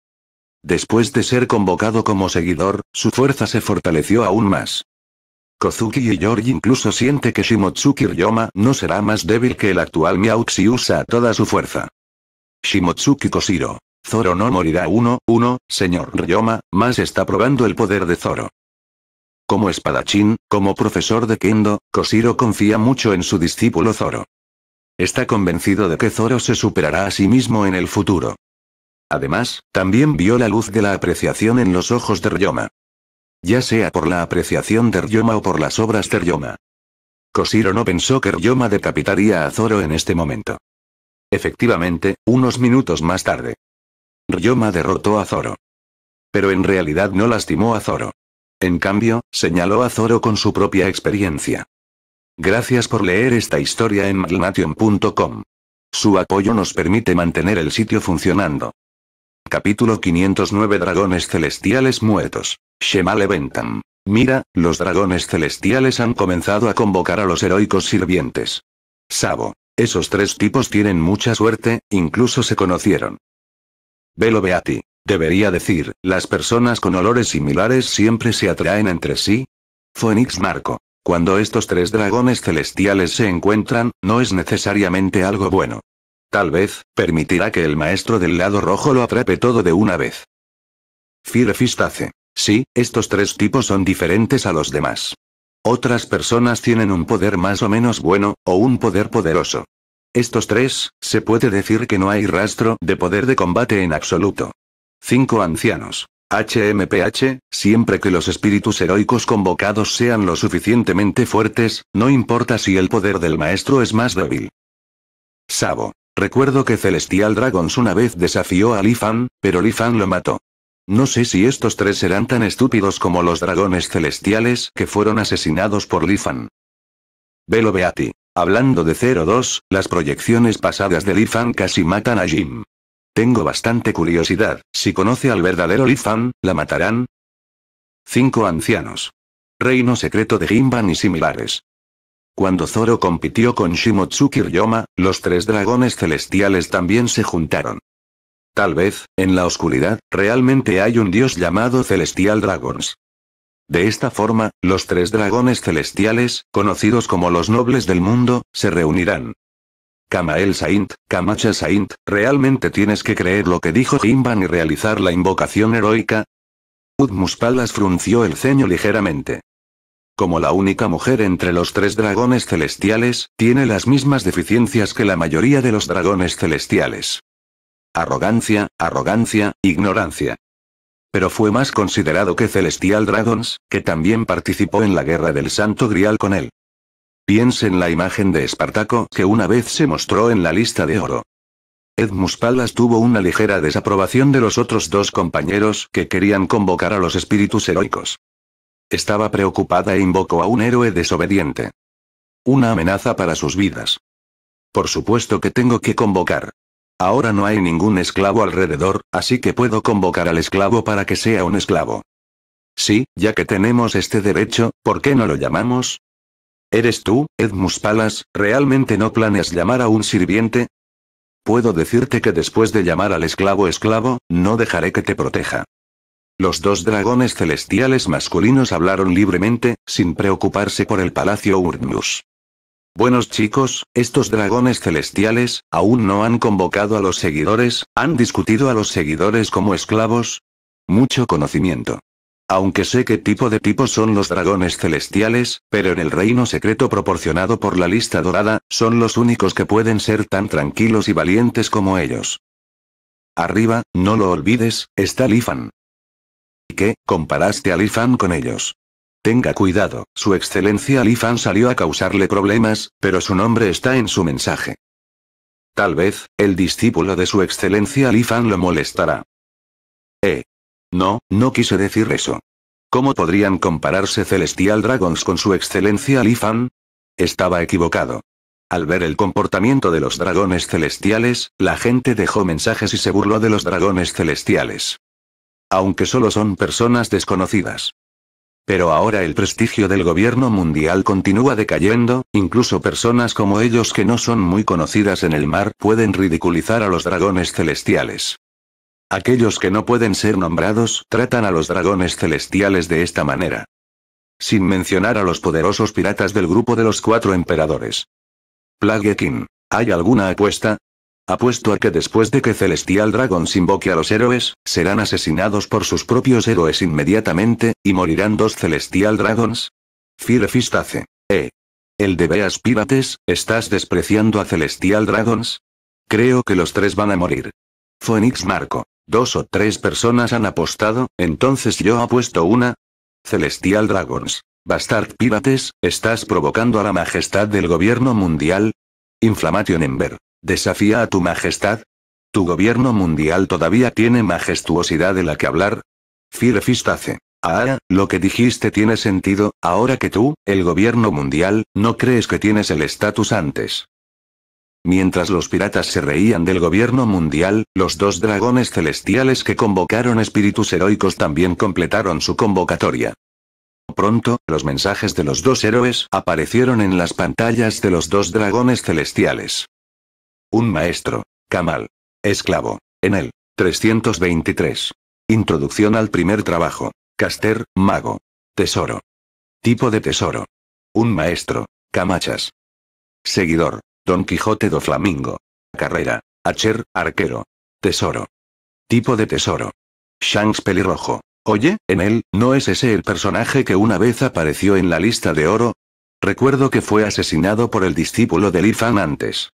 Después de ser convocado como seguidor, su fuerza se fortaleció aún más. Kozuki y Yorji incluso siente que Shimotsuki Ryoma no será más débil que el actual Miao si usa toda su fuerza. Shimotsuki Koshiro. Zoro no morirá uno, uno, señor Ryoma, más está probando el poder de Zoro. Como espadachín, como profesor de Kendo, Koshiro confía mucho en su discípulo Zoro. Está convencido de que Zoro se superará a sí mismo en el futuro. Además, también vio la luz de la apreciación en los ojos de Ryoma. Ya sea por la apreciación de Ryoma o por las obras de Ryoma. Koshiro no pensó que Ryoma decapitaría a Zoro en este momento. Efectivamente, unos minutos más tarde. Ryoma derrotó a Zoro. Pero en realidad no lastimó a Zoro. En cambio, señaló a Zoro con su propia experiencia. Gracias por leer esta historia en malnation.com. Su apoyo nos permite mantener el sitio funcionando. Capítulo 509 Dragones celestiales muertos. Shemale Bentham. Mira, los dragones celestiales han comenzado a convocar a los heroicos sirvientes. Sabo. Esos tres tipos tienen mucha suerte, incluso se conocieron. Velo Beati. Debería decir, las personas con olores similares siempre se atraen entre sí. Phoenix Marco. Cuando estos tres dragones celestiales se encuentran, no es necesariamente algo bueno. Tal vez, permitirá que el maestro del lado rojo lo atrape todo de una vez. Firefistace. Sí, estos tres tipos son diferentes a los demás. Otras personas tienen un poder más o menos bueno, o un poder poderoso. Estos tres, se puede decir que no hay rastro de poder de combate en absoluto. 5. ancianos. HMPH, siempre que los espíritus heroicos convocados sean lo suficientemente fuertes, no importa si el poder del maestro es más débil. Sabo. Recuerdo que Celestial Dragons una vez desafió a Lifan, pero Lifan lo mató. No sé si estos tres serán tan estúpidos como los dragones celestiales que fueron asesinados por Lifan. Velo Beati. Hablando de 02, las proyecciones pasadas de Lifan casi matan a Jim. Tengo bastante curiosidad, si conoce al verdadero Lifan, ¿la matarán? 5 ancianos. Reino secreto de Jinban y similares. Cuando Zoro compitió con Shimotsuki Ryoma, los tres dragones celestiales también se juntaron. Tal vez, en la oscuridad, realmente hay un dios llamado Celestial Dragons. De esta forma, los tres dragones celestiales, conocidos como los nobles del mundo, se reunirán. Kamael Saint, Kamacha Saint, ¿realmente tienes que creer lo que dijo Jimban y realizar la invocación heroica? Udmus frunció el ceño ligeramente. Como la única mujer entre los tres dragones celestiales, tiene las mismas deficiencias que la mayoría de los dragones celestiales. Arrogancia, arrogancia, ignorancia. Pero fue más considerado que Celestial Dragons, que también participó en la Guerra del Santo Grial con él. Piensen la imagen de Espartaco que una vez se mostró en la lista de oro. Edmus Palas tuvo una ligera desaprobación de los otros dos compañeros que querían convocar a los espíritus heroicos. Estaba preocupada e invocó a un héroe desobediente. Una amenaza para sus vidas. Por supuesto que tengo que convocar. Ahora no hay ningún esclavo alrededor, así que puedo convocar al esclavo para que sea un esclavo. Sí, ya que tenemos este derecho, ¿por qué no lo llamamos? ¿Eres tú, Edmus Palas, realmente no planes llamar a un sirviente? Puedo decirte que después de llamar al esclavo esclavo, no dejaré que te proteja. Los dos dragones celestiales masculinos hablaron libremente, sin preocuparse por el palacio Urnus. Buenos chicos, estos dragones celestiales, aún no han convocado a los seguidores, han discutido a los seguidores como esclavos. Mucho conocimiento. Aunque sé qué tipo de tipos son los dragones celestiales, pero en el reino secreto proporcionado por la lista dorada, son los únicos que pueden ser tan tranquilos y valientes como ellos. Arriba, no lo olvides, está Lifan. ¿Y ¿Qué? Comparaste a Lifan con ellos. Tenga cuidado, su excelencia Lifan salió a causarle problemas, pero su nombre está en su mensaje. Tal vez, el discípulo de su excelencia Lifan lo molestará. Eh, no, no quise decir eso. ¿Cómo podrían compararse Celestial Dragons con su excelencia Lifan? Estaba equivocado. Al ver el comportamiento de los dragones celestiales, la gente dejó mensajes y se burló de los dragones celestiales. Aunque solo son personas desconocidas. Pero ahora el prestigio del gobierno mundial continúa decayendo, incluso personas como ellos que no son muy conocidas en el mar pueden ridiculizar a los dragones celestiales. Aquellos que no pueden ser nombrados tratan a los dragones celestiales de esta manera. Sin mencionar a los poderosos piratas del grupo de los cuatro emperadores. Plague King. ¿Hay alguna apuesta? Apuesto a que después de que Celestial Dragons invoque a los héroes, serán asesinados por sus propios héroes inmediatamente, y morirán dos Celestial Dragons. Fistace. Eh. El de Beas Pirates, ¿estás despreciando a Celestial Dragons? Creo que los tres van a morir. Phoenix Marco. Dos o tres personas han apostado, entonces yo apuesto una. Celestial Dragons. Bastard Pirates, estás provocando a la majestad del gobierno mundial. Inflamation Ember. Desafía a tu majestad. Tu gobierno mundial todavía tiene majestuosidad de la que hablar. Firefistace. Ahora, lo que dijiste tiene sentido, ahora que tú, el gobierno mundial, no crees que tienes el estatus antes. Mientras los piratas se reían del gobierno mundial, los dos dragones celestiales que convocaron espíritus heroicos también completaron su convocatoria. Pronto, los mensajes de los dos héroes aparecieron en las pantallas de los dos dragones celestiales. Un maestro. Kamal. Esclavo. En el 323. Introducción al primer trabajo. Caster, mago. Tesoro. Tipo de tesoro. Un maestro. Camachas. Seguidor. Don Quijote do Flamingo. Carrera. Acher, arquero. Tesoro. Tipo de tesoro. Shanks pelirrojo. Oye, en él, ¿no es ese el personaje que una vez apareció en la lista de oro? Recuerdo que fue asesinado por el discípulo de Lifan antes.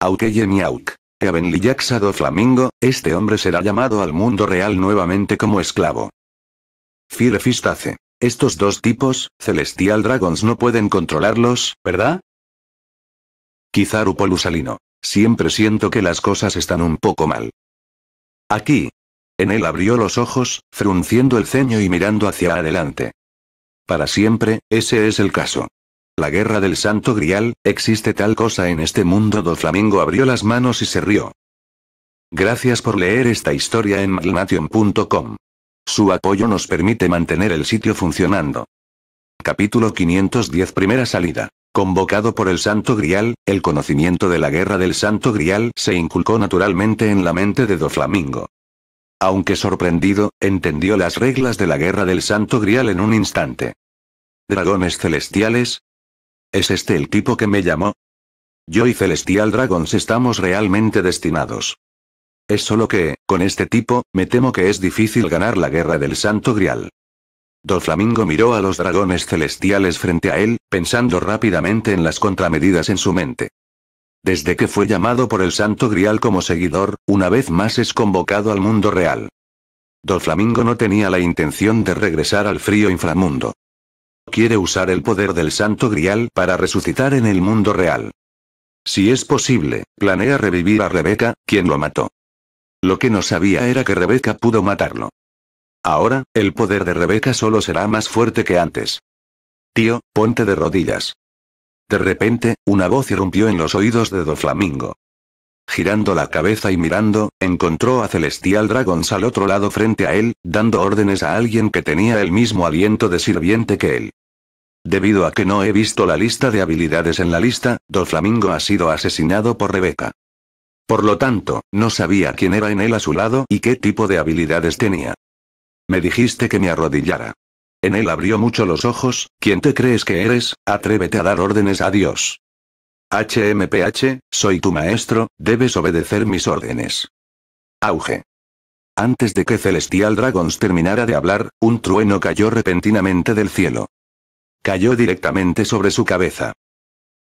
Aukeye Miauk. Avenlillaxa do Flamingo, este hombre será llamado al mundo real nuevamente como esclavo. Fistace. Estos dos tipos, Celestial Dragons no pueden controlarlos, ¿verdad? Quizá Rupolusalino. Siempre siento que las cosas están un poco mal. Aquí. En él abrió los ojos, frunciendo el ceño y mirando hacia adelante. Para siempre, ese es el caso. La guerra del santo grial, existe tal cosa en este mundo. Do Flamingo abrió las manos y se rió. Gracias por leer esta historia en malnation.com. Su apoyo nos permite mantener el sitio funcionando. Capítulo 510 Primera salida. Convocado por el Santo Grial, el conocimiento de la guerra del Santo Grial se inculcó naturalmente en la mente de Doflamingo. Aunque sorprendido, entendió las reglas de la guerra del Santo Grial en un instante. ¿Dragones celestiales? ¿Es este el tipo que me llamó? Yo y Celestial Dragons estamos realmente destinados. Es solo que, con este tipo, me temo que es difícil ganar la guerra del Santo Grial. Doflamingo miró a los dragones celestiales frente a él, pensando rápidamente en las contramedidas en su mente. Desde que fue llamado por el Santo Grial como seguidor, una vez más es convocado al mundo real. Doflamingo no tenía la intención de regresar al frío inframundo. Quiere usar el poder del Santo Grial para resucitar en el mundo real. Si es posible, planea revivir a Rebeca, quien lo mató. Lo que no sabía era que Rebeca pudo matarlo. Ahora, el poder de Rebeca solo será más fuerte que antes. Tío, ponte de rodillas. De repente, una voz irrumpió en los oídos de Doflamingo. Girando la cabeza y mirando, encontró a Celestial Dragons al otro lado frente a él, dando órdenes a alguien que tenía el mismo aliento de sirviente que él. Debido a que no he visto la lista de habilidades en la lista, Doflamingo ha sido asesinado por Rebeca. Por lo tanto, no sabía quién era en él a su lado y qué tipo de habilidades tenía. Me dijiste que me arrodillara. En él abrió mucho los ojos, ¿quién te crees que eres? Atrévete a dar órdenes a Dios. HMPH, soy tu maestro, debes obedecer mis órdenes. Auge. Antes de que Celestial Dragons terminara de hablar, un trueno cayó repentinamente del cielo. Cayó directamente sobre su cabeza.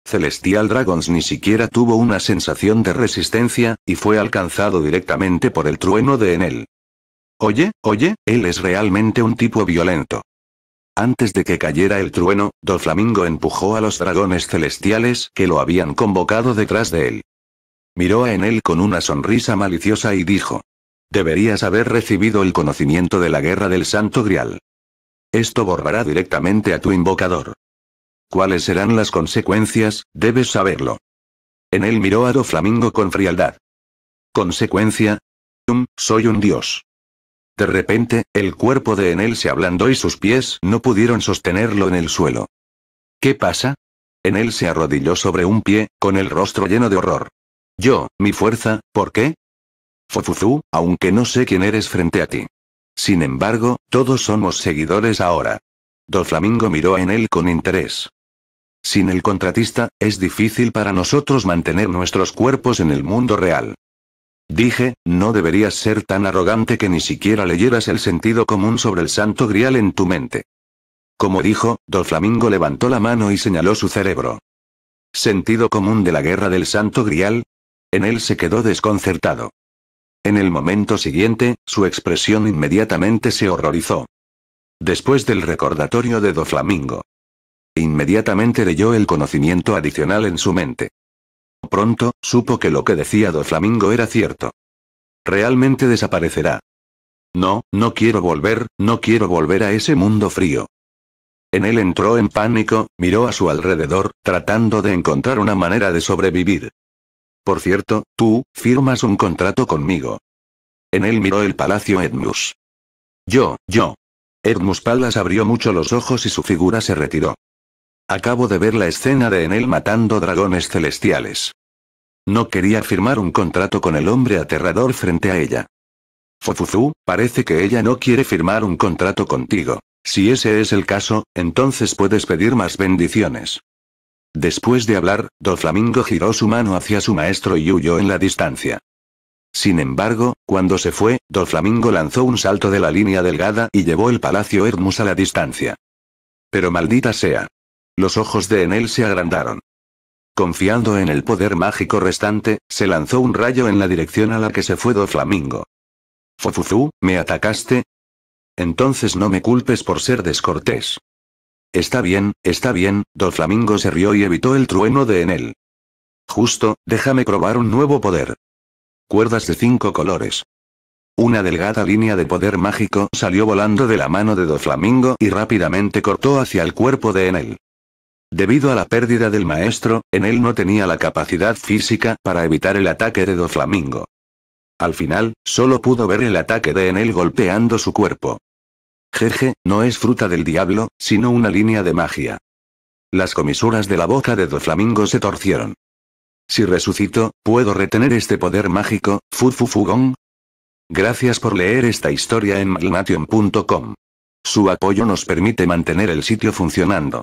Celestial Dragons ni siquiera tuvo una sensación de resistencia, y fue alcanzado directamente por el trueno de Enel. Oye, oye, él es realmente un tipo violento. Antes de que cayera el trueno, Doflamingo empujó a los dragones celestiales que lo habían convocado detrás de él. Miró a Enel con una sonrisa maliciosa y dijo. Deberías haber recibido el conocimiento de la guerra del Santo Grial. Esto borrará directamente a tu invocador. ¿Cuáles serán las consecuencias? Debes saberlo. Enel miró a Doflamingo con frialdad. ¿Consecuencia? Um, soy un dios. De repente, el cuerpo de Enel se ablandó y sus pies no pudieron sostenerlo en el suelo. ¿Qué pasa? Enel se arrodilló sobre un pie, con el rostro lleno de horror. Yo, mi fuerza, ¿por qué? Fofuzú, aunque no sé quién eres frente a ti. Sin embargo, todos somos seguidores ahora. Doflamingo miró a Enel con interés. Sin el contratista, es difícil para nosotros mantener nuestros cuerpos en el mundo real. Dije, no deberías ser tan arrogante que ni siquiera leyeras el sentido común sobre el santo grial en tu mente. Como dijo, Doflamingo levantó la mano y señaló su cerebro. ¿Sentido común de la guerra del santo grial? En él se quedó desconcertado. En el momento siguiente, su expresión inmediatamente se horrorizó. Después del recordatorio de Doflamingo. Inmediatamente leyó el conocimiento adicional en su mente pronto, supo que lo que decía Do Flamingo era cierto. Realmente desaparecerá. No, no quiero volver, no quiero volver a ese mundo frío. En él entró en pánico, miró a su alrededor, tratando de encontrar una manera de sobrevivir. Por cierto, tú, firmas un contrato conmigo. En él miró el palacio Edmus. Yo, yo. Edmus Palas abrió mucho los ojos y su figura se retiró. Acabo de ver la escena de Enel matando dragones celestiales. No quería firmar un contrato con el hombre aterrador frente a ella. Fofuzú, parece que ella no quiere firmar un contrato contigo. Si ese es el caso, entonces puedes pedir más bendiciones. Después de hablar, Doflamingo giró su mano hacia su maestro y huyó en la distancia. Sin embargo, cuando se fue, Doflamingo lanzó un salto de la línea delgada y llevó el palacio Hermus a la distancia. Pero maldita sea. Los ojos de Enel se agrandaron. Confiando en el poder mágico restante, se lanzó un rayo en la dirección a la que se fue Do Flamingo. Fofuzú, ¿me atacaste? Entonces no me culpes por ser descortés. Está bien, está bien, Doflamingo Flamingo se rió y evitó el trueno de Enel. Justo, déjame probar un nuevo poder. Cuerdas de cinco colores. Una delgada línea de poder mágico salió volando de la mano de Doflamingo Flamingo y rápidamente cortó hacia el cuerpo de Enel. Debido a la pérdida del maestro, en él no tenía la capacidad física para evitar el ataque de Doflamingo. Al final, solo pudo ver el ataque de Enel golpeando su cuerpo. Jeje, no es fruta del diablo, sino una línea de magia. Las comisuras de la boca de Doflamingo se torcieron. Si resucito, ¿puedo retener este poder mágico, Fufufugón? Gracias por leer esta historia en Malmation.com. Su apoyo nos permite mantener el sitio funcionando.